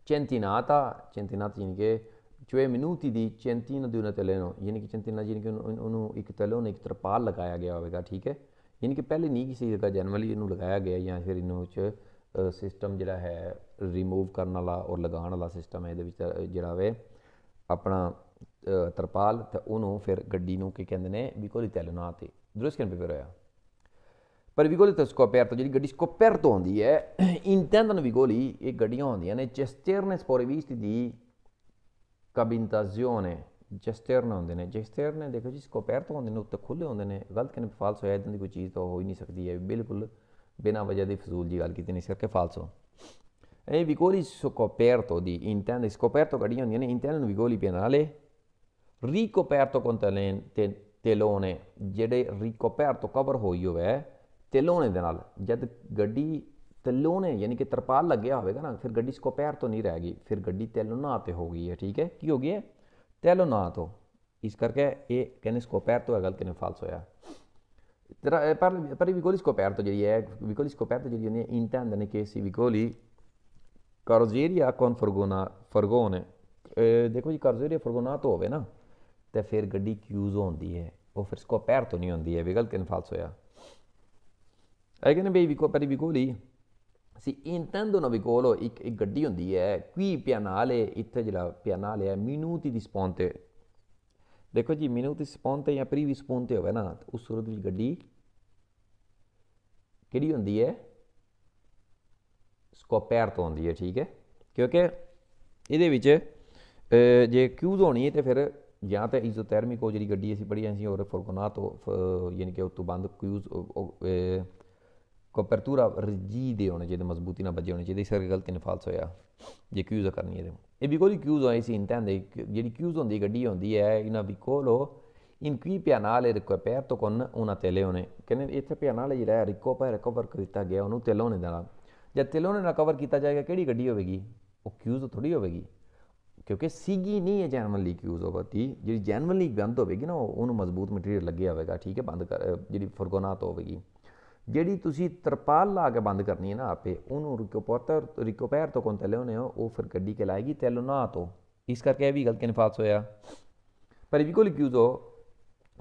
Speaker 1: ਚੈਂਤਿਨਾਤਾ ਚੈਂਤਿਨਾਤ ਜਿਹਨ ਕੇ ਚੋਏ ਮਿਨੂਤੀ ਦੀ ਚੈਂਤਿਨਾ ਦੀ ਉਹਨਾਂ ਲੈਣੋ ਯਾਨੀ ਕਿ ਚੈਂਤਿਨਾ ਜਿਹਨ ਕਿ ਉਹਨੂੰ ਇੱਕ ਤੇਲੋ ਨੇ ਇੱਕ ਤਰਪਾਲ ਲਗਾਇਆ ਗਿਆ ਹੋਵੇਗਾ ਠੀਕ ਹੈ ਯਾਨੀ ਕਿ ਪਹਿਲੇ ਨਹੀਂ ਕਿਸੇ ਜਗ੍ਹਾ ਜਨਰਲੀ ਇਹਨੂੰ ਲਗਾਇਆ ਗਿਆ ਜਾਂ ਫਿਰ ਇਹਨੂੰ ਚ ਸਿਸਟਮ ਜਿਹੜਾ ਹੈ ਰਿਮੂਵ ਕਰਨ ਵਾਲਾ ਔਰ ਲਗਾਉਣ ਵਾਲਾ ਸਿਸਟਮ ਹੈ ਇਹਦੇ ਵਿੱਚ ਜਿਹੜਾ ਵੇ ਆਪਣਾ ਤਰਪਾਲ ਤੇ ਉਹਨੂੰ ਫਿਰ ਗੱਡੀ ਨੂੰ ਕੀ ਕਹਿੰਦੇ ਨੇ ਤੇਲੋ ਨਾ ਤੇ ਦਰੁਸਤ ਕਰਨ ਹੋਇਆ पर scoperto, ਜਿਹੜੀ ਗੱਡੀ ਸਕੋਪਰਤ ਹੁੰਦੀ ਹੈ ਇੰਟੈਂਡਨ ਵਿਗੋਲੀ ਇਹ ਗੱਡੀਆਂ ਹੁੰਦੀਆਂ ਨੇ ਜੈਸਟਰਨਸ ਪੋਰਵਿਸਤੀ ਦੀ ਕਬਿੰਤਾਜ਼ਿਓਨੇ ਜੈਸਟਰਨ ਹੁੰਦੇ ਨੇ ਜੈਸਟਰਨ ਦੇਖੋ ਜੀ ਸਕੋਪਰਤ ਹੁੰਦੇ ਨੇ ਉੱਤੇ ਖੁੱਲੇ ਹੁੰਦੇ ਨੇ ਗਲਤ ਕਿਨ ਫਾਲਸ ਹੋਇਆ ਇਦਾਂ ਦੀ ਕੋਈ ਚੀਜ਼ ਤਾਂ ਹੋ ਹੀ ਨਹੀਂ ਸਕਦੀ ਹੈ ਬਿਲਕੁਲ ਬਿਨਾ ਵਜ੍ਹਾ ਦੀ ਫਜ਼ੂਲ ਜੀ ਗੱਲ ਕੀਤੀ ਨਹੀਂ ਕਰਕੇ ਫਾਲਸੋ e vigori scoperto di intendo scoperto che non interno vigori pianale ricoperto con telone ਜਿਹੜੇ ricoperto cover ਹੋਈ ਹੋਵੇ ਤਿਲੋਣੇ ਦੇ ਨਾਲ ਜਦ ਗੱਡੀ ਤਿਲੋਣੇ ਯਾਨੀ ਕਿ ਤਰਪਾਲ ਲੱਗਿਆ ਹੋਵੇਗਾ ਨਾ ਫਿਰ ਗੱਡੀ ਸਕੋਪੈਰ ਤੋਂ ਨਹੀਂ ਰਹੇਗੀ ਫਿਰ ਗੱਡੀ ਤਿਲੋਨਾ ਤੇ ਹੋ ਗਈ ਹੈ ਠੀਕ ਹੈ ਕੀ ਹੋ ਗਈ ਹੈ ਤਿਲੋਨਾ ਤੋਂ ਇਸ ਕਰਕੇ ਇਹ ਕਹਿੰਦੇ ਸਕੋਪੈਰ ਤੋਂ ਹੈ ਗਲਤ ਕਹਿੰਦੇ ਫਾਲਸ ਹੋਇਆ per, per i vicoli scoperto, direi, eh, vicoli scoperto direi, intendono che questi vicoli carrozzeria con furgona, furgone eh, ਦੇਖੋ ਜੀ carrozzeria furgonato ਹੋਵੇ ਨਾ ਤੇ ਫਿਰ ਗੱਡੀ ਕਿਊਜ਼ ਹੁੰਦੀ ਹੈ ਉਹ ਫਿਰ ਸਕੋਪੈਰ ਤੋਂ ਨਹੀਂ ਹੁੰਦੀ ਹੈ ਵਿਗਲ ਕਿਨ ਫਾਲਸ ਹੋਇਆ अगर भाई पर विकोली ਸੀ ਇੰਟੈਂਡੋ ਨਵਿਕੋਲੋ ਇੱਕ ਇੱਕ ਗੱਡੀ ਹੁੰਦੀ ਹੈ ਕੀ ਪਿਆਨਾਲੇ ਇੱਥੇ ਜਿਹੜਾ ਪਿਆਨਾਲੇ ਹੈ ਮਿਨੂਤੀ ਦੀ ਸਪੌਨ ਤੇ ਦੇਖੋ ਜੀ ਮਿਨੂਤੀ ਸਪੌਨ ਤੇ ਜਾਂ ਪ੍ਰੀਵੀ ਸਪੌਨ ਤੇ ਹੋਵੇ ਨਾ ਉਸ ਸੂਰਤ ਵਿੱਚ ਗੱਡੀ ਕਿਹੜੀ ਹੁੰਦੀ ਹੈ ਸਕੋਪੈਰ ਤੋਂ ਹੁੰਦੀ ਹੈ ਠੀਕ ਹੈ ਕਿਉਂਕਿ ਇਹਦੇ ਵਿੱਚ ਜੇ ਕਿਊਜ਼ ਹੋਣੀ ਹੈ ਤੇ ਫਿਰ ਜਾਂ ਤਾਂ ਇਜ਼ੋਥਰਮਿਕ ਉਹ ਜਿਹੜੀ ਗੱਡੀ ਅਸੀਂ ਪੜ੍ਹੀ ਸੀ ਔਰ ਫੋਰਗੋਨਾਟੋ ਯਾਨੀ ਕਿ ਉਹ ਤੋਂ ਬੰਦ ਕਿਊਜ਼ कोपर्तूरा रजीदे होने चाहिए ਮਜ਼ਬੂਤੀ ਨਾਲ बजे ਹੋਣੇ ਚਾਹੀਦੇ इस ਗਲਤੀ गलत ਫਾਲਸ ਹੋਇਆ ਜੇ ਕਿਊਜ਼ ਕਰਨੀ ਇਹਦੇ ਇਹ ਵੀ ਕੋਈ ਕਿਊਜ਼ ਹੋਈ ਸੀ ਇੰਤਾਂ ਦੇ ਜਿਹੜੀ ਕਿਊਜ਼ ਹੁੰਦੀ ਗੱਡੀ ਹੁੰਦੀ ਹੈ ਇਹਨਾਂ ਵੀ ਕੋਲੋ ਇਨ ਕੀ ਪਿਆ ਨਾਲ ਰਿਕੋ ਪੈਰ ਤੋਂ ਕੋਨ ਉਹਨਾਂ ਲੈ ਹੋਣੇ ਕਹਿੰਦੇ ਇੱਥੇ ਪਿਆ ਨਾਲ ਜਿਹੜਾ ਰਿਕੋ ਪੈ ਰਿਕਵਰ ਕੀਤਾ ਗਿਆ ਉਹਨੂੰ ਤੇ ਲੋਨੇ ਦਾ ਜਦ ਲੋਨੇ ਨੇ ਰਿਕਵਰ ਕੀਤਾ ਜਾਏਗਾ ਕਿਹੜੀ ਗੱਡੀ ਹੋਵੇਗੀ ਉਹ ਕਿਊਜ਼ ਥੋੜੀ ਹੋਵੇਗੀ ਕਿਉਂਕਿ ਸੀਗੀ ਨਹੀਂ ਹੈ ਜਨਰਲੀ ਕਿਊਜ਼ ਹੋਵਤੀ ਜਿਹੜੀ ਜਨਰਲੀ ਬੰਦ ਹੋਵੇਗੀ ਨਾ ਉਹਨੂੰ ਮਜ਼ਬੂਤ ਮਟੀਰੀਅਲ ਲੱਗਿਆ ਹੋਵੇਗਾ ਠੀਕ ਹੈ ਬੰਦ ਕਰ ਜਿਹੜੀ ਫਰਗੋਨਾਤ ਹੋਵੇਗੀ ਜਿਹੜੀ ਤੁਸੀਂ ਤਰਪਾਲ ਲਾ ਕੇ ਬੰਦ ਕਰਨੀ ਹੈ ਨਾ ਆਪੇ ਉਹਨੂੰ ਰਿਕੋਪਰਟਰ ਰਿਕੋਪੇਅਰ ਤੋਂ ਕੋਨ ਤੈਲੇ ਹੋਨੇ ਉਹ ਫਿਰ ਗੱਡੀ ਕੇ ਲਾਏਗੀ ਤੈਲੋ ਨਾ ਤੋ ਇਸ ਕਰਕੇ ਇਹ ਵੀ ਗਲਤ ਨਿਫਾਸ ਹੋਇਆ ਪਰ ਵੀ ਕੋਲ ਕਿਉਜ਼ੋ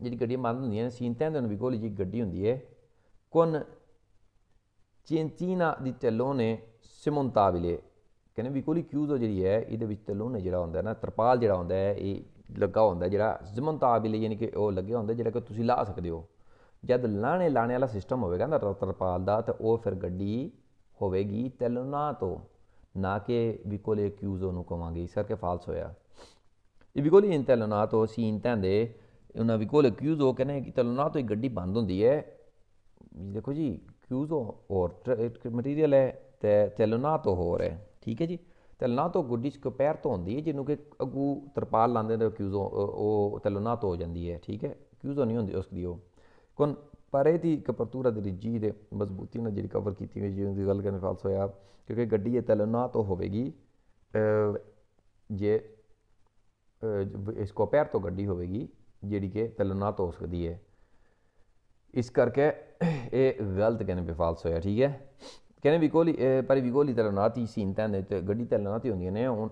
Speaker 1: ਜਿਹੜੀ ਗੱਡੀ ਬੰਦ ਹੁੰਦੀਆਂ ਨੇ ਸੀਨ ਤੈਂ ਦੇ ਵੀ ਕੋਲ ਜੀ ਗੱਡੀ ਹੁੰਦੀ ਹੈ ਕੋਨ ਚੇਂਚੀਨਾ ਦੀ ਤੈਲੋ ਨੇ ਸਿਮੰਤਾ ਵਿਲੇ ਕਹਿੰਦੇ ਵੀ ਕੋਲੀ ਕਿਊਜ਼ੋ ਜਿਹੜੀ ਹੈ ਇਹਦੇ ਵਿੱਚ ਤੈਲੋ ਜਿਹੜਾ ਹੁੰਦਾ ਨਾ ਤਰਪਾਲ ਜਿਹੜਾ ਹੁੰਦਾ ਹੈ ਇਹ ਲੱਗਾ ਹੁੰਦਾ ਜਿਹੜਾ ਜ਼ਮਨਤਾਬ ਯਾਨੀ ਕਿ ਉਹ ਲੱਗਿਆ ਹੁੰਦਾ ਜਿਹੜਾ ਕਿ ਤੁਸੀਂ ਲਾ ਸਕਦੇ ਹੋ ਜਦ ਲਾਣੇ ਲਾਣੇ ਵਾਲਾ ਸਿਸਟਮ ਹੋਵੇਗਾ ਨਾ ਤਰਪਾਲ ਦਾ ਤੇ ਉਹ ਫਿਰ ਗੱਡੀ ਹੋਵੇਗੀ ਤਲਨਾ ਤੋਂ ਨਾ ਕਿ ਵਿਕੋਲ ਐਕਿਊਜ਼ ਉਹਨੂੰ ਕਵਾਂਗੇ ਇਸ ਕਰਕੇ ਫਾਲਸ ਹੋਇਆ ਇਹ ਵਿਕੋਲ ਇਨ ਤਲਨਾ ਤੋਂ ਸੀਨ ਤੰਦੇ ਉਹਨਾਂ ਵਿਕੋਲ ਐਕਿਊਜ਼ ਉਹ ਕਹਿੰਦੇ ਕਿ ਤਲਨਾ ਤੋਂ ਹੀ ਗੱਡੀ ਬੰਦ ਹੁੰਦੀ ਹੈ ਦੇਖੋ ਜੀ ਕਿਊਜ਼ ਔਰ ਮਟੀਰੀਅਲ ਹੈ ਤੇ ਤਲਨਾ ਤੋਂ ਹੋਰ ਹੈ ਠੀਕ ਹੈ ਜੀ ਤਲਨਾ ਤੋਂ ਗੁੱਡੀ ਸਕਪੈਰ ਤੋਂ ਹੁੰਦੀ ਹੈ ਜਿਹਨੂੰ ਕਿ ਅਗੂ ਤਰਪਾਲ ਲਾਉਂਦੇ ਨੇ ਕਿਊਜ਼ ਉਹ ਤਲਨਾ ਤੋਂ ਹੋ ਜਾਂਦੀ ਹੈ ਠੀਕ ਹੈ ਕਿਊਜ਼ ਨਹੀਂ ਹੁੰਦੀ ਉਸ ਦੀ ਉਹ kon pareti ਕਪਰਤੂਰਾ ਦੀ ਰਿਜੀ ਦੇ ਮਜ਼ਬੂਤੀ ਨਾਲ ਜਿਹੜੀ ਕਵਰ ਕੀਤੀ ਹੋਈ ਜਿਹਦੀ ਗੱਲ ਕਰਨ ਫਾਲਸ ਹੋਇਆ ਕਿਉਂਕਿ ਗੱਡੀ ਇਹ ਨਾ ਤੋਂ ਹੋਵੇਗੀ ਜੇ ਇਸ ਕੋ ਪੈਰ ਤੋਂ ਗੱਡੀ ਹੋਵੇਗੀ ਜਿਹੜੀ ਕਿ ਤਲਨਾ ਤੋਂ ਹੋ ਸਕਦੀ ਹੈ ਇਸ ਕਰਕੇ ਇਹ ਗਲਤ ਕਹਿੰਦੇ ਵੀ ਫਾਲਸ ਹੋਇਆ ਠੀਕ ਹੈ ਕਹਿੰਦੇ ਕੋਲੀ ਪਰ ਵੀ ਤੀ ਸੀ ਇੰਤਾਂ ਦੇ ਤੇ ਗੱਡੀ ਤੀ ਹੁੰਦੀਆਂ ਨੇ ਹੁਣ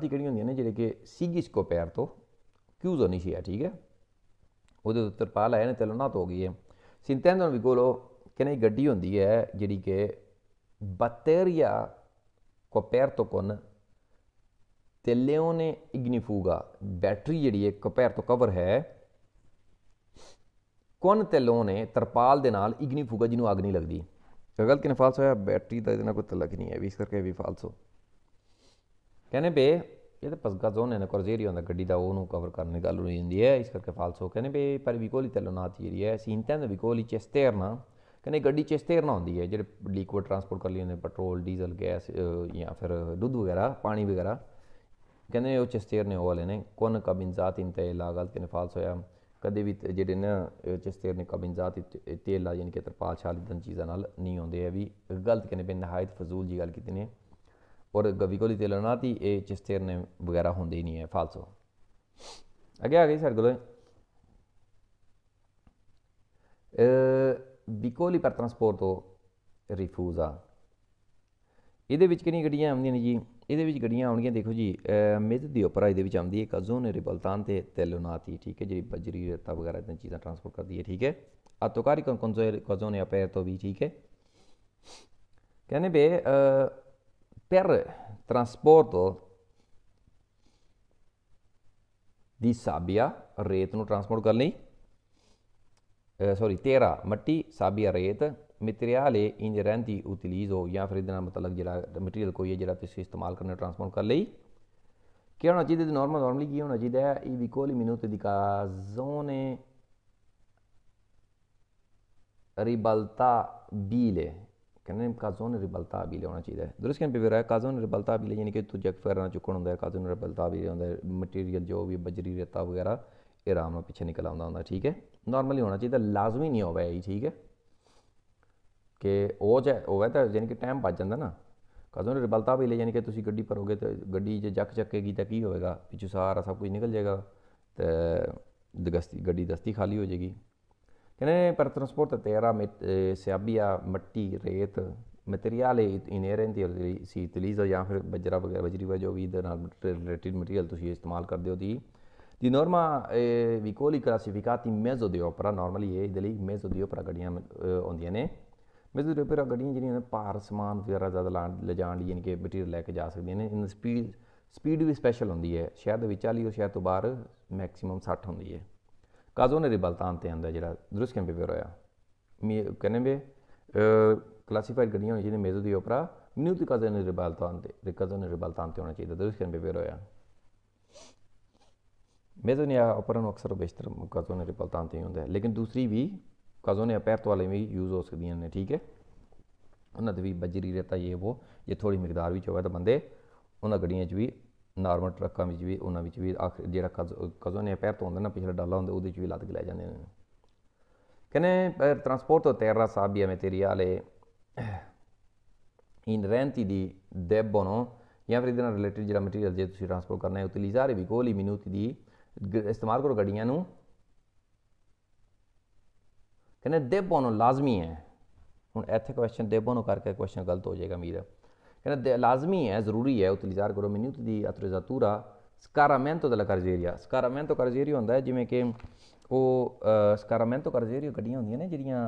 Speaker 1: ਤੀ ਕਿਹੜੀ ਹੁੰਦੀਆਂ ਨੇ ਜਿਹੜੇ ਕਿ ਸੀਗੀ ਇਸ ਕੋ ਪੈਰ ਤੋਂ ਕਿਊਜ਼ ਹੋਣੀ ਚਾਹੀਏ ਠੀਕ ਹੈ ਉਹਦੇ ਉੱਤੇ ਤਰਪਾਲ ਆਇਆ ਨੇ ਤੇ ਲੁਨਾਤ ਹੋ ਗਈ ਹੈ ਵੀ ਕੋਲੋ ਕਿਨੇ ਗੱਡੀ ਹੁੰਦੀ ਹੈ ਜਿਹੜੀ ਕਿ ਬੈਟਰੀਆ ਕੋਪਰਟੋ ਕੋਨ ਤੇ ਨੇ ਇਗਨੀਫੂਗਾ ਬੈਟਰੀ ਜਿਹੜੀ ਹੈ ਕੋਪੈਰਤੋ ਕਵਰ ਹੈ ਕੋਨ ਤੇ ਨੇ ਤਰਪਾਲ ਦੇ ਨਾਲ ਇਗਨੀਫੂਗਾ ਜਿਹਨੂੰ ਅਗ ਨਹੀਂ ਲੱਗਦੀ ਗਲਤ ਕਿਨੇ ਫਾਲਸ ਹੋਇਆ ਬੈਟਰੀ ਦਾ ਇਹਦੇ ਨਾਲ ਕੋਈ ਤਲਕ ਨਹੀਂ ਹੈ ਵੀ ਇਸ ਕਰਕੇ ਵੀ ਫਾਲਸ ਹੋ ਕਹਿੰਦੇ ਬੇ ਇਹਦੇ ਪਾਸ ਗਾਜ਼ੋਨੇ ਨੇ ਕੋਰਜ਼ੇਰੀ ਹੁੰਦਾ ਗੱਡੀ ਦਾ ਉਹਨੂੰ ਕਵਰ ਕਰਨ ਦੀ ਗੱਲ ਹੋਈ ਹੁੰਦੀ ਹੈ ਇਸ ਕਰਕੇ ਫਾਲਸੋ ਕਹਿੰਦੇ ਵੀ ਪਰ ਵਿਕੋਲੀ ਤਲਨਾਤ ਜਿਹੜੀ ਹੈ ਸੀਨਤਾਂ ਦੇ ਵਿਕੋਲੀ ਚੇਸਤੇਰਨਾ ਕਹਿੰਦੇ ਗੱਡੀ ਚੇਸਤੇਰਨਾ ਹੁੰਦੀ ਹੈ ਜਿਹੜੇ ਲਿਕਵਿਡ ਟਰਾਂਸਪੋਰਟ ਕਰ ਲਈ ਹੁੰਦੇ ਪੈਟਰੋਲ ਡੀਜ਼ਲ ਗੈਸ ਜਾਂ ਫਿਰ ਦੁੱਧ ਵਗੈਰਾ ਪਾਣੀ ਵਗੈਰਾ ਕਹਿੰਦੇ ਉਹ ਚੇਸਤੇਰਨੇ ਉਹ ਵਾਲੇ ਨੇ ਕੋਨ ਕਬਿੰਜ਼ਾਤ ਇੰਤੇ ਲਾਗਲ ਤੇ ਫਾਲਸ ਹੋਇਆ ਕਦੇ ਵੀ ਜਿਹੜੇ ਨੇ ਚੇਸਤੇਰਨੇ ਕਬਿੰਜ਼ਾਤ ਤੇਲ ਯਾਨੀ ਕਿ ਤਰਪਾਲ ਛਾਲੀ ਦੀਆਂ ਚੀਜ਼ਾਂ ਨਾਲ ਨਹੀਂ ਹੁੰਦੇ ਹੈ ਵੀ ਗਲਤ ਕਹਿੰਦੇ ਬੇ ਨਹਾਇਤ ਫਜ਼ੂਲ ਜੀ ਗੱਲ ਕੀਤੀ ਨੇ और गविकोली तेलनाती ये चिस्तेरने ਵਗੈਰਾ होंगे ਨਹੀਂ ਹੈ ਫਾਲਸੋ ਅੱਗੇ ਆ ਗਈ ਸਰ साढ़े ਇਹ ਬਿਕੋਲੀ ਪਰ ਟਰਾਂਸਪੋਰਟ ਤੋਂ ਇਹਦੇ ਵਿੱਚ ਕਿੰਨੀ ਗੱਡੀਆਂ ਆਉਂਦੀਆਂ ਨੇ ਜੀ ਇਹਦੇ ਵਿੱਚ ਗੱਡੀਆਂ ਆਉਣਗੀਆਂ ਦੇਖੋ ਜੀ ਮਿੱਧ ਦੀ ਉਪਰ ਇਹਦੇ ਵਿੱਚ ਆਉਂਦੀ ਹੈ ਕਜ਼ੋਨ ਰਿਬਲਤਾਨ ਤੇ ਤੈਲੋਨਾਤੀ ਠੀਕ ਹੈ ਜਿਹੜੀ ਬਜਰੀ ਰੇਤਾ ਵਗੈਰਾ ਇਦਾਂ ਚੀਜ਼ਾਂ ਟਰਾਂਸਪੋਰਟ ਕਰਦੀ ਹੈ ਠੀਕ ਹੈ ਆਤੋਕਾਰੀ ਕਜ਼ੋਨ ਆਪੇਰ ਤੋਂ ਵੀ ਠੀਕ ਹੈ ਕਹਿੰਦੇ ਬੇ per transporto दी साबिया रेत नु ट्रांसपोर्ट करनी सॉरी तेरा मट्टी साबिया रेत मटेरियल है इंज रैंती उतलीज हो या फिर इधर मतलब जरा मटेरियल कोई है जरा तुस इस्तेमाल करने ट्रांसपोर्ट कर लेई क्या होना चाहिए नॉर्मल नॉर्मली की होना चाहिए ई विकोली मिनूत दी काजोने रिबल्ता बीले ਕਹਿੰਦੇ ਕਾਜ਼ੋਨ ਰਿਬਲਤਾ ਵੀ ਲੈਣਾ ਚਾਹੀਦਾ ਹੈ ਦੁਰਸ ਕਹਿੰਦੇ ਬਿਵਰਾ ਕਾਜ਼ੋਨ ਰਿਬਲਤਾ ਵੀ ਯਾਨੀ ਕਿ ਤੁਜਕ ਫੇਰਨਾ ਚੁੱਕਣ ਹੁੰਦਾ ਹੈ ਕਾਜ਼ੋਨ ਰਿਬਲਤਾ ਵੀ ਹੁੰਦਾ ਹੈ ਮਟੀਰੀਅਲ ਜੋ ਵੀ ਬਜਰੀ ਰੇਤਾ ਵਗੈਰਾ ਇਹ ਆਰਾਮ ਨਾਲ ਪਿੱਛੇ ਨਿਕਲ ਆਉਂਦਾ ਹੁੰਦਾ ਠੀਕ ਹੈ ਨਾਰਮਲੀ ਹੋਣਾ ਚਾਹੀਦਾ ਲਾਜ਼ਮੀ ਨਹੀਂ ਹੋਵੇ ਇਹ ਠੀਕ ਹੈ ਕਿ ਉਹ ਜੇ ਹੋਵੇ ਤਾਂ ਯਾਨੀ ਕਿ ਟਾਈਮ ਬਚ ਜਾਂਦਾ ਨਾ ਕਾਜ਼ੋਨ ਰਿਬਲਤਾ ਵੀ ਲੈ ਯਾਨੀ ਕਿ ਤੁਸੀਂ ਗੱਡੀ ਭਰੋਗੇ ਤੇ ਗੱਡੀ ਜੇ ਜੱਕ ਚੱਕੇਗੀ ਤਾਂ ਕੀ ਹੋਵੇਗਾ ਪਿੱਛੇ ਸਾਰਾ ਸਭ ਕੁਝ ਨਿਕਲ ਜਾਏਗਾ ਤੇ ਦਗਸਤੀ ਗੱਡੀ ਦਸਤੀ ਖਾਲੀ ਹੋ ਜਾਏਗੀ Tiene ਪਰ transporte ਤੇਰਾ eh, se había matti, material ਇਨherent ਸੀ utiliza ਜਾਂ ਫਿਰ ਬਜਰਾ ਵਗੈਰਾ ਬਜਰੀ ਵਾ ਜੋ ਵੀ ਦੇ ਨਾਲ ਰਿਲੇਟਡ ਮਟੀਰੀਅਲ ਤੁਸੀਂ ਇਸਤੇਮਾਲ ਕਰਦੇ ਹੋ ਦੀ ਦੀ ਨੋਰਮਾ ਵਿਕੋਲੀ ਕਲਾਸੀਫਿਕਾਤੀ ਮੇਜ਼ੋ ਦੇ ਉਪਰ ਨਾਰਮਲੀ ਇਹ ਦੇ ਲਈ ਮੇਜ਼ੋ ਦੇ ਉਪਰ ਗੱਡੀਆਂ ਆਉਂਦੀਆਂ ਨੇ ਮੇਜ਼ੋ ਦੇ ਉਪਰ ਗੱਡੀਆਂ ਜਿਹੜੀਆਂ ਨੇ ਭਾਰ ਸਮਾਨ ਵਗੈਰਾ ਜ਼ਿਆਦਾ ਲਿਜਾਣ ਲਈ ਯਾਨੀ ਕਿ ਮਟੀਰੀਅਲ ਲੈ ਕੇ ਜਾ ਸਕਦੀਆਂ ਨੇ ਇਨ ਸਪੀਡ ਸਪੀਡ ਵੀ ਸਪੈਸ਼ਲ ਹੁੰਦੀ ਹੈ ਸ਼ਹਿਰ ਦੇ ਵਿੱਚ 40 ਔਰ ਸ਼ਹਿਰ ਤੋਂ ਬਾਹਰ ਮੈਕਸਿਮਮ 60 ਹੁੰਦੀ ਹੈ ਬਲਤਾਨ ਤੇ ਆਂਦਾ ਜਿਹੜਾ ਦਰੁਸਤ ਕੈਂਪੇ ਹੋਇਆ ਮੀ ਵੀ ਕਲਾਸੀਫਾਈਡ ਗੱਡੀਆਂ ਜਿਹਨੇ ਮੇਜ਼ੋ ਦੀ ਉਪਰਾ ਮਿਨੂ ਦੀ ਦੇ ਬਲਤਾਨ ਤੇ ਦੇ ਬਲਤਾਨ ਤੇ ਹੋਣਾ ਚਾਹੀਦਾ ਦਰੁਸਤ ਕੈਂਪੇ ਹੋਇਆ ਮੇਜ਼ੋ ਨੇ ਆਪਰਨ ਅਕਸਰ ਬੇਸ਼ਤਰ ਦੇ ਬਲਤਾਨ ਤੇ ਹੁੰਦਾ ਲੇਕਿਨ ਦੂਸਰੀ ਵੀ ਕਾਜ਼ਨ ਅਪੈਰਤ ਵਾਲੇ ਵੀ ਯੂਜ਼ ਹੋ ਸਕਦੀਆਂ ਨੇ ਠੀਕ ਹੈ ਉਹਨਾਂ ਦੇ ਵੀ ਬਜਰੀ ਰਤਾ ਇਹ ਉਹ ਜੇ ਥੋੜੀ ਮਿਕਦਾਰ ਵਿੱਚ ਹੋਵੇ ਤਾਂ ਬੰਦੇ ਉਹਨਾਂ ਗੱਡੀਆਂ 'ਚ ਵੀ ਨਾਰਮਲ ਟਰੱਕਾਂ ਵਿੱਚ ਵੀ ਉਹਨਾਂ ਵਿੱਚ ਵੀ ਜਿਹੜਾ ਕਜ਼ੋ ਨੇ ਪੈਰ ਤੋਂ ਹੁੰਦਾ ਨਾ ਪਿਛਲੇ ਡਾਲਾ ਹੁੰਦਾ ਉਹਦੇ ਵਿੱਚ ਵੀ ਲੱਦ ਕੇ ਲੈ ਜਾਂਦੇ ਨੇ ਕਹਿੰਦੇ ਟਰਾਂਸਪੋਰਟ ਤੋਂ ਤੇਰਾ ਵੀ ਮੇ ਮੇਰੀ ਆਲੇ ਇਨ ਰੈਂਟੀ ਦੀ ਦੇਬੋਨੋ ਜਾਂ ਫਿਰ ਇਹਦੇ ਨਾਲ ਰਿਲੇਟਡ ਜਿਹੜਾ ਮਟੀਰੀਅਲ ਜੇ ਤੁਸੀਂ ਟਰਾਂਸਪੋਰਟ ਕਰਨਾ ਹੈ ਉਤਲੀਜ਼ਾਰੇ ਵੀ ਕੋਲੀ ਮਿਨੂਤੀ ਦੀ ਇਸਤੇਮਾਲ ਕਰੋ ਗੱਡੀਆਂ ਨੂੰ ਕਹਿੰਦੇ ਦੇਬੋਨੋ ਲਾਜ਼ਮੀ ਹੈ ਹੁਣ ਇੱਥੇ ਕੁਐਸਚਨ ਦੇਬੋਨੋ ਕਰਕੇ ਕੁਐਸਚਨ ਗਲਤ ਹੋ ਜਾਏਗਾ ਮੀਰਾ Era ਲਾਜ਼ਮੀ ਹੈ ਜ਼ਰੂਰੀ ਹੈ ਉਤਲੀਜ਼ਾਰ ਕਰੋ minuto di attrezzatura scaramento della cargeria scaramento cargeria ਹੁੰਦਾ ਹੈ ਜਿਵੇਂ ਕਿ ਉਹ ਸਕਾਰਾਮੈਂਟੋ ਕਰਜ਼ੇਰੀਓ ਗੱਡੀਆਂ ਹੁੰਦੀਆਂ ਨੇ ਜਿਹੜੀਆਂ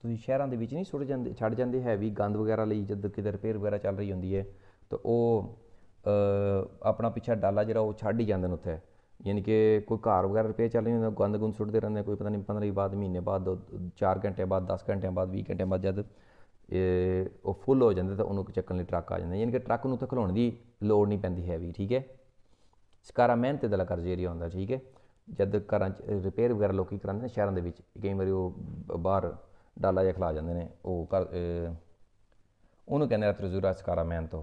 Speaker 1: ਤੁਸੀਂ ਸ਼ਹਿਰਾਂ ਦੇ ਵਿੱਚ ਨਹੀਂ ਸੁੱਟ ਜਾਂਦੇ ਛੱਡ ਜਾਂਦੇ ਹੈਵੀ ਗੰਦ ਵਗੈਰਾ ਲਈ ਜਦ ਕਿਤੇ ਰਿਪੇਅਰ ਵਗੈਰਾ ਚੱਲ ਰਹੀ ਹੁੰਦੀ ਹੈ ਤਾਂ ਉਹ ਆਪਣਾ ਪਿੱਛਾ ਡਾਲਾ ਜਿਹੜਾ ਉਹ ਛੱਡ ਹੀ ਜਾਂਦੇ ਨੇ ਉੱਥੇ ਯਾਨੀ ਕਿ ਕੋਈ ਘਰ ਵਗੈਰਾ ਰਿਪੇਅਰ ਚੱਲ ਰਹੀ ਹੁੰਦਾ ਗੰਦ ਗੁੰਦ ਸੁੱਟਦੇ ਰਹਿੰਦੇ ਕੋਈ ਪਤਾ ਨਹੀਂ 15 ਬਾਅਦ ਮਹੀਨੇ ਬਾਅਦ 4 ਘੰਟੇ ਬਾਅਦ 10 ਘੰਟੇ ਬਾਅਦ 20 ਘੰਟੇ ਬਾਅਦ ਜਦ ਉਹ ਫੁੱਲ ਹੋ ਜਾਂਦੇ ਤਾਂ ਉਹਨੂੰ ਚੱਕਣ ਲਈ ਟਰੱਕ ਆ ਜਾਂਦਾ ਯਾਨੀ ਕਿ ਟਰੱਕ ਨੂੰ ਤਾਂ ਖਲੋਣ ਦੀ ਲੋੜ ਨਹੀਂ ਪੈਂਦੀ ਹੈ ਵੀ ਠੀਕ ਹੈ ਸਕਾਰਾ ਮਿਹਨਤ ਦਾ ਕਰਜ਼ ਏਰੀਆ ਹੁੰਦਾ ਠੀਕ ਹੈ ਜਦ ਘਰਾਂ 'ਚ ਰਿਪੇਅਰ ਵਗੈਰਾ ਲੋਕੀ ਕਰਾਉਂਦੇ ਨੇ ਸ਼ਹਿਰਾਂ ਦੇ ਵਿੱਚ ਕਈ ਵਾਰੀ ਉਹ ਬਾਹਰ ਡਾਲਾ ਜਾਂ ਖਲਾ ਜਾਂਦੇ ਨੇ ਉਹ ਕਰ ਉਹਨੂੰ ਕਹਿੰਦੇ ਆ ਤਰਜ਼ੂਰਾ ਸਕਾਰਾ ਮਿਹਨਤ ਤੋਂ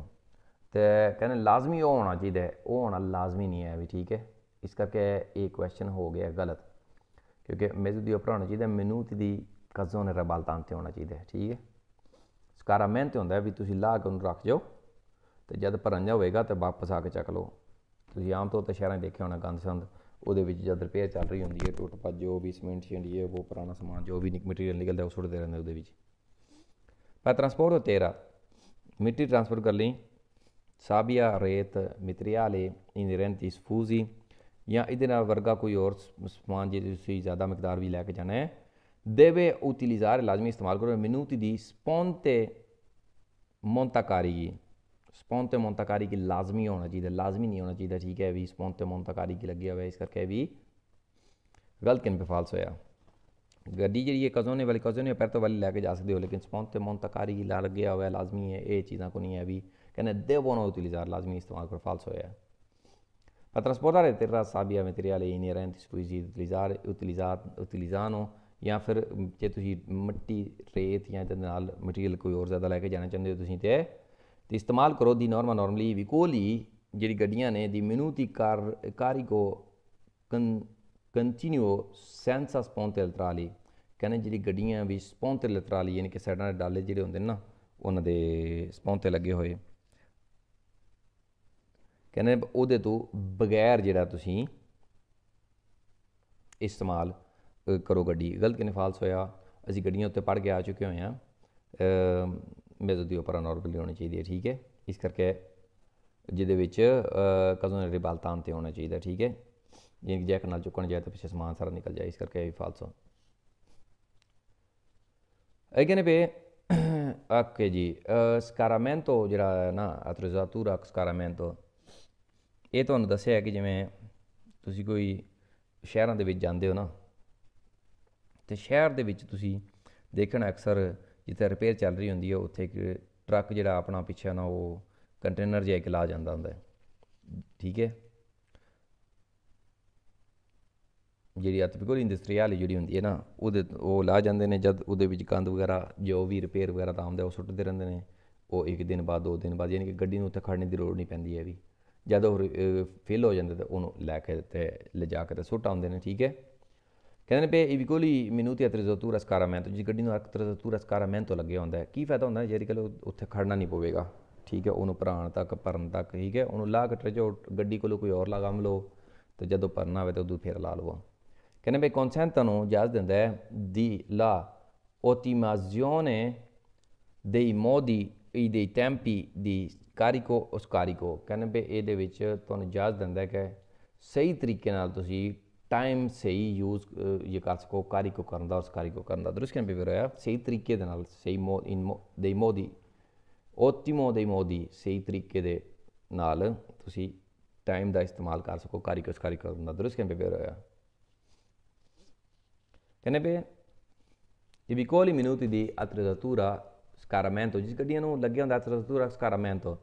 Speaker 1: ਤੇ ਕਹਿੰਦੇ ਲਾਜ਼ਮੀ ਉਹ ਹੋਣਾ ਚਾਹੀਦਾ ਉਹ ਹੋਣਾ ਲਾਜ਼ਮੀ ਨਹੀਂ ਹੈ ਵੀ ਠੀਕ ਹੈ ਇਸ ਕਰਕੇ ਇਹ ਕੁਐਸਚਨ ਹੋ ਗਿਆ ਗਲਤ ਕਿਉਂਕਿ ਮੇਜ਼ੂ ਦੀ ਉਪਰ ਹੋਣਾ ਚਾਹੀਦਾ ਤੇ ਦੀ ਕਜ਼ੋਨ ਰਬਾਲਤਾਂ ਤੇ ਹੋਣਾ ਚਾਹੀਦਾ ਠੀਕ ਹੈ ਸਕਾਰਾ ਮਿਹਨਤ ਹੁੰਦਾ ਵੀ ਤੁਸੀਂ ਲਾ ਕੇ ਉਹਨੂੰ ਰੱਖ ਜਾਓ ਤੇ ਜਦ ਭਰਨ ਜਾ ਹੋਵੇਗਾ ਤੇ ਵਾਪਸ ਆ ਕੇ ਚੱਕ ਲਓ ਤੁਸੀਂ ਆਮ ਤੌਰ ਤੇ ਸ਼ਹਿਰਾਂ 'ਚ ਦੇਖਿਆ ਹੋਣਾ ਗੰਦਸੰਦ ਉਹਦੇ ਵਿੱਚ ਜਦ ਰਿਪੇਅਰ ਚੱਲ ਰਹੀ ਹੁੰਦੀ ਹੈ ਟੁੱਟ ਭੱਜ ਜੋ ਵੀ ਸਿਮੈਂਟ ਛਿੰਡੀ ਹੈ ਉਹ ਪੁਰਾਣਾ ਸਮਾਨ ਜੋ ਵੀ ਨਿਕ ਮਟੀਰੀਅਲ ਨਿਕਲਦਾ ਉਹ ਸੁੱਟਦੇ ਰਹਿੰਦੇ ਉਹਦੇ ਵਿੱਚ ਪਰ ਟਰਾਂਸਪੋਰਟ ਉਹ ਤੇਰਾ ਮਿੱਟੀ ਟਰਾਂਸਪੋਰਟ ਕਰ ਲਈ ਸਾਬੀਆ ਰੇਤ ਮਿਤਰੀਆਲੇ ਇਨਰੈਂਟੀ ਸਫੂਜ਼ੀ ਜਾਂ ਇਹਦੇ ਨਾਲ ਵਰਗਾ ਕੋਈ ਹੋਰ ਸਮਾਨ ਜੇ ਤੁਸੀਂ ਜ਼ਿਆਦਾ ਮਿਕਦਾਰ ਵੀ ਲੈ ਕੇ ਜਾਣਾ ਹੈ deve utilizar, lazmi istemal करो minuti di sponte मोन्ताकारी की स्पॉन्ते मोन्ताकारी की लाजमी होना चाहिए लाजमी नहीं होना चाहिए ठीक है अभी स्पॉन्ते मोन्ताकारी की लगी हुआ है इस करके अभी गलत किन पे फाल्स होया गड्डी जी ये कजोने वाली कजोने पैर तो वाली लैके जा सकते हो लेकिन स्पॉन्ते मोन्ताकारी की ला लगे हुआ है लाजमी है ये चीज़ा को नहीं है अभी कहने दे बोनो उतलीजार लाजमी इस्तेमाल कर फाल्स होया Per trasportare terra a sabbia materiale inerente sui siti utilizzati utilizzano ਜਾਂ ਫਿਰ ਜੇ ਤੁਸੀਂ ਮਿੱਟੀ ਰੇਤ ਜਾਂ ਇਹਦੇ ਨਾਲ ਮਟੀਰੀਅਲ ਕੋਈ ਹੋਰ ਜ਼ਿਆਦਾ ਲੈ ਕੇ ਜਾਣਾ ਚਾਹੁੰਦੇ ਹੋ ਤੁਸੀਂ ਤੇ ਤੇ ਇਸਤੇਮਾਲ ਕਰੋ ਦੀ ਨਾਰਮਲ ਨਾਰਮਲੀ ਵਿਕੋਲੀ ਜਿਹੜੀ ਗੱਡੀਆਂ ਨੇ ਦੀ ਮਿਨੂਤੀ ਕਾਰ ਕਾਰੀਗੋ ਕੰਟੀਨਿਊ ਸੈਂਸਾ ਸਪੌਂਟੇ ਲਟਰਾਲੀ ਕਹਿੰਦੇ ਜਿਹੜੀ ਗੱਡੀਆਂ ਵੀ ਸਪੌਂਟੇ ਲਟਰਾਲੀ ਯਾਨੀ ਕਿ ਸਾਈਡਾਂ ਦੇ ਡਾਲੇ ਜਿਹੜੇ ਹੁੰਦੇ ਨੇ ਨਾ ਉਹਨਾਂ ਦੇ ਸਪੌਂਟੇ ਲੱਗੇ ਹੋਏ ਕਹਿੰਦੇ ਉਹਦੇ ਤੋਂ ਬਗੈਰ ਜਿਹੜਾ ਤੁਸੀਂ ਇਸਤੇਮਾਲ ਕਰੋ ਗੱਡੀ ਗਲਤ ਕਿਨੇ ਫਾਲਸ ਹੋਇਆ ਅਸੀਂ ਗੱਡੀਆਂ ਉੱਤੇ ਪੜ ਕੇ ਆ ਚੁੱਕੇ ਹੋਏ ਆ ਮੇਰੇ ਦੀ ਉਪਰ ਨੋਰਮਲੀ ਹੋਣੀ ਚਾਹੀਦੀ ਹੈ ਠੀਕ ਹੈ ਇਸ ਕਰਕੇ ਜਿਹਦੇ ਵਿੱਚ ਕਦੋਂ ਰਿਬਾਲਤਾਨ ਤੇ ਹੋਣਾ ਚਾਹੀਦਾ ਠੀਕ ਹੈ ਜੇ ਜੈਕ ਨਾਲ ਚੁੱਕਣ ਜਾਏ ਤਾਂ ਪਿੱਛੇ ਸਮਾਨ ਸਾਰਾ ਨਿਕਲ ਜਾਏ ਇਸ ਕਰਕੇ ਇਹ ਫਾਲਸ ਹੋ ਇਹ ਕਹਿੰਦੇ ਪਏ ਆਕੇ ਜੀ ਸਕਾਰਾਮੈਂਟੋ ਜਿਹੜਾ ਨਾ ਅਤਰਜ਼ਾਤੂਰਾ ਸਕਾਰਾਮੈਂਟੋ ਇਹ ਤੁਹਾਨੂੰ ਦੱਸਿਆ ਕਿ ਜਿਵੇਂ ਤੁਸੀਂ ਕੋਈ ਸ਼ਹਿਰਾਂ ਦੇ ਵਿੱਚ ਜਾਂਦੇ ਹੋ ਨਾ ਤੇ ਸ਼ਹਿਰ ਦੇ ਵਿੱਚ ਤੁਸੀਂ ਦੇਖਣਾ ਅਕਸਰ ਜਿੱਥੇ ਰਿਪੇਅਰ ਚੱਲ ਰਹੀ ਹੁੰਦੀ ਹੈ ਉੱਥੇ ਇੱਕ ਟਰੱਕ ਜਿਹੜਾ ਆਪਣਾ ਪਿੱਛੇ ਨਾ ਉਹ ਕੰਟੇਨਰ ਜਿਹਾ ਇੱਕ ਲਾ ਜਾਂਦਾ ਹੁੰਦਾ ਹੈ ਠੀਕ ਹੈ ਜਿਹੜੀ ਆ ਇੰਡਸਟਰੀ ਇੰਡਸਟਰੀਅਲ ਜਿਹੜੀ ਹੁੰਦੀ ਹੈ ਨਾ ਉਹਦੇ ਉਹ ਲਾ ਜਾਂਦੇ ਨੇ ਜਦ ਉਹਦੇ ਵਿੱਚ ਗੰਦ ਵਗੈਰਾ ਜੋ ਵੀ ਰਿਪੇਅਰ ਵਗੈਰਾ ਤਾਂ ਆਉਂਦਾ ਉਹ ਸੁੱਟਦੇ ਰਹਿੰਦੇ ਨੇ ਉਹ ਇੱਕ ਦਿਨ ਬਾਅਦ ਦੋ ਦਿਨ ਬਾਅਦ ਯਾਨੀ ਕਿ ਗੱਡੀ ਨੂੰ ਉੱਥੇ ਖੜਨੇ ਦੀ ਲੋੜ ਨਹੀਂ ਪੈਂਦੀ ਹੈ ਵੀ ਜਦ ਉਹ ਫੇਲ ਹੋ ਜਾਂਦੇ ਤਾਂ ਉਹਨੂੰ ਲੈ ਕੇ ਤੇ ਲਿਜਾ ਕੇ ਤੇ ਸੁੱਟ ਆਉਂਦੇ ਨੇ ਠੀਕ ਹੈ ਕਹਿੰਦੇ ਨੇ ਪੇ ਇਵਿਕੋਲੀ ਮਿਨੂਤੀ ਅਤਰਜ਼ਤੂਰ ਅਸਕਾਰਾਮੈਂਤੋ ਜੀ ਗੱਡੀ ਨੂੰ ਅਤਰਜ਼ਤੂਰ ਅਸਕਾਰਾਮੈਂਤੋ ਲੱਗਿਆ ਹੁੰਦਾ ਹੈ ਕੀ ਫਾਇਦਾ ਹੁੰਦਾ ਜੇ ਕਿਲੋ ਉੱਥੇ ਖੜਨਾ ਨਹੀਂ ਪਵੇਗਾ ਠੀਕ ਹੈ ਉਹਨੂੰ ਭਰਾਣ ਤੱਕ ਪਰਨ ਤੱਕ ਠੀਕ ਹੈ ਉਹਨੂੰ ਲਾ ਕੇ ਜੋ ਗੱਡੀ ਕੋਲੋਂ ਕੋਈ ਹੋਰ ਲਗਾਮ ਲੋ ਤੇ ਜਦੋਂ ਪਰਨਾ ਆਵੇ ਤਾਂ ਉਦੋਂ ਫੇਰ ਲਾ ਲਵੋ ਕਹਿੰਦੇ ਬਈ ਕੌਨਸੈਂਟ ਨੂੰ ਜਾਇਜ਼ ਦਿੰਦਾ ਹੈ ਦੀ ਲਾ ਓਟੀਮਾਜ਼ਿਓਨੇ ਦੇ ਮੋਦੀ ਈ ਦੇ ਟੈਂਪੀ ਦੀ ਕਾਰਿਕੋ ਉਸ ਕਾਰਿਕੋ ਕਹਿੰਦੇ ਬਈ ਇਹਦੇ ਵਿੱਚ ਤੁਹਾਨੂੰ ਜਾਇਜ਼ ਦਿੰਦਾ ਹੈ ਕਿ ਸਹੀ ਤਰੀਕੇ ਨਾਲ ਤੁਸੀਂ ਟਾਈਮ ਸਹੀ ਯੂਜ਼ ਇਹ ਕਰ ਸਕੋ ਕਾਰੀ ਕੋ ਕਰਨ ਦਾ ਉਸ ਕਾਰੀ ਕੋ ਕਰਨ ਦਾ ਨੇ ਵੀ ਰਿਹਾ ਸਹੀ ਤਰੀਕੇ ਦੇ ਨਾਲ ਸਹੀ ਮੋ ਇਨ ਦੇ ਮੋਦੀ ਓਟੀਮੋ ਦੇ ਮੋਦੀ ਸਹੀ ਤਰੀਕੇ ਦੇ ਨਾਲ ਤੁਸੀਂ ਟਾਈਮ ਦਾ ਇਸਤੇਮਾਲ ਕਰ ਸਕੋ ਕਾਰੀ ਕੋ ਉਸ ਕਾਰੀ ਕਰਨ ਦਾ ਨੇ ਵੀ ਰਿਹਾ ਕਹਿੰਦੇ ਪਏ ਇਹ ਵੀ ਕੋਲੀ ਮਿਨੂਤੀ ਦੀ ਅਤਰਦਤੂਰਾ ਸਕਾਰਾਮੈਂਟੋ ਜਿਸ ਗੱਡੀਆਂ ਨੂੰ ਲੱਗਿਆ ਹੁੰਦਾ ਅਤਰਦਤੂਰਾ ਸਕਾਰਾਮੈਂਟੋ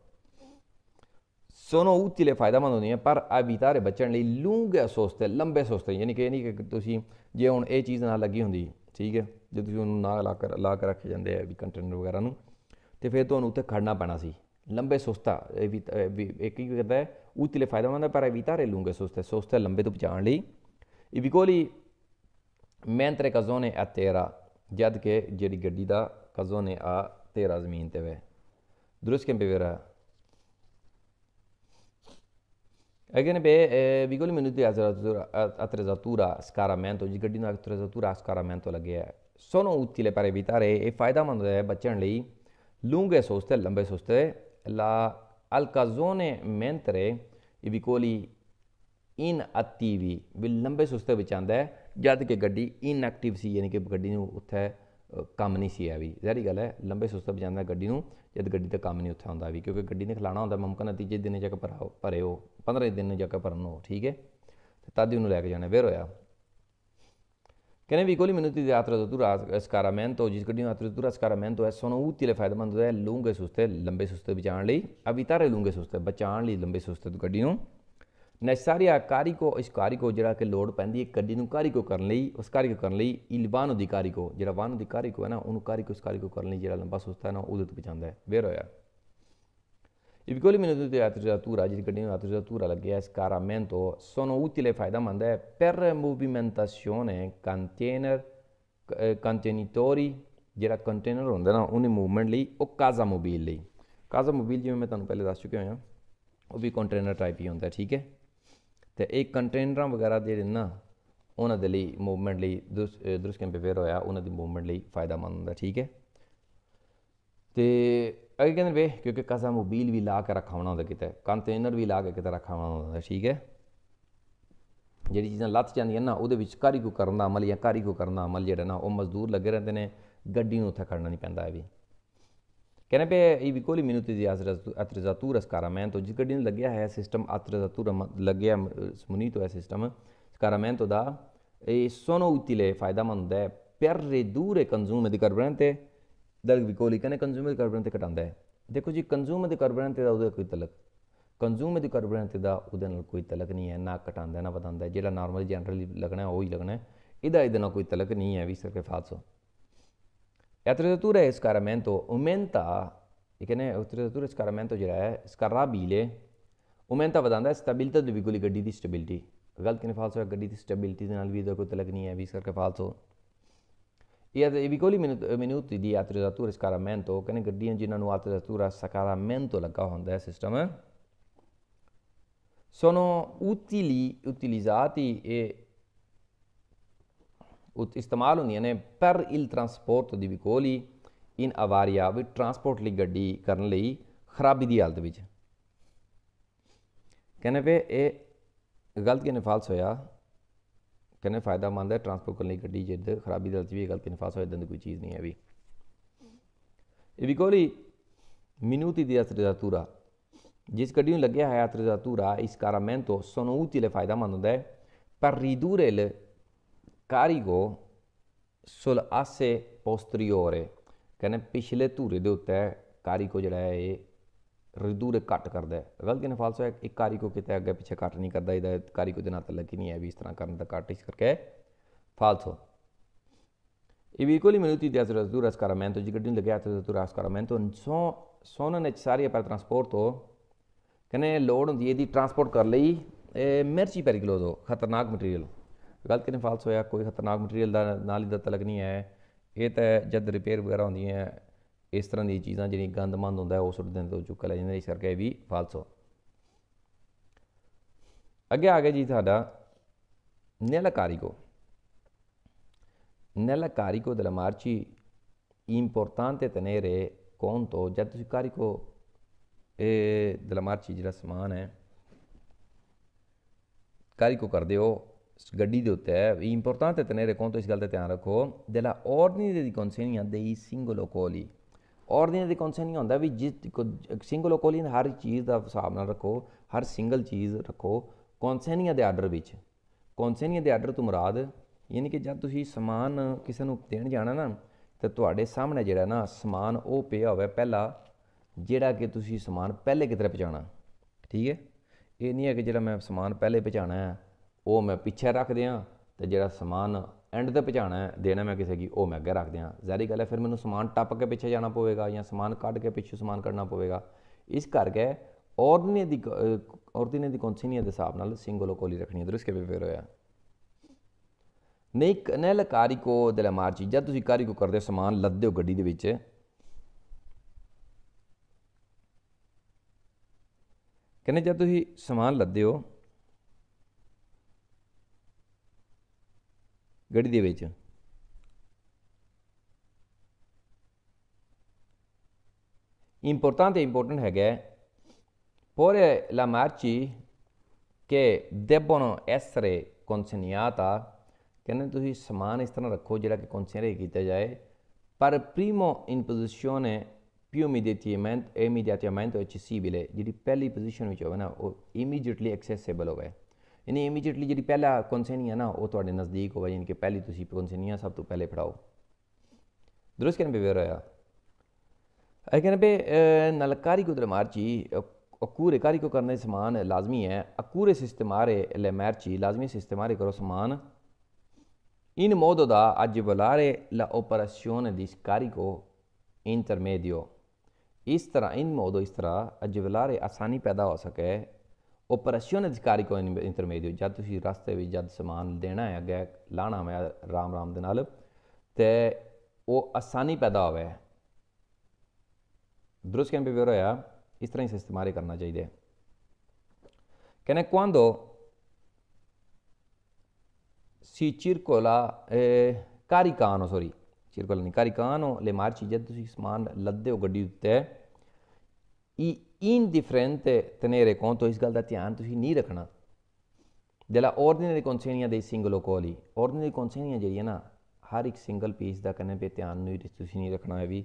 Speaker 1: ਸੋਨੋ utili e ਫਾਇਦਾ ਮੰਦ ਹੁੰਦੀਆਂ ਪਰ ਆਬਿਤਾ ਬਚਣ ਲਈ ਲੂੰਗੇ ਸੋਸਤੇ ਲੰਬੇ ਸੋਸਤੇ ਯਾਨੀ ਕਿ ਇਹ ਨਹੀਂ ਕਿ ਤੁਸੀਂ ਜੇ ਹੁਣ ਇਹ ਚੀਜ਼ ਨਾਲ ਲੱਗੀ ਹੁੰਦੀ ਠੀਕ ਹੈ ਜੇ ਤੁਸੀਂ ਉਹਨੂੰ ਨਾਲ ਲਾ ਕੇ ਲਾ ਕੇ ਰੱਖੇ ਜਾਂਦੇ ਆ ਵੀ ਕੰਟੇਨਰ ਵਗੈਰਾ ਨੂੰ ਤੇ ਫਿਰ ਤੁਹਾਨੂੰ ਉੱਤੇ ਖੜਨਾ ਪੈਣਾ ਸੀ ਲੰਬੇ ਸੋਸਤਾ ਇਹ ਵੀ ਇੱਕ ਹੀ ਕਰਦਾ ਹੈ ਉਤਲੇ ਫਾਇਦੇਮੰਦ ਪਰ ਆਬਿਤਾ ਲੂੰਗੇ ਸੋਸਤੇ ਸੋਸਤੇ ਲੰਬੇ ਤੋਂ ਪਹੁੰਚਾਉਣ ਲਈ ਇਹ ਵੀ ਕੋਲੀ ਮੈਂਤਰੇ ਕਜ਼ੋਨੇ ਆ ਤੇਰਾ ਜਦ ਕਿ ਜਿਹੜੀ ਗੱਡੀ ਦਾ ਕਜ਼ੋਨੇ ਆ ਤੇਰਾ ਜ਼ਮੀਨ ਤੇ ਵੇ ਦਰਸ ਕੇ ਵੇਰਾ Ebbene, eh, vi voglio minuti attrezzatura, scaramento, ਜਿਸ ਗੱਡੀ ਨੂੰ attrezzatura scaramento ਲੱਗਿਆ sono utile per evitare e ਫਾਇਦਾਮੰਦ ਹੈ ਬਚਣ ਲਈ ਲੂੰਗੇ ਸੋਸਤੇ ਲੰਬੇ ਸੋਸਤੇ la al casone mentre i vicoli inattivi ਵੀ ਲੰਬੇ ਸੋਸਤੇ ਵਿੱਚ ਆਂਦਾ ਹੈ ਜਦ ਕਿ ਗੱਡੀ inactive ਸੀ ਯਾਨੀ ਕਿ ਗੱਡੀ ਨੂੰ ਉੱਥੇ ਕੰਮ ਨਹੀਂ ਸੀ ਆ ਵੀ ਜ਼ਾਰੀ ਗੱਲ ਹੈ ਲੰਬੇ ਸੁਸਤਾ ਬਜਾਂਦਾ ਗੱਡੀ ਨੂੰ ਜਦ ਗੱਡੀ ਤੇ ਕੰਮ ਨਹੀਂ ਉੱਥੇ ਆਉਂਦਾ ਵੀ ਕਿਉਂਕਿ ਗੱਡੀ ਨੇ ਖਲਾਣਾ ਹੁੰਦਾ ਮਮਕਨ ਨਤੀਜੇ ਦਿਨ ਜਾ ਭਰਿਓ 15 ਦਿਨ ਨੂੰ ਭਰਨ ਨੂੰ ਠੀਕ ਹੈ ਤੇ ਤਦ ਉਹਨੂੰ ਲੈ ਕੇ ਜਾਣਾ ਵੇਰ ਹੋਇਆ ਕਹਿੰਦੇ ਵੀ ਕੋਲੀ ਮੈਨੂੰ ਦੀ ਯਾਤਰਾ ਤੋਂ ਦੂਰ ਮੈਂ ਤੋਂ ਜਿਸ ਗੱਡੀ ਨੂੰ ਯਾਤਰਾ ਦੂਰ ਮੈਂ ਤੋਂ ਐਸੋਂ ਉਹ ਉਤਿਲੇ ਫਾਇਦੇਮੰਦ ਹੈ ਲੂੰਗੇ ਸੁਸਤੇ ਲੰਬੇ ਸੁਸਤੇ ਬਚਾਉਣ ਲਈ ਤਾਰੇ ਲੂੰਗੇ ਸੁਸਤੇ ਬਚਾਉਣ ਲਈ ਲੰਬੇ ਸੁਸਤੇ ਤੋਂ ਗੱਡੀ ਨੂੰ ਨੈਸਰੀ ਆਕਾਰੀ ਕੋ ਇਸ ਕਾਰੀ ਕੋ ਜਿਹੜਾ ਕਿ ਲੋੜ ਪੈਂਦੀ ਹੈ ਕੱਡੀ ਨੂੰ ਕਾਰੀ ਕੋ ਕਰਨ ਲਈ ਉਸ ਕਾਰੀ ਕੋ ਕਰਨ ਲਈ ਇਲਵਾਨ ਅਧਿਕਾਰੀ ਕੋ ਜਿਹੜਾ ਵਾਨ ਅਧਿਕਾਰੀ ਕੋ ਹੈ ਨਾ ਉਹਨੂੰ ਕਾਰੀ ਕੋ ਉਸ ਕਾਰੀ ਕੋ ਕਰਨ ਲਈ ਜਿਹੜਾ ਲੰਬਾ ਸੁਸਤਾ ਹੈ ਨਾ ਉਹਦੇ ਤੋਂ ਪਹੁੰਚਦਾ ਹੈ ਵੇਰ ਹੋਇਆ ਕੋਲੀ ਮੈਨੂੰ ਤੇ ਆਤਰਜਾ ਤੂਰਾ ਜਿਹੜੀ ਗੱਡੀ ਨੂੰ ਤੂ ਤੂਰਾ ਲੱਗਿਆ ਇਸ ਕਾਰਾਮੈਂਟੋ ਸੋਨੋ ਉਤਿਲੇ ਫਾਇਦਾਮੰਦ ਹੈ ਪਰ ਹੈ ਕੰਟੇਨਰ ਕੰਟੇਨਿਟੋਰੀ ਜਿਹੜਾ ਕੰਟੇਨਰ ਹੁੰਦਾ ਨਾ ਉਹਨੇ ਮੂਵਮੈਂਟ ਲਈ ਉਹ ਕਾਜ਼ਾ ਮੋਬਾਈਲ ਲਈ ਕਾਜ਼ਾ ਮੋਬਾਈਲ ਜਿਵੇਂ ਮੈਂ ਤੁਹਾਨੂੰ ਪਹਿਲੇ ਦੱਸ ਚੁੱਕਿਆ ਹਾਂ ਉਹ ਵੀ ਕੰਟੇਨਰ ਟਾਈਪ ਹੀ ਹੁੰਦਾ ਠੀਕ ਹੈ ਤੇ ਇਹ ਕੰਟੇਨਰਾਂ ਵਗੈਰਾ ਦੇ ਨਾ ਉਹਨਾਂ ਦੇ ਲਈ ਮੂਵਮੈਂਟ ਲਈ ਦਰੁਸਕਨ ਪੇਪਰ ਹੋਇਆ ਉਹਨਾਂ ਦੀ ਮੂਵਮੈਂਟ ਲਈ ਫਾਇਦਾਮੰਦ ਹੁੰਦਾ ਠੀਕ ਹੈ ਤੇ ਅਗੇ ਕਹਿੰਦੇ ਵੇ ਕਿਉਂਕਿ ਕਸਾ ਮੋਬਾਈਲ ਵੀ ਲਾ ਕੇ ਰੱਖਾਉਣਾ ਹੁੰਦਾ ਕਿਤੇ ਕੰਟੇਨਰ ਵੀ ਲਾ ਕੇ ਕਿਤੇ ਰੱਖਾਉਣਾ ਹੁੰਦਾ ਠੀਕ ਹੈ ਜਿਹੜੀ ਚੀਜ਼ਾਂ ਲੱਤ ਜਾਂਦੀਆਂ ਨਾ ਉਹਦੇ ਵਿੱਚ ਕਾਰੀ ਕੋ ਕਰਨ ਦਾ ਅਮਲ ਜਾਂ ਕਾਰੀ ਕੋ ਕਰਨ ਦਾ ਅਮਲ ਜਿਹੜਾ ਨਾ ਉਹ ਮਜ਼ਦੂਰ ਲੱਗੇ ਰਹਿੰਦੇ ਨੇ ਗੱਡੀ ਨੂੰ ਉੱਥੇ ਖੜਨਾ ਨਹੀਂ ਪੈਂਦਾ ਇਹ ਵੀ ਕਹਿੰਦੇ ਪਏ ਇਹ ਵੀ ਕੋਲੀ ਮਿਨੂਤੀ ਦੀ ਅਤਰਜ਼ਾਤੂਰ ਸਕਾਰਾਮੈਂਟੋ ਜਿਸ ਕਦੀ ਲੱਗਿਆ ਹੈ ਸਿਸਟਮ ਅਤਰਜ਼ਾਤੂਰ ਲੱਗਿਆ ਸਮੁਨੀਤੋ ਹੈ ਸਿਸਟਮ ਸਕਾਰਾਮੈਂਟੋ ਦਾ ਇਹ ਸੋਨੋ ਉਤਿਲੇ ਫਾਇਦਾਮੰਦ ਹੈ ਪਰ ਰੇ ਰਿਦੂਰੇ ਕੰਜ਼ੂਮ ਦੇ ਕਰਬਰਨ ਤੇ ਦਰ ਵੀ ਕੋਲੀ ਕਹਿੰਦੇ ਕੰਜ਼ੂਮ ਦੇ ਕਰਬਰਨ ਤੇ ਘਟਾਉਂਦਾ ਹੈ ਦੇਖੋ ਜੀ ਕੰਜ਼ੂਮ ਦੇ ਕਰਬਰਨ ਤੇ ਦਾ ਉਹਦੇ ਕੋਈ ਤਲਕ ਕੰਜ਼ੂਮ ਦੇ ਕਰਬਰਨ ਤੇ ਦਾ ਉਹਦੇ ਨਾਲ ਕੋਈ ਤਲਕ ਨਹੀਂ ਹੈ ਨਾ ਘਟਾਉਂਦਾ ਨਾ ਵਧਾਉਂਦਾ ਜਿਹੜਾ ਨਾਰਮਲ ਜਨਰਲੀ ਲੱਗਣਾ ਉਹ ਹੀ ਲੱਗਣਾ ਇਹਦਾ ਇਹਦੇ ਨਾਲ ਕੋਈ ਤਲਕ ਨਹੀਂ ਹੈ ਵੀ ਸਰਕੇ ਫਾਸੋ E attrezzature e scaricamento aumenta, ಏಕೆಂದರೆ attrezzature e scaramento ਜਿਹੜਾ eh, scarrabile aumenta ਵਧਾਉਂਦਾ ਹੈ ਸਟੈਬਿਲਿਟੀ ਦੇ ਬਿਲਕੁਲ ਗੱਡੀ ਦੀ ਸਟੈਬਿਲਿਟੀ ਗਲਤ ਕਿਨੇ ਫਾਲਸ ਹੋਇਆ è ਦੀ ਸਟੈਬਿਲਿਟੀ ਦੇ ਨਾਲ ਵੀ ਇਹਦਾ ਕੋਈ ਤਲਕ ਨਹੀਂ ਹੈ ਵੀ ਇਸ e i vicoli minuti di attrezzatura e scaramento che ne gaddien ginano attrezzatura scaramento la cavanda sistema eh, sono utili utilizzati e ਇਸਤੇਮਾਲ ਹੁੰਦੀਆਂ ਨੇ ਪਰ ਇਲ ਟਰਾਂਸਪੋਰਟ ਦੀ ਵਿਕੋਲੀ ਇਨ ਅਵਾਰੀਆ ਵੀ ਟਰਾਂਸਪੋਰਟ ਲਈ ਗੱਡੀ ਕਰਨ ਲਈ ਖਰਾਬੀ ਦੀ ਹਾਲਤ ਵਿੱਚ ਕਹਿੰਦੇ ਵੇ ਇਹ ਗਲਤ ਕਿਨੇ ਫਾਲਸ ਹੋਇਆ ਕਹਿੰਦੇ ਫਾਇਦਾਮੰਦ ਹੈ ਟਰਾਂਸਪੋਰਟ ਕਰਨ ਲਈ ਗੱਡੀ ਜਿੱਦ ਖਰਾਬੀ ਦੇ ਵਿੱਚ ਵੀ ਗਲਤ ਕਿਨੇ ਫਾਲਸ ਹੋਇਆ ਦੰਦ ਕੋਈ ਚੀਜ਼ ਨਹੀਂ ਹੈ ਵੀ ਇਹ ਵਿਕੋਲੀ ਮਿਨੂਤੀ ਦੀ ਤੂਰਾ ਜਿਸ ਗੱਡੀ ਨੂੰ ਲੱਗਿਆ ਹੈ ਤੂਰਾ ਇਸ ਕਾਰਾਮੈਂਤੋ ਸਨੂਤੀ ਲਈ ਫਾਇਦਾਮੰਦ ਹੁੰਦਾ ਹੈ ਪਰ ਲਈ ਕਾਰੀਗੋ ਆਸੇ ਪੋਸਟਰੀਓਰੇ ਕਹਿੰਦੇ ਪਿਛਲੇ ਧੂਰੇ ਦੇ ਉੱਤੇ ਕਾਰੀਗੋ ਜਿਹੜਾ ਹੈ ਇਹ ਰਿਦੂ ਦੇ ਕੱਟ ਕਰਦਾ ਹੈ ਗਲਤੀ ਨਾਲ ਫਾਲਸ ਹੈ ਇੱਕ ਕਾਰੀਗੋ ਕਿਤੇ ਅੱਗੇ ਪਿੱਛੇ ਕੱਟ ਨਹੀਂ ਕਰਦਾ ਇਹਦਾ ਕਾਰੀਗੋ ਦੇ ਨਾਲ ਤਾਂ ਲੱਗੀ ਨਹੀਂ ਹੈ ਵੀ ਇਸ ਤਰ੍ਹਾਂ ਕਰਨ ਦਾ ਕੱਟ ਇਸ ਕਰਕੇ ਹੋ ਇਹ ਬਿਲਕੁਲ ਹੀ ਮਨੁੱਤੀ ਦੇ ਅਸਰ ਦੂਰ ਅਸਕਾਰਾ ਮੈਂ ਤੋ ਜੀ ਗੱਡੀ ਲੱਗਿਆ ਤੇ ਦੂਰ ਅਸਕਾਰਾ ਮੈਂ ਤੋ ਸੋ ਸੋਨ ਨੇ ਨੈਸਸਰੀ ਪਰ ਟਰਾਂਸਪੋਰਟ ਹੋ ਕਹਿੰਦੇ ਲੋਡ ਹੁੰਦੀ ਇਹਦੀ ਟਰਾਂਸਪੋਰਟ ਕਰ ਲਈ ਇਹ ਮਿਰਚੀ ਪੈਰੀ ਗਲੋਜ਼ ਹੋ ਖਤਰਨਾਕ ਮਟੀਰੀਅਲ ਗਲਤ ਕਿਨੇ ਫਾਲਸ ਹੋਇਆ ਕੋਈ ਖਤਰਨਾਕ ਮਟੀਰੀਅਲ ਦਾ ਨਾਲ ਹੀ ਦਾ ਤਲਕ ਨਹੀਂ ਹੈ ਇਹ ਤਾਂ ਜਦ ਰਿਪੇਅਰ ਵਗੈਰਾ ਹੁੰਦੀਆਂ ਹੈ ਇਸ ਤਰ੍ਹਾਂ ਦੀ ਚੀਜ਼ਾਂ ਜਿਹੜੀ ਗੰਦਮੰਦ ਹੁੰਦਾ ਹੈ ਉਹ ਸੁੱਟ ਦਿੰਦੇ ਤੋਂ ਚੁੱਕਾ ਲੈ ਜਾਂਦੇ ਇਸ ਕਰਕੇ ਵੀ ਫਾਲਸ ਹੋ ਅੱਗੇ ਆ ਗਿਆ ਜੀ ਤੁਹਾਡਾ nell'carico nell'carico della merci importante ਕੌਣ ਤੋਂ ਜਦ ਤੁਸੀਂ ਕੋ ਇਹ ਦਲਮਾਰਚੀ ਜਿਹੜਾ ਸਮਾਨ ਹੈ ਕੋ ਕਰਦੇ ਹੋ ਗੱਡੀ ਦੇ ਉੱਤੇ ਇੰਪੋਰਟੈਂਟ ਹੈ tenere conto ਇਸ ਗੱਲ ਦਾ ਧਿਆਨ ਰੱਖੋ della ਦੀ di ਦੇ dei ਸਿੰਗਲ ਕੋਲੀ ਆਰਡੀਨਰੀ ਦੀ ਕਨਸੈਨ ਹੁੰਦਾ ਵੀ ਜਿਸ ਸਿੰਗਲ ਕੋਲੀ ਹਰ ਚੀਜ਼ ਦਾ ਹਿਸਾਬ ਨਾਲ ਰੱਖੋ ਹਰ ਸਿੰਗਲ ਚੀਜ਼ ਰੱਖੋ ਕਨਸੈਨੀਆ ਦੇ ਆਰਡਰ ਵਿੱਚ ਕਨਸੈਨੀਆ ਦੇ ਆਰਡਰ ਤੋਂ ਮੁਰਾਦ ਯਾਨੀ ਕਿ ਜਦ ਤੁਸੀਂ ਸਮਾਨ ਕਿਸੇ ਨੂੰ ਦੇਣ ਜਾਣਾ ਨਾ ਤੇ ਤੁਹਾਡੇ ਸਾਹਮਣੇ ਜਿਹੜਾ ਨਾ ਸਮਾਨ ਉਹ ਪਿਆ ਹੋਵੇ ਪਹਿਲਾ ਜਿਹੜਾ ਕਿ ਤੁਸੀਂ ਸਮਾਨ ਪਹਿਲੇ ਕਿਧਰੇ ਪਹੁੰਚਾਣਾ ਠੀਕ ਹੈ ਇਹ ਨਹੀਂ ਹੈ ਕਿ ਜਿਹੜਾ ਮੈਂ ਸਮਾਨ ਪਹਿਲੇ ਪਹੁੰਚਾਣਾ ਹੈ ਉਹ ਮੈਂ ਪਿੱਛੇ ਰੱਖ ਦਿਆਂ ਤੇ ਜਿਹੜਾ ਸਮਾਨ ਐਂਡ ਤੇ ਪਹੁੰਚਾਣਾ ਦੇਣਾ ਮੈਂ ਕਿਸੇ ਕੀ ਉਹ ਮੈਂ ਅੱਗੇ ਰੱਖ ਦਿਆਂ ਜ਼ਾਰੀ ਗੱਲ ਹੈ ਫਿਰ ਮੈਨੂੰ ਸਮਾਨ ਟੱਪ ਕੇ ਪਿੱਛੇ ਜਾਣਾ ਪਵੇਗਾ ਜਾਂ ਸਮਾਨ ਕੱਢ ਕੇ ਪਿੱਛੇ ਸਮਾਨ ਕਰਨਾ ਪਵੇਗਾ ਇਸ ਕਰਕੇ ਔਰਨੇ ਦੀ ਔਰਤਨੇ ਦੀ ਕੌਨਸੀਨੀਅਤ ਦੇ ਹਿਸਾਬ ਨਾਲ ਸਿੰਗਲੋ ਕੋਲੀ ਰੱਖਣੀ ਹੈ ਦਰਸ ਕੇ ਵੀ ਫੇਰ ਹੋਇਆ ਨਹੀਂ ਨੈਲ ਕਾਰੀ ਕੋ ਦਿਲ ਮਾਰ ਜਦ ਤੁਸੀਂ ਕਾਰੀ ਕੋ ਕਰਦੇ ਸਮਾਨ ਲੱਦਦੇ ਹੋ ਗੱਡੀ ਦੇ ਵਿੱਚ ਕਹਿੰਦੇ ਜਦ ਤੁਸੀਂ ਸਮਾਨ ਲੱਦੇ ਹੋ ਗੜੀ ਦੇ ਵਿੱਚ importante e importante che pure la merci che debbono essere consegnata ਕਹਿੰਦੇ ਤੁਸੀਂ ਸਮਾਨ ਇਸ ਤਰ੍ਹਾਂ ਰੱਖੋ ਜਿਹੜਾ ਕਿ ਕੰਸੀਡਰ ਕੀਤਾ ਜਾਏ ਪਰ ਪ੍ਰੀਮੋ ਇਨ position più immediatamente immediatamente accessibile ਜਿਹੜੀ ਪਹਿਲੀ ਪੋਜੀਸ਼ਨ ਵਿੱਚ ਹੋਵੇ ਨਾ ਉਹ ਇਮੀਡੀਏਟਲੀ ਐਕਸੈਸਿਬਲ ਇਹਨੇ ਇਮੀਡੀਏਟਲੀ ਜਿਹੜੀ ਪਹਿਲਾ ਕਨਸੈਨੀਆ ਨਾ ਉਹ ਤੁਹਾਡੇ ਨਜ਼ਦੀਕ ਹੋਵੇ ਯਾਨੀ ਕਿ ਪਹਿਲੀ ਤੁਸੀਂ ਕਨਸੈਨੀਆ ਸਭ ਤੋਂ ਪਹਿਲੇ ਪੜਾਓ दुरुस्त कहने पे वेर आया अरे कहने पे नलकारी को मारची अकूर कारी को करने समान लाजमी है अकूर से इस्तेमाल ले मैरची लाजमी से इस्तेमाल करो समान इन मोदो दा अज बुलारे ला ऑपरेशन दी कारी को इन तरमे दियो इस तरह इन मोदो इस तरह अज बुलारे आसानी पैदा हो सके ਆਪਰੇਸ਼ਨ ਅਧਿਕਾਰੀ ਕੋ ਇੰਟਰਮੀਡੀਓ ਜਦ ਤੁਸੀਂ ਰਸਤੇ ਵਿੱਚ ਜਦ ਸਮਾਨ ਦੇਣਾ ਹੈ ਅੱਗੇ ਲਾਣਾ ਹੈ ਰਾਮ ਰਾਮ ਦੇ ਨਾਲ ਤੇ ਉਹ ਆਸਾਨੀ ਪੈਦਾ ਹੋਵੇ ਦਰੁਸਤ ਕੈਂਪ ਵਿਵਰ ਹੋਇਆ ਇਸ ਤਰ੍ਹਾਂ ਹੀ ਇਸਤੇਮਾਲ ਕਰਨਾ ਚਾਹੀਦਾ ਹੈ ਕਿਨੇ ਕੁਆਂਦੋ ਸੀ ਚਿਰਕੋਲਾ ਕਾਰਿਕਾਨੋ ਸੋਰੀ ਚਿਰਕੋਲਾ ਨਹੀਂ ਕਾਰਿਕਾਨੋ ਲੈ ਮਾਰ ਜਦ ਤੁਸੀਂ ਸਮਾਨ ਲੱਦੇ ਹੋ ਗੱਡੀ ਉੱਤੇ ਇਹ indifferent ਕੋਂ ਤੋਂ ਇਸ ਗੱਲ ਦਾ ਧਿਆਨ ਤੁਸੀਂ ਨਹੀਂ ਰੱਖਣਾ ਜਿਹੜਾ ਆਰਡੀਨਰੀ ਕੌਨਸੇਨੀਆ ਦੇ ਸਿੰਗਲ ਕੋਲੀ ਆਰਡੀਨਰੀ ਕੌਨਸੇਨੀਆ ਜਿਹੜੀ ਹੈ ਨਾ ਹਰ ਇੱਕ ਸਿੰਗਲ ਪੀਸ ਦਾ ਕੰਨੇ ਤੇ ਧਿਆਨ ਨਹੀਂ ਤੁਸੀਂ ਨਹੀਂ ਰੱਖਣਾ ਹੈ ਵੀ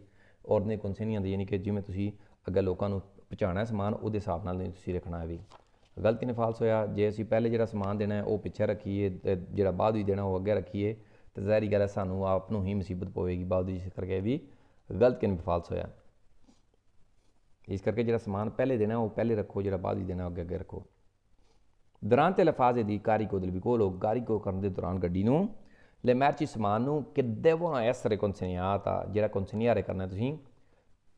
Speaker 1: ਆਰਡੀਨਰੀ ਕੌਨਸੇਨੀਆ ਦੀ ਯਾਨੀ ਕਿ ਜਿਵੇਂ ਤੁਸੀਂ ਅੱਗੇ ਲੋਕਾਂ ਨੂੰ ਪਹੁੰਚਾਣਾ ਸਮਾਨ ਉਹਦੇ ਹਿਸਾਬ ਨਾਲ ਨਹੀਂ ਤੁਸੀਂ ਰੱਖਣਾ ਹੈ ਵੀ ਗਲਤੀ ਨੇ ਫਾਲਸ ਹੋਇਆ ਜੇ ਅਸੀਂ ਪਹਿਲੇ ਜਿਹੜਾ ਸਮਾਨ ਦੇਣਾ ਹੈ ਉਹ ਪਿੱਛੇ ਰੱਖੀਏ ਜਿਹੜਾ ਬਾਅਦ ਵਿੱਚ ਦੇਣਾ ਉਹ ਅੱਗੇ ਰੱਖੀਏ ਤੇ ਜ਼ਾਹਿਰੀ ਗੱਲ ਹੈ ਸਾਨੂੰ ਆਪ ਨੂੰ ਹੀ ਮੁਸੀਬਤ ਪਵੇਗੀ ਬਾਅਦ ਵਿੱਚ ਕਰਕੇ ਵੀ ਗਲਤ ਕਿਨ ਫਾਲਸ ਹੋਇਆ ਇਸ ਕਰਕੇ ਜਿਹੜਾ ਸਮਾਨ ਪਹਿਲੇ ਦੇਣਾ ਉਹ ਪਹਿਲੇ ਰੱਖੋ ਜਿਹੜਾ ਬਾਅਦ ਹੀ ਦੇਣਾ ਅੱਗੇ ਅੱਗੇ ਰੱਖੋ ਦਰਾਂਤੇ ਲਫਾਜ਼ੇ ਦੀ ਕਾਰੀ ਕੋ ਦਿਲ ਵੀ ਕੋ ਲੋਕ ਕਾਰੀ ਕੋ ਕਰਨ ਦੇ ਦੌਰਾਨ ਗੱਡੀ ਨੂੰ ਲੈ ਮੈਰਚੀ ਸਮਾਨ ਨੂੰ ਕਿੱਦੇ ਵੋਣਾ ਐਸਰੇ ਕਨਸਨੀਆਤ ਆ ਜਿਹੜਾ ਕਨਸਨੀਆਰੇ ਕਰਨਾ ਤੁਸੀਂ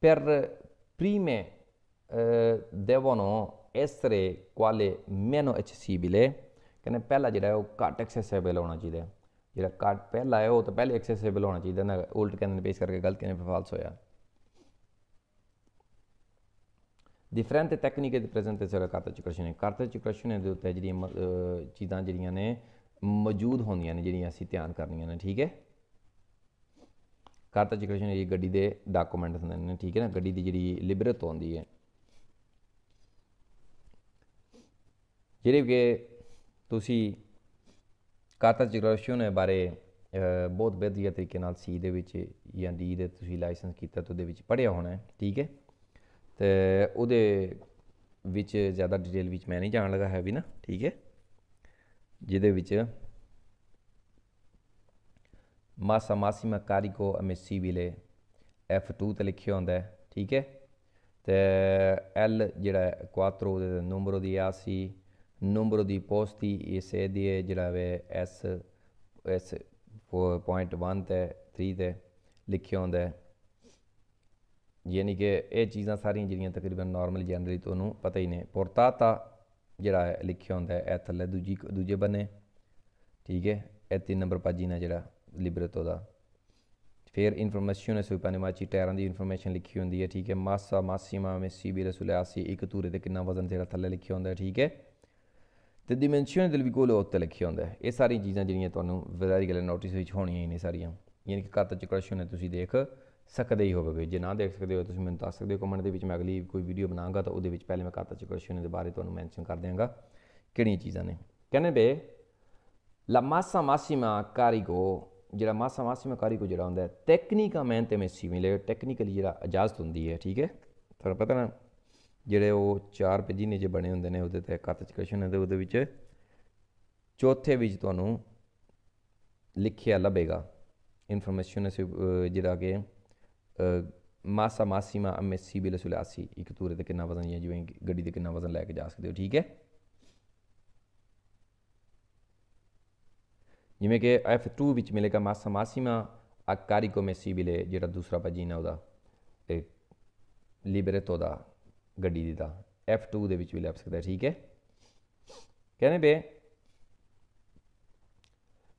Speaker 1: per prime eh, devono essere quale meno accessibile कन्नै पहला जेह्ड़ा ऐ ओह् घट्ट एक्सेसिबल होना चाहिदा जेह्ड़ा घट्ट पहला ऐ ओह् तो पैह्ले एक्सेसिबल होना चाहिदा ना उल्ट कहने पेश करके गलत कहने पर फाल्स होया ਡਿਫਰੈਂਟ ਟੈਕਨੀਕ ਦੇ ਪ੍ਰੈਜ਼ੈਂਟ ਇਸ ਕਾਰਤ ਚਕਰਸ਼ਨ ਕਾਰਤ ਚਕਰਸ਼ਨ ਦੇ ਉੱਤੇ ਜਿਹੜੀਆਂ ਚੀਜ਼ਾਂ ਜਿਹੜੀਆਂ ਨੇ ਮੌਜੂਦ ਹੁੰਦੀਆਂ ਨੇ ਜਿਹੜੀਆਂ ਅਸੀਂ ਧਿਆਨ ਕਰਨੀਆਂ ਨੇ ਠੀਕ ਹੈ ਕਾਰਤ ਚਕਰਸ਼ਨ ਇਹ ਗੱਡੀ ਦੇ ਡਾਕੂਮੈਂਟ ਹੁੰਦੇ ਨੇ ਠੀਕ ਹੈ ਨਾ ਗੱਡੀ ਦੀ ਜਿਹੜੀ ਲਿਬਰਤ ਹੁੰਦੀ ਹੈ ਜਿਹੜੇ ਕਿ ਤੁਸੀਂ ਕਾਰਤ ਚਕਰਸ਼ਨ ਬਾਰੇ ਬਹੁਤ ਵਧੀਆ ਤਰੀਕੇ ਨਾਲ ਸੀ ਦੇ ਵਿੱਚ ਜਾਂ ਡੀ ਦੇ ਤੁਸੀਂ ਲਾਇਸੈਂਸ ਕੀਤਾ ਤੇ ਉਹਦੇ ਵਿੱਚ ਪੜਿਆ ਹੋਣਾ ਠੀਕ ਹੈ ਤੇ ਉਹਦੇ ਵਿੱਚ ਜ਼ਿਆਦਾ ਡਿਟੇਲ ਵਿੱਚ ਮੈਂ ਨਹੀਂ ਜਾਣ ਲੱਗਾ ਹੈ ਵੀ ਨਾ ਠੀਕ ਹੈ ਜਿਹਦੇ ਵਿੱਚ ਮਾਸਾ ਮਾਸੀਮਾ ਮਕਾਰੀ ਕੋ ਅਮੇਸੀ ਵਿਲੇ F2 ਤੇ ਲਿਖਿਆ ਹੁੰਦਾ ਹੈ ਠੀਕ ਹੈ ਤੇ L ਜਿਹੜਾ ਕੁਆਟਰੋ ਦੇ ਨੰਬਰੋ ਦੀ ਆਸੀ ਨੰਬਰੋ ਦੀ ਪੋਸਤੀ ਇਸੇ ਦੀ ਜਿਹੜਾ ਵੇ S S 0.1 ਤੇ 3 ਤੇ ਲਿਖਿਆ ਹੁੰਦਾ ਹੈ ਯਾਨੀ ਕਿ ਇਹ ਚੀਜ਼ਾਂ ਸਾਰੀਆਂ ਜਿਹੜੀਆਂ ਤਕਰੀਬਨ ਨਾਰਮਲ ਜਨਰਲੀ ਤੁਹਾਨੂੰ ਪਤਾ ਹੀ ਨੇ ਪੁਰਤਾਤਾ ਜਿਹੜਾ ਹੈ ਲਿਖਿਆ ਹੁੰਦਾ ਹੈ ਇਹ ਥੱਲੇ ਦੂਜੀ ਦੂਜੇ ਬੰਨੇ ਠੀਕ ਹੈ ਇਹ ਤਿੰਨ ਨੰਬਰ ਪਾਜੀ ਨਾਲ ਜਿਹੜਾ ਲਿਬਰੇਟੋ ਦਾ ਫਿਰ ਇਨਫੋਰਮੇਸ਼ਨ ਇਸ ਹੈ ਮਾਚੀ ਟਾਇਰਾਂ ਦੀ ਇਨਫੋਰਮੇਸ਼ਨ ਲਿਖੀ ਹੁੰਦੀ ਹੈ ਠੀਕ ਹੈ ਮਾਸਾ ਮਾਸੀਮਾ ਮੇਸੀ ਵੀ ਰਸੂਲ ਅਸੀ ਇੱਕ ਤੂਰੇ ਤੇ ਕਿੰਨਾ ਵਜ਼ਨ ਜਿਹੜਾ ਥੱਲੇ ਲਿਖਿਆ ਹੁੰਦਾ ਹੈ ਠੀਕ ਹੈ ਤੇ ਡਿਮੈਂਸ਼ਨ ਦਿਲ ਵੀ ਕੋਲ ਉੱਤੇ ਲਿਖਿਆ ਹੁੰਦਾ ਹੈ ਇਹ ਸਾਰੀਆਂ ਚੀਜ਼ਾਂ ਜਿਹੜੀਆਂ ਤੁਹਾਨੂੰ ਵਜ਼ਾਰੀ ਗੱਲ ਨੋਟਿਸ ਵਿੱਚ ਹੋਣੀਆਂ ਹੀ ਨੇ ਸਾਰੀਆਂ ਯਾਨੀ ਕਿ ਕੱਤ ਚ ਕਰਸ਼ਨ ਹੋਣੇ ਤੁਸੀਂ ਦੇਖ ਸਕਦੇ ਹੀ ਹੋਵੇਗਾ ਜੇ ਨਾ ਦੇਖ ਸਕਦੇ ਹੋ ਤੁਸੀਂ ਮੈਨੂੰ ਦੱਸ ਸਕਦੇ ਹੋ ਕਮੈਂਟ ਦੇ ਵਿੱਚ ਮੈਂ ਅਗਲੀ ਕੋਈ ਵੀਡੀਓ ਬਣਾਵਾਂਗਾ ਤਾਂ ਉਹਦੇ ਵਿੱਚ ਪਹਿਲੇ ਮੈਂ ਕਾਤਾ ਉਹਨਾਂ ਦੇ ਬਾਰੇ ਤੁਹਾਨੂੰ ਮੈਂਸ਼ਨ ਕਰ ਦਿਆਂਗਾ ਕਿਹੜੀਆਂ ਚੀਜ਼ਾਂ ਨੇ ਕਹਿੰਦੇ ਬੇ ਲਾ ਮਾਸਾ ਮਾਸੀਮਾ ਕਾਰੀਗੋ ਜਿਹੜਾ ਮਾਸਾ ਮਾਸੀਮਾ ਕਾਰੀਗੋ ਜਿਹੜਾ ਹੁੰਦਾ ਹੈ ਮੈਂ ਤੇ ਸਿਮਿਲਰ ਟੈਕਨੀਕਲੀ ਜਿਹੜਾ ਇਜਾਜ਼ਤ ਹੁੰਦੀ ਹੈ ਠੀਕ ਹੈ ਤੁਹਾਨੂੰ ਪਤਾ ਨਾ ਜਿਹੜੇ ਉਹ ਚਾਰ ਪੇਜੀ ਨੇ ਜੇ ਬਣੇ ਹੁੰਦੇ ਨੇ ਉਹਦੇ ਤੇ ਕਾਤਾ ਚਕਰਸ਼ਨ ਹੈ ਤੇ ਉਹਦੇ ਵਿੱਚ ਚੌਥੇ ਵਿੱਚ ਤੁਹਾਨੂੰ ਲਿਖਿਆ ਲੱਭੇਗਾ ਇਨਫੋਰਮੇਸ਼ਨ ਜਿਹੜਾ ਕਿ ਮਾਸਾ ਮਾਸੀਮਾ ਅਮੇਸੀ ਬਿਲ ਸੁਲਾਸੀ ਇੱਕ ਤੂਰੇ ਤੇ ਕਿੰਨਾ ਵਜ਼ਨ ਜਾਂ ਜਿਵੇਂ ਗੱਡੀ ਤੇ ਕਿੰਨਾ ਵਜ਼ਨ ਲੈ ਕੇ ਜਾ ਸਕਦੇ ਹੋ ਠੀਕ ਹੈ ਜਿਵੇਂ ਕਿ F2 ਵਿੱਚ ਮਿਲੇਗਾ ਮਾਸਾ ਮਾਸੀਮਾ ਆਕਾਰੀ ਕੋ ਮੇਸੀ ਜਿਹੜਾ ਦੂਸਰਾ ਨਾ ਉਹਦਾ ਤੇ ਲਿਬਰੇਟੋ ਦਾ ਗੱਡੀ ਦੀ ਦਾ F2 ਦੇ ਵਿੱਚ ਵੀ ਲੱਭ ਸਕਦਾ ਠੀਕ ਹੈ ਕਹਿੰਦੇ ਬੇ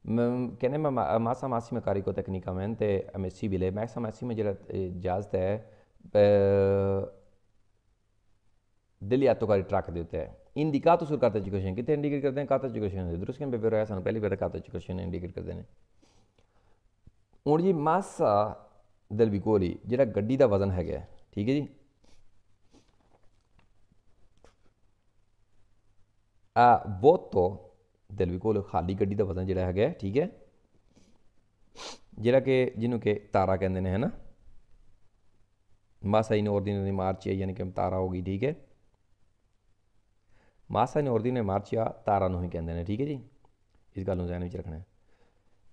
Speaker 1: ਮੈਂ ਕਹਿੰਦੇ ਮੈਂ ਮਾਸਾ ਮਾਸੀ ਮੇ ਕਾਰੀ ਕੋ ਟੈਕਨੀਕਾ ਮੈਂ ਤੇ ਟੈਕਨੀਕਾਮੈਂਟੇ ਅਮੇਸੀ ਬਿਲੇ ਮੈਕਸਾ ਮਾਸੀ ਮੇ ਜਿਹੜਾ ਜਾਜ਼ਤ ਹੈ ਦਿੱਲੀ ਆਤੋ ਕਾਰੀ ਟਰੱਕ ਦੇ ਉਤੇ ਇੰਡੀਕਾ ਤੋਂ ਸ਼ੁਰੂ ਕਰਦੇ ਚੁਕੇ ਸ਼ੇਨ ਕਿਤੇ ਇੰਡੀਕੇਟ ਕਰਦੇ ਨੇ ਕਾਤਾ ਚੁਕੇ ਸ਼ੇਨ ਦੇ ਦਰਸ ਕਿੰ ਬੇਵਰ ਆਇਆ ਸਾਨੂੰ ਪਹਿਲੀ ਵਾਰ ਕਾਤਾ ਚੁਕੇ ਸ਼ੇਨ ਇੰਡੀਕੇਟ ਕਰਦੇ ਨੇ ਹੁਣ ਜੀ ਮਾਸਾ ਦਿਲ ਵਿਕੋਰੀ ਜਿਹੜਾ ਗੱਡੀ ਦਾ ਵਜ਼ਨ ਹੈਗਾ ਠੀਕ ਹੈ ਜੀ ਆ ਵੋਟੋ ਦਲਵੀ ਕੋਲ ਖਾਲੀ ਗੱਡੀ ਦਾ ਵਜ਼ਨ ਜਿਹੜਾ ਹੈਗਾ ਠੀਕ ਹੈ ਜਿਹੜਾ ਕਿ ਜਿਹਨੂੰ ਕਿ ਤਾਰਾ ਕਹਿੰਦੇ ਨੇ ਹੈਨਾ ਮਾਸਾ ਇਨੋਰ ਦੀ ਨੇ ਮਾਰਚਿਆ ਯਾਨੀ ਕਿ ਤਾਰਾ ਹੋ ਗਈ ਠੀਕ ਹੈ ਮਾਸਾ ਇਨੋਰ ਦੀ ਨੇ ਮਾਰਚਿਆ ਤਾਰਾ ਨੂੰ ਹੀ ਕਹਿੰਦੇ ਨੇ ਠੀਕ ਹੈ ਜੀ ਇਸ ਗੱਲ ਨੂੰ ਜ਼ਿਹਨ ਵਿੱਚ ਰੱਖਣਾ ਹੈ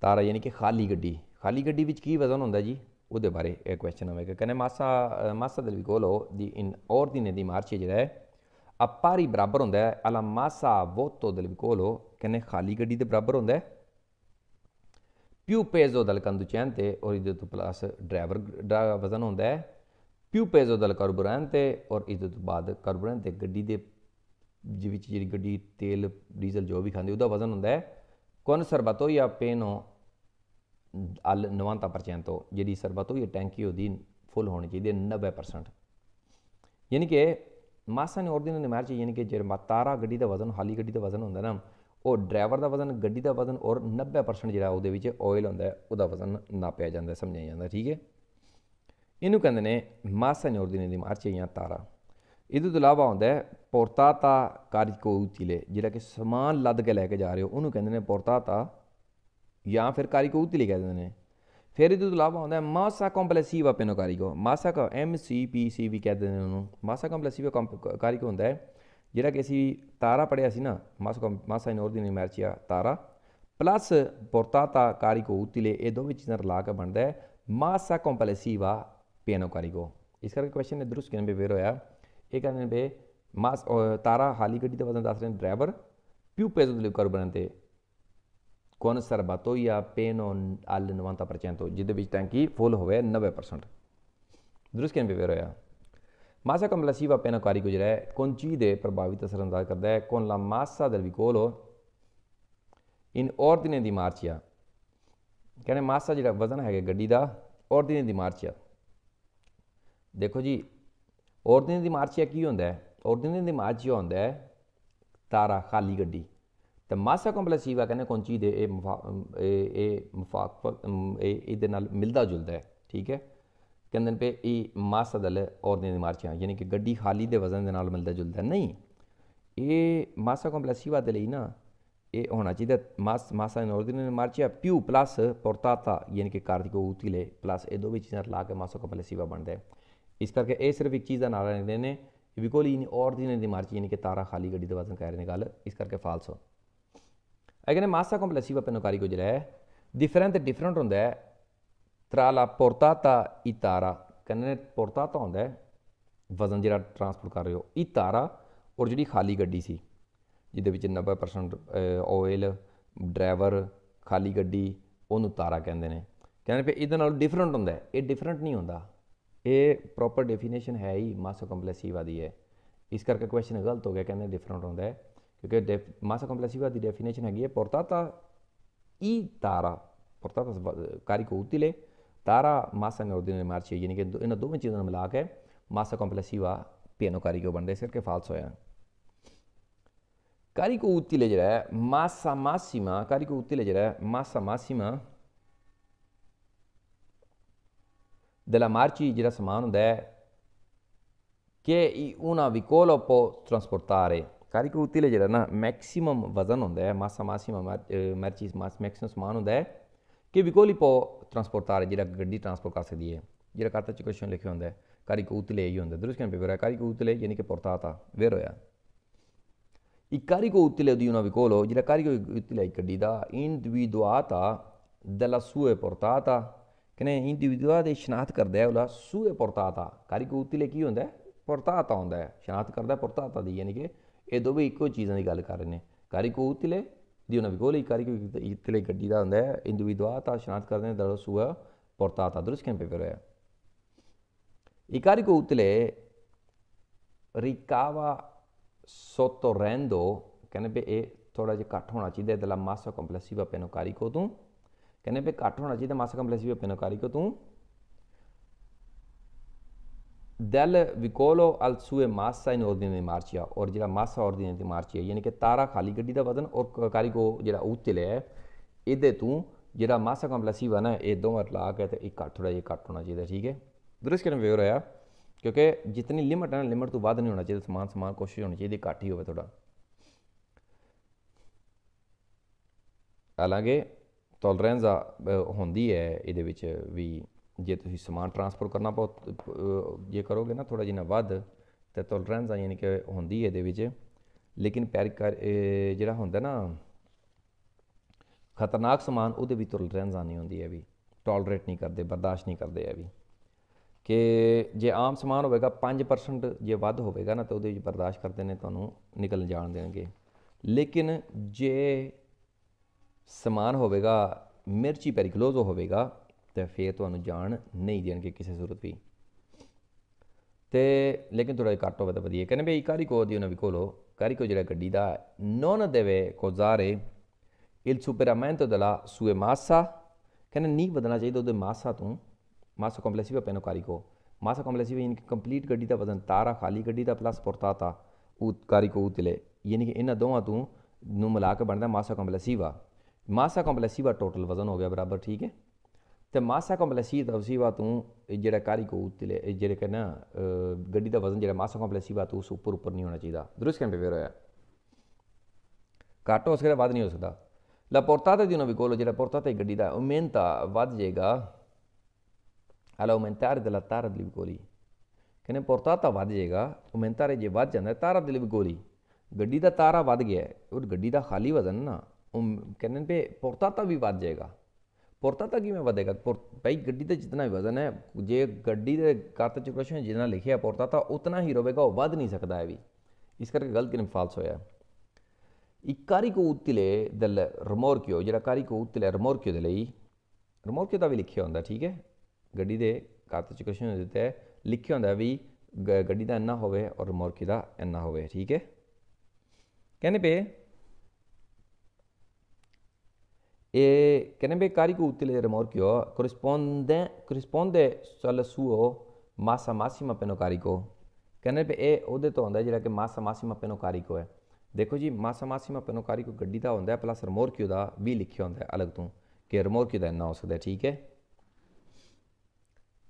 Speaker 1: ਤਾਰਾ ਯਾਨੀ ਕਿ ਖਾਲੀ ਗੱਡੀ ਖਾਲੀ ਗੱਡੀ ਵਿੱਚ ਕੀ ਵਜ਼ਨ ਹੁੰਦਾ ਜੀ ਉਹਦੇ ਬਾਰੇ ਇਹ ਕੁਐਸਚਨ ਆਵੇਗਾ ਕਹਿੰਦੇ ਮਾਸਾ ਮਾਸਾ ਦਲਵੀ ਕੋਲੋ ਦੀ ਇਨ ਔਰ ਦੀ ਨੇ ਦੀ ਮਾਰਚਿਆ ਜਿਹੜਾ ਹੈ ਅਪਾਰੀ ਬਰਾਬਰ ਹੁੰਦਾ ਹੈ ਅਲਾ ਮਾਸਾ ਵੋਤੋ ਦਲ ਵਿਕੋਲੋ ਕਿਨੇ ਖਾਲੀ ਗੱਡੀ ਦੇ ਬਰਾਬਰ ਹੁੰਦਾ ਹੈ ਪਿਊ ਪੇਜ਼ੋ ਦਲ ਚੈਨ ਤੇ ਔਰ ਇਦੇ ਤੋਂ ਪਲੱਸ ਡਰਾਈਵਰ ਦਾ ਵਜ਼ਨ ਹੁੰਦਾ ਹੈ ਪਿਊ ਪੇਜ਼ੋ ਦਲ ਕਾਰਬੋਰੈਨ ਤੇ ਔਰ ਇਦੇ ਤੋਂ ਬਾਅਦ ਕਾਰਬੋਰੈਨ ਤੇ ਗੱਡੀ ਦੇ ਜਿ ਵਿੱਚ ਜਿਹੜੀ ਗੱਡੀ ਤੇਲ ਡੀਜ਼ਲ ਜੋ ਵੀ ਖਾਂਦੀ ਉਹਦਾ ਵਜ਼ਨ ਹੁੰਦਾ ਹੈ ਯਾ ਪੇਨੋ ਅਲ 90% ਤੋਂ ਜਿਹੜੀ ਇਹ ਟੈਂਕੀ ਉਹਦੀ ਫੁੱਲ ਹੋਣੀ ਚਾਹੀਦੀ ਹੈ 90% ਯਾਨੀ ਕਿ ਮਾਸਾ ਨੇ ਆਰਡੀਨਰੀ ਮੈਰਜ ਯਾਨੀ ਕਿ ਜੇ ਮਤਾਰਾ ਗੱਡੀ ਦਾ ਵਜ਼ਨ ਹਾਲੀ ਗੱਡੀ ਦਾ ਵਜ਼ਨ ਹੁੰਦਾ ਨਾ ਉਹ ਡਰਾਈਵਰ ਦਾ ਵਜ਼ਨ ਗੱਡੀ ਦਾ ਵਜ਼ਨ ਔਰ 90% ਜਿਹੜਾ ਉਹਦੇ ਵਿੱਚ ਆਇਲ ਹੁੰਦਾ ਉਹਦਾ ਵਜ਼ਨ ਨਾਪਿਆ ਜਾਂਦਾ ਸਮਝਿਆ ਜਾਂਦਾ ਠੀਕ ਹੈ ਇਹਨੂੰ ਕਹਿੰਦੇ ਨੇ ਮਾਸਾ ਨੇ ਆਰਡੀਨਰੀ ਮੈਰਜ ਜਾਂ ਤਾਰਾ ਇਹਦੇ ਤੋਂ ਇਲਾਵਾ ਹੁੰਦਾ ਹੈ ਪੋਰਤਾਤਾ ਕਾਰਿਕੋਉਤਿਲੇ ਜਿਹੜਾ ਕਿ ਸਮਾਨ ਲੱਦ ਕੇ ਲੈ ਕੇ ਜਾ ਰਹੇ ਹੋ ਉਹਨੂੰ ਕਹਿੰਦੇ ਨੇ ਪੋਰਤਾਤਾ ਜਾਂ ਫਿਰ ਕਾਰਿਕੋਉਤਿਲੇ ਕਹਿੰਦੇ ਨੇ ਫਿਰ ਇਹਦੇ ਤੋਂ ਇਲਾਵਾ ਹੁੰਦਾ ਮਾਸਾ ਕੰਪਲੈਸੀਵਾ ਕਾਰੀਗੋ ਮਾਸਾ ਕਾ ਐਮ ਸੀ ਪੀ ਸੀ ਵੀ ਕਹਿੰਦੇ ਨੇ ਉਹਨੂੰ ਮਾਸਾ ਕੰਪਲੈਸੀਵਾ ਕਾਰੀਗੋ ਹੁੰਦਾ ਹੈ ਜਿਹੜਾ ਕਿ ਅਸੀਂ ਤਾਰਾ ਪੜਿਆ ਸੀ ਨਾ ਮਾਸਾ ਮਾਸਾ ਇਨ ਆਰਡੀਨਰੀ ਨੇ ਤਾਰਾ ਪਲੱਸ ਪੋਰਤਾਤਾ ਕਾਰੀਗੋ ਉਤਲੇ ਇਹ ਦੋ ਵਿੱਚ ਨਰ ਲਾ ਕੇ ਬਣਦਾ ਹੈ ਮਾਸਾ ਕੰਪਲੈਸੀਵਾ ਕਾਰੀਗੋ ਇਸ ਕਰਕੇ ਕੁਐਸਚਨ ਨੇ ਦਰੁਸਤ ਕਿਨ ਵੇਰ ਹੋਇਆ ਇਹ ਕਹਿੰਦੇ ਨੇ ਬੇ ਮਾਸ ਤਾਰਾ ਹਾਲੀ ਗੱਡੀ ਦਾ ਵਜ਼ਨ ਦੱਸ ਰਹੇ ਨੇ ਡਰਾਈਵਰ ਪੇਜ ਦੇ ਲਿਵ ਕਰ ਬਣਦੇ konservatoria penon ਅਲ 90% ਜਿਹਦੇ ਵਿੱਚ ਟੈਂਕੀ ਫੁੱਲ ਹੋਵੇ 90% ਦਰੁਸਤ ਵੀ ਵੇਰੋਇਆ ਮਾਸਾ ਕੰਪਲਸੀਵਾ ਪੈਨਾ ਕਾਰੀ ਗੁਜਰਾ ਹੈ ਚੀ ਦੇ ਪ੍ਰਭਾਵਿਤ ਅਸਰ ਅੰਦਾਜ਼ ਕਰਦਾ ਹੈ ਕੋਨ ਲਾ ਮਾਸਾ ਦਲ ਵਿਕੋਲੋ ਇਨ ਔਰ ਦਿਨੇ ਦੀ ਮਾਰਚਿਆ ਕਹਿੰਦੇ ਮਾਸਾ ਜਿਹੜਾ ਵਜ਼ਨ ਹੈਗਾ ਗੱਡੀ ਦਾ ਔਰ ਦਿਨੇ ਦੀ ਮਾਰਚਿਆ ਦੇਖੋ ਜੀ ਔਰ ਦਿਨੇ ਦੀ ਮਾਰਚਿਆ ਕੀ ਹੁੰਦਾ ਹੈ ਔਰ ਦਿਨੇ ਦੀ ਮਾਰਚਿਆ ਹੁੰਦਾ ਹੈ ਤਾਰਾ ਖਾਲੀ ਗੱਡੀ ਤੇ ਮਾਸਾ ਕੰਪਲੈਸੀਵਾ ਕਹਿੰਦੇ ਕੋਈ ਚੀਜ਼ ਦੇ ਇਹ ਇਹ ਮਫਾਕ ਇਹ ਇਹਦੇ ਨਾਲ ਮਿਲਦਾ ਜੁਲਦਾ ਹੈ ਠੀਕ ਹੈ ਕਹਿੰਦੇ ਨੇ ਪੇ ਇਹ ਮਾਸਾ ਦਲ ਔਰ ਦੇ ਮਾਰਚਾ ਯਾਨੀ ਕਿ ਗੱਡੀ ਖਾਲੀ ਦੇ ਵਜ਼ਨ ਦੇ ਨਾਲ ਮਿਲਦਾ ਜੁਲਦਾ ਨਹੀਂ ਇਹ ਮਾਸਾ ਕੰਪਲੈਸੀਵਾ ਦੇ ਲਈ ਨਾ ਇਹ ਹੋਣਾ ਚਾਹੀਦਾ ਮਾਸ ਮਾਸਾ ਇਨ ਨੇ ਮਾਰਚਾ ਪਿਊ ਪਲੱਸ ਪੋਰਟਾਤਾ ਯਾਨੀ ਕਿ ਕਾਰਤਿਕ ਉਤਿਲੇ ਪਲੱਸ ਇਹ ਦੋ ਵਿੱਚ ਨਾਲ ਲਾ ਕੇ ਮਾਸਾ ਕੰਪਲੈਸੀਵਾ ਬਣਦਾ ਹੈ ਇਸ ਕਰਕੇ ਇਹ ਸਿਰਫ ਇੱਕ ਚੀਜ਼ ਦਾ ਨਾਰਾ ਲੈਂਦੇ ਨੇ ਵਿਕੋਲੀ ਇਨ ਦੀ ਮਾਰਚੀ ਯਾਨੀ ਕਿ ਤਾਰਾ ਖਾਲੀ ਗੱਡੀ ਦੇ ਵਜ਼ਨ ਕਰ ਰਹੇ ਨੇ ਗੱਲ ਇਸ ਕਰਕੇ ਫਾਲਸ ਹੋ again ਕਾਰੀ ਕੋ per ਹੈ ਡਿਫਰੈਂਟ ਡਿਫਰੈਂਟ ਹੁੰਦਾ ਹੈ ਤਰਾਲਾ la ਇਤਾਰਾ itara ਕਹਿੰਦੇ portata ਹੁੰਦਾ ਹੈ ਵਜ਼ਨ ਜਿਹੜਾ ਟਰਾਂਸਪੋਰਟ ਕਰ ਰਹੇ ਹੋ ਇਤਾਰਾ ਔਰ ਜਿਹੜੀ ਖਾਲੀ ਗੱਡੀ ਸੀ ਜਿਹਦੇ ਵਿੱਚ 90% ਓਇਲ ਡਰਾਈਵਰ ਖਾਲੀ ਗੱਡੀ ਉਹਨੂੰ ਤਾਰਾ ਕਹਿੰਦੇ ਨੇ ਕਹਿੰਦੇ ਫਿਰ ਇਹਦੇ ਨਾਲ ਡਿਫਰੈਂਟ ਹੁੰਦਾ ਹੈ ਇਹ ਡਿਫਰੈਂਟ ਨਹੀਂ ਹੁੰਦਾ ਇਹ ਪ੍ਰੋਪਰ ਡੈਫੀਨੇਸ਼ਨ ਹੈ ਹੀ ਮਾਸ ਕੰਪਲੈਸਿਵਾ ਦੀ ਹੈ ਇਸ ਕਰਕੇ ਕੁਐਸਚਨ ਗਲਤ ਹੋ ਗਿਆ ਕਹਿੰਦੇ ਡਿਫਰੈਂਟ ਹੁੰਦਾ ਹੈ Perché massa complessiva di definizione è portata e tara, portata carico utile, tara massa in ordine di marcia, यानी कि इन दोनों चीज़ों massa complessiva मासा कॉम्प्लेक्सिवा पियानो कारी को बनते è. फाल्स होया carico utile direi massa massima carico utile direi massa massima della marcia ਜਿਹੜਾ ਸਮਾਨ ਹੁੰਦਾ che una vicolo può trasportare ਕਾਰੀ ਕਬੂਤੀ ਲਈ ਜਿਹੜਾ ਨਾ ਮੈਕਸਿਮਮ ਵਜ਼ਨ ਹੁੰਦਾ ਹੈ ਮਾਸਾ ਮਾਸੀਮ ਮਰਚੀਸ ਮਾਸ ਮੈਕਸਿਮਮ ਸਮਾਨ ਹੁੰਦਾ ਹੈ ਕਿ ਵਿਕੋਲੀ ਪੋ ਟਰਾਂਸਪੋਰਟਾਰ ਜਿਹੜਾ ਗੱਡੀ ਟਰਾਂਸਪੋਰਟ ਕਰ ਸਕਦੀ ਹੈ ਜਿਹੜਾ ਕਰਤਾ ਚ ਕੁਐਸਚਨ ਲਿਖਿਆ ਹੁੰਦਾ ਹੈ ਕਾਰੀ ਕਬੂਤੀ ਲਈ ਹੀ ਹੁੰਦਾ ਦਰੁਸਤ ਕਿਨ ਪੇਪਰ ਹੈ ਕਾਰੀ ਕਬੂਤੀ ਯਾਨੀ ਕਿ ਪੋਰਤਾਤਾ ਵੇਰ ਹੋਇਆ ਦੀ ಈ ಕಾರಿಗೋ ಉತ್ತಿಲೆ ਜਿਹੜਾ ਕਾਰੀ ಜಿರ ಕಾರಿಗೋ ਗੱਡੀ ਦਾ ಇಂದ್ವಿದ್ವಾತ ਦਲਾ ਸੂਏ ಪೊರ್ತಾತ ಕನೆ ಇಂದ್ವಿದ್ವಾ ਦੇ ਸ਼ਨਾਤ ਕਰਦਾ ਹੈ ਉਹਲਾ ਸੂਏ ਪੋਰਤਾਤਾ ਕਾਰੀ ਕੋ ਉਤਲੇ ਕੀ ਹੁੰਦਾ ਹੈ ਪੁਰਤਾਤਾ ਹੁੰਦਾ ਹੈ ਸ਼ਨਾਤ ਕਰਦਾ ਪੁਰਤਾਤਾ ਦੀ ਯਾਨੀ ਕਿ ਇਹ ਦੋ ਵੀ ਇੱਕੋ ਚੀਜ਼ਾਂ ਦੀ ਗੱਲ ਕਰ ਰਹੇ ਨੇ ਕਾਰੀ ਕੋ ਉਤਲੇ ਦੀ ਉਹਨਾਂ ਵਿਗੋਲੇ ਕਾਰੀ ਕੋ ਇਤਲੇ ਗੱਡੀ ਦਾ ਹੁੰਦਾ ਹੈ ਇੰਡੀਵਿਦੁਆ ਤਾਂ ਸ਼ਨਾਤ ਕਰਦੇ ਨੇ ਦਰਸ ਹੁਆ ਪਰਤਾ ਤਾਂ ਦਰਸ ਕੈਂਪੇ ਪਰ ਹੋਇਆ ਇਕਾਰੀ ਕੋ ਉਤਲੇ ਰਿਕਾਵਾ ਸੋਤੋ ਰੈਂਡੋ ਕਹਿੰਦੇ ਬੇ ਇਹ ਥੋੜਾ ਜਿਹਾ ਘੱਟ ਹੋਣਾ ਚਾਹੀਦਾ ਇਹਦਾ ਮਾਸਾ ਕੰਪਲੈਸਿਵ ਆਪੇ ਨੋ ਕਾਰੀ ਕੋ ਤੂੰ ਕਹਿੰਦੇ ਬੇ ਘੱਟ ਹੋਣਾ ਚਾਹੀਦਾ ਮਾਸਾ ਕੰਪਲੈਸਿਵ ਆਪੇ ਨੋ ਕਾਰੀ ਕੋ ਤੂੰ del Vicolo al sue massa in ordine di marcia और जेह्ड़ा मासा ordine di marcia यानी कि तारा खाली गड्डी दा वजन और कारी को जेह्ड़ा उत्तले है एह्दे तूं जेह्ड़ा मासा कॉम्प्लेक्सिव है ना एह् दो मत ला के तो एक घट्ट थोड़ा ये घट्ट होना चाहिए ठीक है दुरुस्त करने व्यवहार आया क्योंकि जितनी लिमिट है ना लिमिट तो बाद नहीं होना चाहिए समान समान कोशिश होनी चाहिए घट्ट ही हो थोड़ा ਹਾਲਾਂਕਿ ਟੋਲਰੈਂਸ ਹੁੰਦੀ ਹੈ ਇਹਦੇ ਵਿੱਚ ਵੀ ਜੇ ਤੁਸੀਂ ਸਮਾਨ ਟਰਾਂਸਫਰ ਕਰਨਾ ਬਹੁਤ ਜੇ ਕਰੋਗੇ ਨਾ ਥੋੜਾ ਜਿਹਾ ਵੱਧ ਤੇ ਟੋਲਰੈਂਸ ਯਾਨੀ ਕਿ ਹੁੰਦੀ ਹੈ ਇਹਦੇ ਵਿੱਚ ਲੇਕਿਨ ਪੈਰ ਜਿਹੜਾ ਹੁੰਦਾ ਨਾ ਖਤਰਨਾਕ ਸਮਾਨ ਉਹਦੇ ਵੀ ਟੋਲਰੈਂਸ ਨਹੀਂ ਹੁੰਦੀ ਹੈ ਵੀ ਟੋਲਰੇਟ ਨਹੀਂ ਕਰਦੇ ਬਰਦਾਸ਼ਤ ਨਹੀਂ ਕਰਦੇ ਆ ਵੀ ਕਿ ਜੇ ਆਮ ਸਮਾਨ ਹੋਵੇਗਾ 5% ਜੇ ਵੱਧ ਹੋਵੇਗਾ ਨਾ ਤਾਂ ਉਹਦੇ ਵਿੱਚ ਬਰਦਾਸ਼ਤ ਕਰਦੇ ਨੇ ਤੁਹਾਨੂੰ ਨਿਕਲ ਜਾਣ ਦੇਣਗੇ ਲੇਕਿਨ ਜੇ ਸਮਾਨ ਹੋਵੇਗਾ ਮਿਰਚੀ ਕਲੋਜ਼ ਹੋਵੇਗਾ तो फिर जान नहीं देन किसी सूरत भी तो लेकिन थोड़ा घट्ट होगा तो वजिए कहने भाई कारी को दी भी खोलो कारी को जो ग्डी का नोन देवे कोजारे इल सुपेरा मैं तो दला सूए मासा कहने नी बदलना चाहिए उद मासा तू मासा कॉम्पलैक्स भी पहनो कारी को मासा कॉम्पलैक्स भी कि कंप्लीट ग्डी का वजन तारा खाली ग्डी का प्लस पुरता था ऊ कारी को ऊतले यानी कि इन दोवों तू नू मिला के बनता मासा कॉम्पलैक्स वा मासा कॉम्पलैक्स वा टोटल वजन हो गया बराबर ठीक है ਤੇ ਮਾਸਾ ਕੰਪਲੈਸੀਦ ਅਵਸੀਵਾ ਤੂੰ ਜਿਹੜਾ ਕਾਰੀ ਕੋ ਉਤਲੇ ਜਿਹੜੇ ਕਹਿੰਦਾ ਗੱਡੀ ਦਾ ਵਜ਼ਨ ਜਿਹੜਾ ਮਾਸਾ ਕੰਪਲੈਸੀਵਾ ਤੂੰ ਉਸ ਉੱਪਰ ਉੱਪਰ ਨਹੀਂ ਹੋਣਾ ਚਾਹੀਦਾ ਦਰੁਸ ਕੰਪੇ ਵੇਰ ਹੋਇਆ ਕਾਟੋ ਉਸ ਕਰੇ ਨਹੀਂ ਹੋ ਸਕਦਾ ਪੋਰਤਾ ਤੇ ਦਿਨੋਂ ਵੀ ਕੋਲ ਜਿਹੜਾ ਪੋਰਤਾ ਤੇ ਗੱਡੀ ਦਾ ਉਮੇਨਤਾ ਵੱਧ ਜਾਏਗਾ ਅਲਾ ਉਮੇਨਤਾਰ ਦੇ ਤਾਰ ਦੇ ਵੀ ਕੋਲੀ ਕਹਿੰਦੇ ਪੋਰਤਾ ਤਾਂ ਵੱਧ ਜਾਏਗਾ ਉਮੇਨਤਾਰ ਜੇ ਵੱਧ ਜਾਂਦਾ ਤਾਰ ਦੇ ਵੀ ਕੋਲੀ ਗੱਡੀ ਦਾ ਤਾਰਾ ਵੱਧ ਗਿਆ ਉਹ ਗੱਡੀ ਦਾ ਖਾਲੀ ਵਜ਼ਨ ਨਾ ਕਹਿੰਦੇ ਪੇ ਪੋਰਤਾ ਤਾਂ ਵੀ ਵੱਧ ਜਾਏਗਾ ਪੁਰਤਾ ਤੱਕ ਕਿਵੇਂ ਵਧੇਗਾ ਭਾਈ ਗੱਡੀ ਤੇ ਜਿੰਨਾ ਵਜ਼ਨ ਹੈ ਜੇ ਗੱਡੀ ਦੇ ਕਰਤ ਚ ਕੁਐਸਚਨ ਜਿੰਨਾ ਲਿਖਿਆ ਪੁਰਤਾ ਤਾਂ ਉਤਨਾ ਹੀ ਰਹੇਗਾ ਉਹ ਵੱਧ ਨਹੀਂ ਸਕਦਾ ਹੈ ਵੀ ਇਸ ਕਰਕੇ ਗਲਤ ਕਿਨ ਫਾਲਸ ਹੋਇਆ ਉਤਲੇ ਦਲ ਰਮੋਰ ਕਿਉ ਜਿਹੜਾ ਕਾਰੀ ਕੋ കാരിക്ക് ഊത്തിലെ റിമോർക്കിയോ ਰਮੋਰ ਕਿਉ ਦਾ ਵੀ ਲਿਖਿਆ ਹੁੰਦਾ ਠੀਕ ਹੈ ਗੱਡੀ ਦੇ ਕਰਤ ਚ ਕੁਐਸਚਨ ਦਿੱਤਾ ਹੈ ਲਿਖਿਆ ਹੁੰਦਾ ਵੀ ਗੱਡੀ ਦਾ ਇੰਨਾ ਹੋਵੇ ਔਰ ਰਿਮੋਰਕੀ ਦਾ ਇੰਨਾ ਹੋਵੇ ਠੀਕ ਹੈ ਕਹਿੰਦੇ ਪਏ Kenebe carico utile remorchio corrisponde, corrisponde alla sua massa massima appena carico ਕਹਿੰਦੇ ਵੀ ਇਹ ਉਹਦੇ ਤੋਂ ਆਉਂਦਾ ਜਿਹੜਾ ਕਿ ਮਾਸਾ ਮਾਸੀਮਾ ਪੈਨੋ ਕਾਰਿਕੋ ਹੈ ਦੇਖੋ ਜੀ ਮਾਸਾ ਮਾਸੀਮਾ ਪੈਨੋ ਕਾਰਿਕੋ ਗੱਡੀ ਦਾ ਹੁੰਦਾ ਹੈ ਪਲੱਸ ਰਮੋਰ ਕਿਉ ਦਾ ਵੀ ਲਿਖਿਆ ਹੁੰਦਾ ਹੈ ਅਲੱਗ ਤੋਂ ਕਿ ਰਮੋਰ ਕਿਉ ਦਾ ਨਾ ਹੋ ਸਕਦਾ ਠੀਕ ਹੈ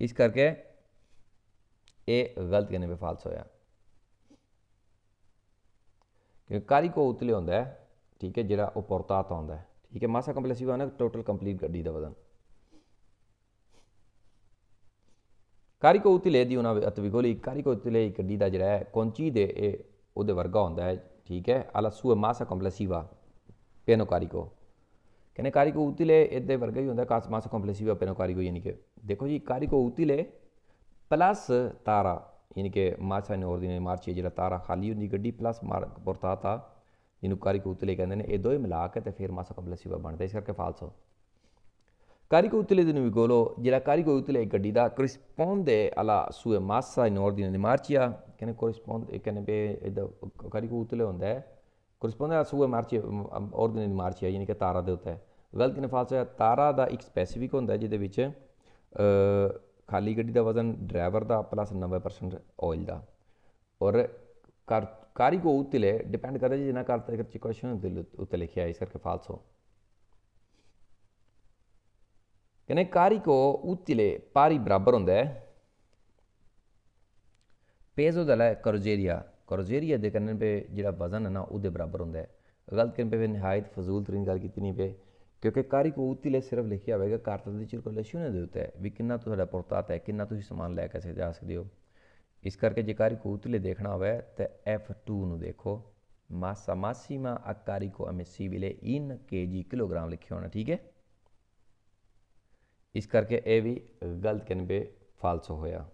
Speaker 1: ਇਸ ਕਰਕੇ ਇਹ ਗਲਤ ਕਹਿੰਦੇ ਵੀ ਫਾਲਸ ਹੋਇਆ ਕਿ ਕਾਰਿਕੋ ਉਤਲੇ ਹੁੰਦਾ ਹੈ ਠੀਕ ਹੈ ਜਿਹੜਾ ਉਹ ਪੁਰਤਾ ਆਉਂਦਾ ਹੈ ठीक है मासा कम्प्लेसिव आना टोटल कंप्लीट कर दी दा वजन ਕਾਰਿਕੋ ਉਤਲੇ ਦੀ ਉਹਨਾਂ ਅਤ ਵਿਗੋਲੀ ਕਾਰਿਕੋ ਉਤਲੇ ਗੱਡੀ ਦਾ ਜਿਹੜਾ ਹੈ ਕੌਂਚੀ ਦੇ ਇਹ ਉਹਦੇ ਵਰਗਾ ਹੁੰਦਾ ਹੈ ਠੀਕ ਹੈ ਅਲਾ ਸੂਏ ਮਾਸਾ ਕੰਪਲੈਸੀਵਾ ਪੈਨੋ ਕਾਰਿਕੋ ਕਹਿੰਦੇ ਕਾਰਿਕੋ ਉਤਲੇ ਇਹਦੇ ਵਰਗਾ ਹੀ ਹੁੰਦਾ ਕਾਸ ਮਾਸਾ ਕੰਪਲੈਸੀਵਾ ਪੈਨੋ ਕਾਰਿਕੋ ਯਾਨੀ ਕਿ ਦੇਖੋ ਜੀ ਕਾਰਿਕੋ ਉਤਲੇ ਪਲੱਸ ਤਾਰਾ ਯਾਨੀ ਕਿ ਮਾਸਾ ਨੇ ਔਰ ਦਿਨੇ ਮਾਰਚੀ ਜਿਹੜਾ ਤਾਰਾ ਖਾਲੀ ਹੁੰਦੀ ਗੱਡੀ ਪਲੱਸ ਮਾਰ ਪੁਰਤਾਤਾ ਇਹਨੂੰ ਕਾਰੀ ਕੂਤਲੇ ਕਹਿੰਦੇ ਨੇ ਇਹ ਦੋਏ ਮਿਲਾ ਕੇ ਤੇ ਫਿਰ ਮਾਸਾ ਕਬਲ ਸਿਵਾ ਬਣਦਾ ਇਸ ਕਰਕੇ ਫਾਲਸੋ ਕਾਰੀ ਕੂਤਲੇ ਦੇ ਨੂੰ ਵੀ ਗੋਲੋ ਜਿਹੜਾ ਕਾਰੀ ਕੂਤਲੇ ਗੱਡੀ ਦਾ ਦੇ ਅਲਾ ਸੂਏ ਮਾਸਾ ਇਨ ਆਰਡੀਨਰੀ ਦੇ ਮਾਰਚੀਆ ਕਹਿੰਦੇ ਇਹ ਕਹਿੰਦੇ ਬੇ ਇਹਦਾ ਕਾਰੀ ਕੂਤਲੇ ਹੁੰਦਾ ਹੈ ਕਰਸਪੌਂਡੇ ਅਲਾ ਸੂਏ ਮਾਰਚੀ ਆਰਡੀਨਰੀ ਦੇ ਮਾਰਚੀਆ ਯਾਨੀ ਕਿ ਤਾਰਾ ਦੇ ਉੱਤੇ ਗਲਤੀ ਫਾਲਸ ਫਾਲਸਾ ਤਾਰਾ ਦਾ ਇੱਕ ਸਪੈਸੀਫਿਕ ਹੁੰਦਾ ਜਿਹਦੇ ਵਿੱਚ ਖਾਲੀ ਗੱਡੀ ਦਾ ਵਜ਼ਨ ਡਰਾਈਵਰ ਦਾ ਪਲੱਸ 90% ਆਇਲ ਦਾ ਔਰ ਕਾਰੀ ਕੋ ಕಾರ್ಯಗೂ ಓದ್ತಿಲೆ ಡಿಪೆಂಡ್ ಕರೆ ಜನ ಕಾರ್ತ ಚಿಕ್ಕ ಕ್ವಶನ್ ಉತ್ತಲೆ ಲಿಖಿಯ ಐಸರ್ ಕೆ ਫਾਲਸ ਹੋ ਕਨੇ ਕਾਰੀ ਕੋ ਉਤਲੇ ਪਾਰੀ ਬਰਾਬਰ ਹੁੰਦਾ ਹੈ ਪੇਜ਼ੋ ਦਲਾ ਕਰੋਜੇਰੀਆ ਕਰੋਜੇਰੀਆ ਦੇ ਕੰਨ ਪੇ ਜਿਹੜਾ ਵਜ਼ਨ ਹੈ ਨਾ ਉਹਦੇ ਬਰਾਬਰ ਹੁੰਦਾ ਹੈ ਗਲਤ ਕਰਨ ਪੇ ਨਿਹਾਇਤ ਫਜ਼ੂਲ ਤਰੀਨ ਗੱਲ ਕੀਤੀ ਨਹੀਂ ਪੇ ਕਿਉਂਕਿ ਕਾਰੀ ਕੋ ਉਤਲੇ ਸਿਰਫ ਲਿਖਿਆ ਹੋਵੇਗਾ ਕਾਰਤਲ ਦੀ ਚਿਰਕੁਲੇਸ਼ਨ ਦੇ ਉੱਤੇ ਵੀ ਕਿੰਨਾ ਤੁਹਾਡਾ ਪੁਰਤਾਤ ਹੈ ਕਿੰਨਾ ਤੁਸੀਂ ਸਮਾਨ ਲੈ ਕੇ ਜਾ ਸਕਦੇ ਹੋ ਇਸ ਕਰਕੇ ਜੇਕਰ ਉਤਲੇ ਦੇਖਣਾ ਹੋਵੇ ਤੇ F2 ਨੂੰ ਦੇਖੋ ਮਾਸਾ ਮਾਸੀਮਾ ਆਕਾਰੀ ਕੋ ਅਮੇਸੀ ਵਿਲੇ ਇਨ ਕੇਜੀ ਕਿਲੋਗ੍ਰਾਮ ਲਿਖਿਆ ਹੋਣਾ ਠੀਕ ਹੈ ਇਸ ਕਰਕੇ ਇਹ ਵੀ ਗਲਤ ਕਨਵੇ ਫਾਲਸ ਹੋਇਆ